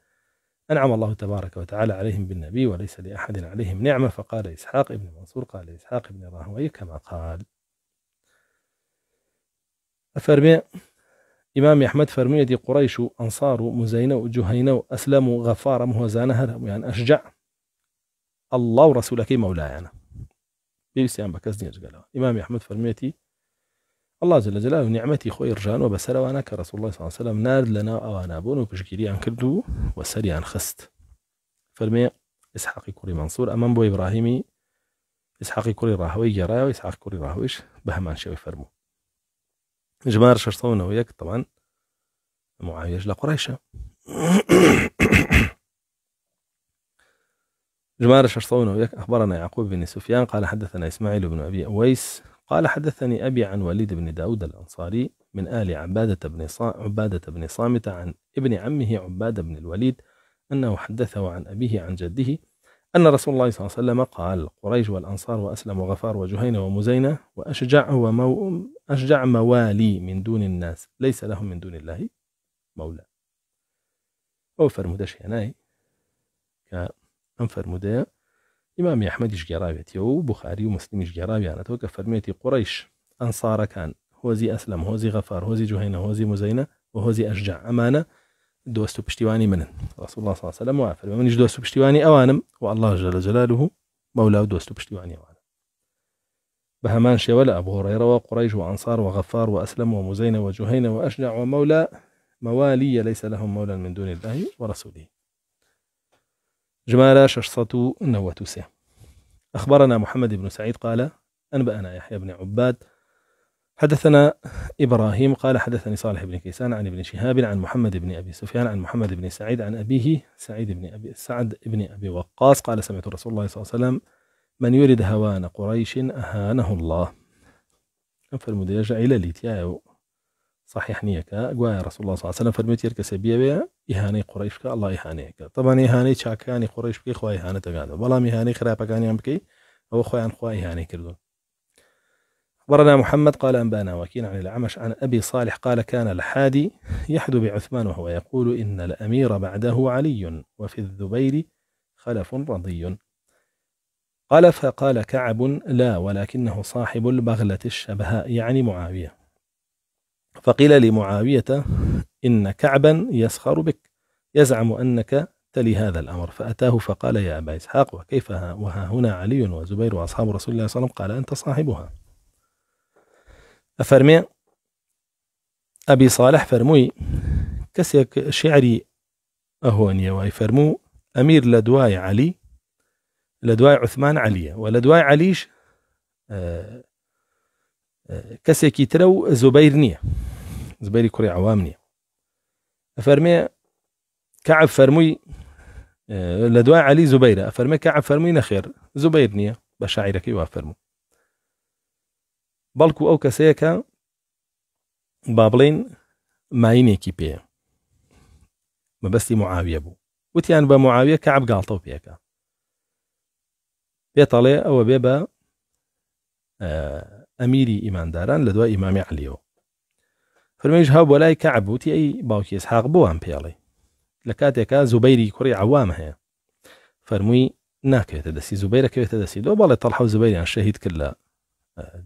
أنعم الله تبارك وتعالى عليهم بالنبي وليس لأحد عليهم نعمة فقال إسحاق بن منصور قال إسحاق بن راهويه كما قال أفرمي إمام أحمد دي قريش أنصار مزينو جهينو أسلم غفار مهزان يعني أشجع الله ورسولك مولاي أنا يعني بكاس نيج قالوا إمام أحمد فرميتي الله جل جلاله نعمتي خوي رجان وبسر وانا كرسول الله صلى الله عليه وسلم نار لنا او انا بون وبشكيري عن كردو وسري عن خست فرمي اسحاق كوري منصور أمام بو إبراهيمي اسحاق كوري راهوي جرايا وإسحاق كوري راهويش بهمان شوي فرمو جمار شرطونا وياك طبعا معايش لقريشة <coughs> جمار شرطونا وياك أخبرنا يعقوب بن سفيان قال حدثنا إسماعيل بن أبي أويس قال حدثني أبي عن وليد بن داود الأنصاري من آل عبادة بن عبادة بن صامت عن ابن عمه عبادة بن الوليد أنه حدثه عن أبيه عن جده أن رسول الله صلى الله عليه وسلم قال قريش والأنصار وأسلم وغفار وجهينة ومزينة وأشجع, ومو أشجع موالي من دون الناس ليس لهم من دون الله مولى أو فرمودش هناي كأن فرمودا إمام أحمد إش تيو وبخاري ومسلم إش جرابي أنا توك فرميتي قريش أنصار كان هوزي أسلم هوزي غفار هوزي جهينة هوزي مزينة وهوزي أشجع أمانة دوستو بشتواني منن رسول الله صلى الله عليه وسلم منیش من و دوستو بشتواني اوانم والله جل جلاله مولاه دوستو بشتواني اوانم بهمان شوال أبو هريرة وقريش وأنصار وغفار وأسلم قڕیش و وأشجع ومولى موالية ليس لهم و من دون الله ورسوله جمارة 693 أخبرنا محمد بن سعيد قال أنبأنا يحيى بن عباد حدثنا إبراهيم قال حدثني صالح بن كيسان عن ابن شهاب عن محمد بن أبي سفيان عن محمد بن سعيد عن أبيه سعيد بن أبي سعد بن أبي وقاص قال سمعت رسول الله صلى الله عليه وسلم من يرد هوان قريش أهانه الله فرمودي يرجع إلى ليتيا صحيح نيكا قوايا رسول الله صلى الله عليه وسلم فرميت يركا سبيا بيا إهاني قريش كا الله إهانيك طبعا إهاني شاكاني قريش يعني بكي خواي إهانة قادة بلا إهاني خرابة كان يمكي أو خواي يعني عن خواي إهاني كردون أخبرنا محمد قال أنبانا وكيل عن الأعمش عن أبي صالح قال كان الحادي يحدو بعثمان وهو يقول إن الأمير بعده علي وفي الذبير خلف رضي قال فقال كعب لا ولكنه صاحب البغلة الشبهاء يعني معاوية فقيل لمعاوية إن كعبا يسخر بك يزعم أنك تلي هذا الأمر فأتاه فقال يا أبا إسحاق وكيف وها هنا علي وزبير وأصحاب رسول الله صلى الله عليه وسلم قال أنت صاحبها أفرمي أبي صالح فرموي كسيك شعري أهوني واي فرمو أمير لدواي علي لدواي عثمان علي ولدواي عليش آه،, آه كسيكي ترو زبير نية زبيري كري عوام نية أفرمي كعب فرموي آه، لدواي علي زبيرة أفرمي كعب فرموي نخير زبير نية بشاعرك يوافرمو بەڵکو ئەو کەسەیەکە با بڵین ماینێکی پێ مەبەستی معاویە بوو وتیان بە معاویە کە عبگاڵتەو پێەکە پێتەڵێ ئەوە بێ بە ئەمیری اه، ئیمانداران لە دوای ئیمامی علیەوە فرمیش هاو بۆ لای کەعبوتی ئەی باوکی سحاق بۆوان پێڵێ لە کاتێکا زوبەیری کوڕی عوام هەیە فەرمووی ناکەوێتە دەسی زوبەیرەکەوێتە دەسی دۆ بەڵێ تەڵحە زوبەیان شەهید کرد لە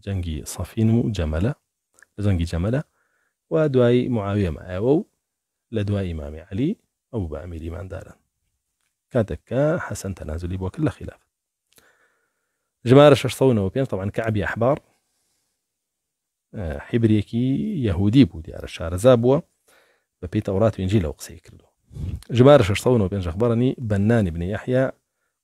جنگي صفين جملة جنگي جملة ودواي معاوية مع أو لدواي إمام علي أو بعمل إمام دارا كاتك حسن تنازلي وكل خلاف جمارة شرصونا وبيان طبعا كعبي أحبار حبريكي يهودي بو ديار الشهر زابوا ببيت أورات وإنجيل أو قصي جمارة شرصونا وبيان جخبرني بنان بن يحيى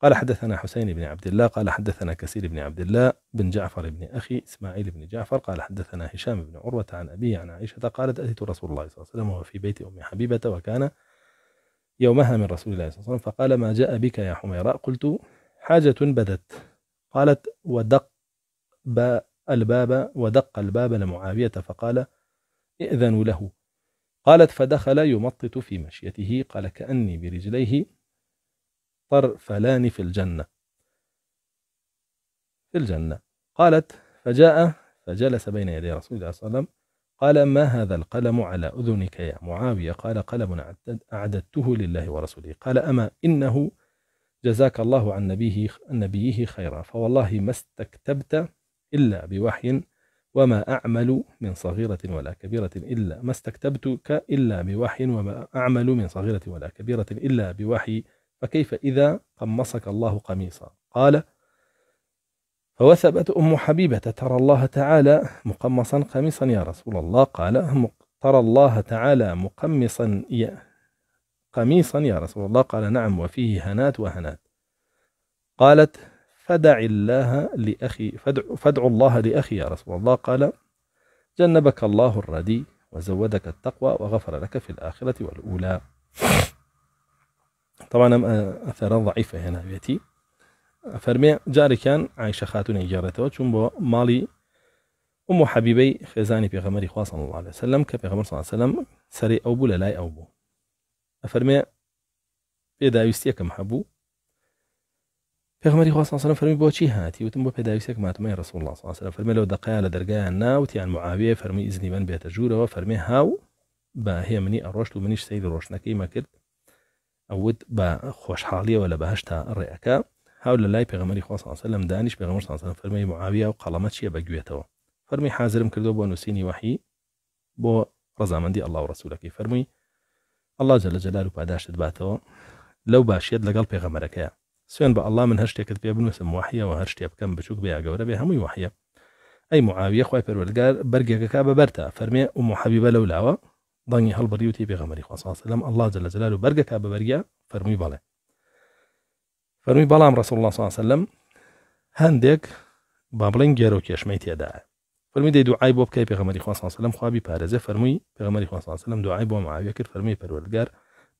قال حدثنا حسين بن عبد الله قال حدثنا كثير بن عبد الله بن جعفر بن أخي إسماعيل بن جعفر قال حدثنا هشام بن عروة عن أبي عن عائشة قالت أتيت رسول الله صلى الله عليه وسلم وهو في بيت أم حبيبة وكان يومها من رسول الله صلى الله عليه وسلم فقال ما جاء بك يا حميراء قلت حاجة بدت قالت ودق الباب ودق الباب لمعاوية فقال ائذنوا له قالت فدخل يمطط في مشيته قال كأني برجليه طرفلان في الجنة في الجنة قالت فجاء فجلس بين يدي رسول الله صلى الله عليه وسلم قال ما هذا القلم على أذنك يا معاوية قال قلم أعددته لله ورسوله قال أما إنه جزاك الله عن نبيه, نبيه خيرا فوالله ما استكتبت إلا بوحي وما أعمل من صغيرة ولا كبيرة إلا ما استكتبتك إلا بوحي وما أعمل من صغيرة ولا كبيرة إلا بوحي فكيف إذا قمصك الله قميصا قال فوثبت أم حبيبة ترى الله تعالى مقمصا قميصا يا رسول الله قال ترى الله تعالى مقمصا قميصا يا رسول الله قال نعم وفيه هنات وهنات قالت فدع الله لأخي فدع, فدع الله لأخي يا رسول الله قال جنبك الله الردي وزودك التقوى وغفر لك في الآخرة والأولى طبعا اثر ضعيفه هنا بيتي فرمي جاري كان عائشه خاتون اجارته وشن مالي ام حبيبي خزاني في غمر اخوة صلى الله عليه وسلم كفي غمر صلى الله عليه وسلم سري او بو للاي او بو افرمي بيدا يستيك محبو في غمر اخوة صلى الله عليه وسلم فرمي بو چي هاتي وتم بو بيدا يستيك ما تمي رسول الله صلى الله عليه وسلم فرمي لو دقايا لدرقايا ناوتي عن معاوية فرمي ازني من بيتجورة وفرمي هاو با هي مني الرشد ومنيش سيد الرشد نكي ما كرت ئەوت بە خۆشحاڵیەوە لە بەهشتا ڕێەکە هاو لە لای پێغمەری خۆسانسە لەم دانیش پێغمەر سانسان فەرمی معاویە و قەڵەمە چییە بەگوێتەوە فەرمی حازرم کردو بۆ نووسینی وحی بۆ ڕزامەندی ئەلله و ڕسوولەکەی فەرمووی ئەلله جە لە جەلار و پاداشت باتەوە لەو باشێت لەگەڵ پێغەمەرەکەیە سوێن بە ئەلله من هەر شتێکت پێ بنووسم وحیەوە هەر شتێ بکەم بچووک بیا گەورە بێ هەمووی وحیە ئەی معاویە خی پەروەرگار بەرگێکەکە بەبەرتە فەرمێ و محەبیبە لەولاوە دانی هل بریوتی پیغمبری خواست الله سلام الله جل جلاله برگه که ببریه فرمی باله فرمی باله هم رسول الله صلى الله سلام هندیک بابلین گیرو کش میتی ادعا فرمی دی دعای باب که پیغمبری خواست الله سلام خواه بی پارزه فرمی پیغمبری خواست الله سلام دعای باب معاویه کر فرمی پروردگار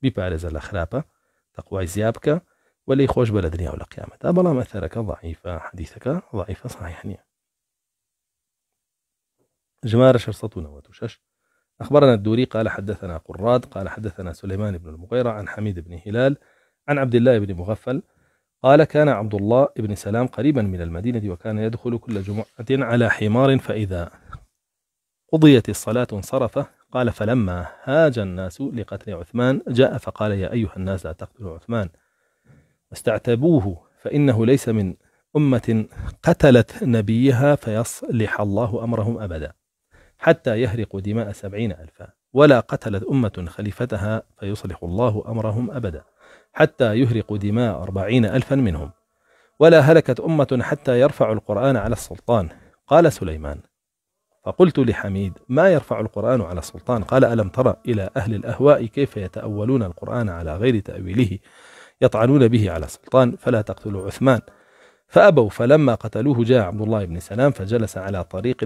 بی پارزه لخرابه تقوی زیاب که خوش بلا دنیا و لقیامه تا بلا مثره که ضعیفه حدیثه که ضعیفه صحیحنیه يعني. جمعه رشر أخبرنا الدوري قال حدثنا قراد قال حدثنا سليمان بن المغيرة عن حميد بن هلال عن عبد الله بن مغفل قال كان عبد الله بن سلام قريبا من المدينة وكان يدخل كل جمعة على حمار فإذا قضيت الصلاة انصرف قال فلما هاج الناس لقتل عثمان جاء فقال يا أيها الناس لا تقتلوا عثمان واستعتبوه فإنه ليس من أمة قتلت نبيها فيصلح الله أمرهم أبدا حتى يهرقوا دماء سبعين ألفا ولا قتلت أمة خليفتها فيصلح الله أمرهم أبدا حتى يهرقوا دماء أربعين ألفا منهم ولا هلكت أمة حتى يرفع القرآن على السلطان قال سليمان فقلت لحميد ما يرفع القرآن على السلطان قال ألم ترى إلى أهل الأهواء كيف يتأولون القرآن على غير تأويله يطعنون به على السلطان فلا تقتلوا عثمان فأبوا فلما قتلوه جاء عبد الله بن سلام فجلس على طريق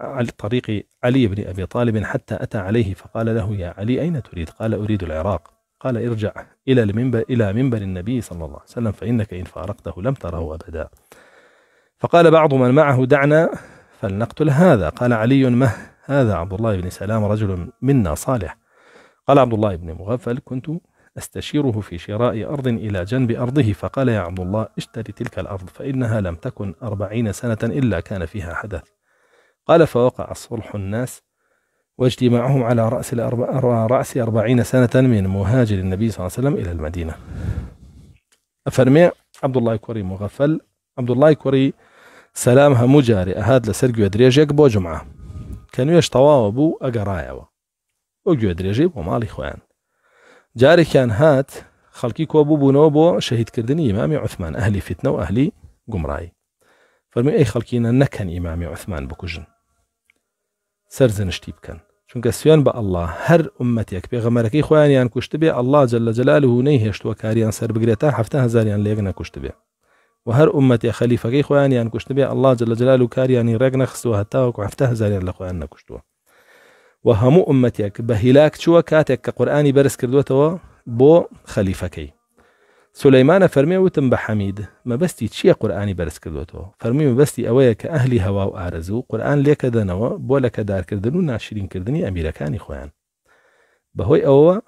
على طريق علي بن أبي طالب حتى أتى عليه فقال له يا علي أين تريد قال أريد العراق قال ارجع إلى المنبر إلى منبر النبي صلى الله عليه وسلم فإنك إن فارقته لم تره أبدا فقال بعض من معه دعنا فلنقتل هذا قال علي مه هذا عبد الله بن سلام رجل منا صالح قال عبد الله بن مغفل كنت أستشيره في شراء أرض إلى جنب أرضه فقال يا عبد الله اشتري تلك الأرض فإنها لم تكن أربعين سنة إلا كان فيها حدث قال فوقع صلح الناس واجتماعهم على رأس, الأربع رأس أربعين سنة من مهاجر النبي صلى الله عليه وسلم إلى المدينة أفرمي عبد الله كوري مغفل عبد الله كوري سلامها مجاري أهاد لسرقيو دريجيك بو جمعة كانوا يشتواوا بو اقرايا وقيو دريجي ومالي خوان جاري كان هات خلقي كوبو بونوبو شهيد كردني إمامي عثمان أهلي فتنة وأهلي قمراي فرمي أي خلقينا نكن إمامي عثمان بکوژن سرزن شتيب كان چونکە سوێن بە هر هەر عمەتێک پێغەمەرەکەی إخواني أن كشتبي الله جل جلاله جلال و كاريان هێشتوە کاریان سەر بگرێتە كشتبي هزاریان لێک نەکوشت بێ و هەر عمەتی خەلیفەکەی جل جلاله كاريان ريقنا خسوها ڕێک وحفتا هزاريان هەفتە كشتبي وهمو أمتك بهلاك شو كاتك چووە برس كردوته بو خليفكي سليمان فرمي وتم بحميد ما بستي تشي قرآني برس كردوته فرمي ما بستي کە ئەهلی هوا و قرآن ليك لێکە دەنەوە بۆ لەکە دارکردن و ناشرینکردنی ئەمیرەکانی خۆیان بهوي أوا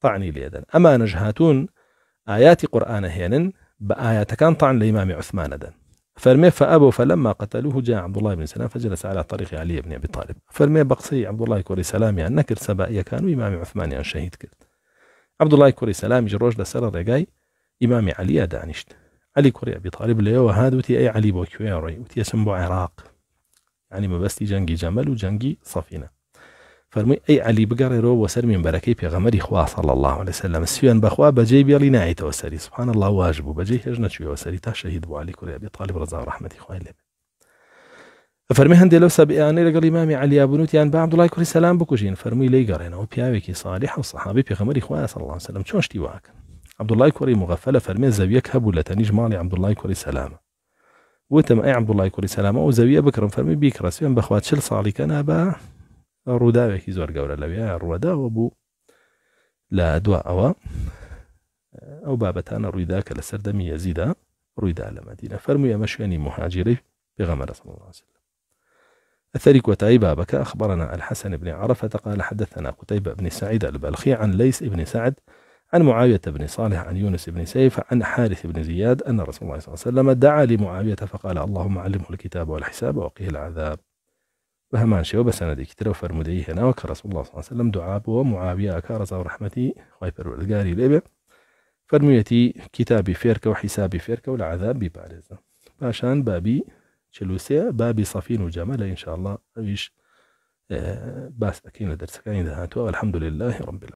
طعني لێدەن أما نجهاتون آيات قرآن هينن بآيات كان طعن لإمام عثمان دن فرمي فأبوا فلما قتلوه جاء عبد الله بن سلام فجلس على طريق علي بن أبي طالب فرمي بقصي عبد الله كوري سلامي يعني نكر سبائي كانوا إمام عثمان يعني شهيد كرد عبد الله كوري سلامي جروج لسر رقاي إمام علي دانشت علي كوري أبي طالب ليو هادوتي أي علي بوكيوين روي وتي اسم عراق يعني بس جنجي جمل وجنجي صفينة فرمي أي علي بقر رو وسر من بركي في غمر إخوة صلى الله عليه وسلم سوێن بەخوا بەجێ بێڵی نایتەوە وسري سبحان الله واژ بجي هجنة هێژ وسري تشهد وعلي شەهید أبي طالب رضا ورحمة إخوة رضا فرمي هندي لو سبي أنا لقى الإمام علي أبو نوتي أن بنووتیان الله عەبدوڵای کوری بكوجين فرمي لي لێی گەڕێنەوە پیاوێکی صالح وصحابي في غمر إخوة صلى الله عليه وسلم چۆن شتی واکەن عبدوڵای کوری مغەفەلە فەرمێ زەویەک هەبوو لە تەنیش عبد الله کوری سەلامە وتم ئەی عبدوڵای کوری سەلامە و زەویە بکڕم فەرمی بیکڕسوێن بەخوا چل ساڵی کەنا بە ڕووداوێکی زۆر گەورە لەوێ ڕوەداوە بوو لە دوا ئەوە ئەو بابەتانە ڕوویدا کە لە سەردەمی یەزیدا ڕوویدا لە مەدینە فەرمووی ئەمە شوێنی مهاجری بغمرة صلى الله عليه وسلم الثري كوتاي بابك أخبرنا الحسن بن عرفة قال حدثنا قتيبة بن سعيد البلخي عن ليس بن سعد عن معاوية بن صالح عن يونس بن سيف عن حارث بن زياد أن رسول الله صلى الله عليه وسلم دعا لمعاوية فقال اللهم علمه الكتاب والحساب وقيه العذاب بهمان شو بس انا ديك ترى فرمودي هنا رسول الله صلى الله عليه وسلم دعاب ومعاويه كرز ورحمتي خوي فرود قاري لبه فرميتي كتابي فيرك وحسابي فيرك والعذاب ببارزه باشان بابي شلوسيا بابي صفين وجمال ان شاء الله ايش آه، بس اكيد درس كان يعني ده الحمد لله رب العالمين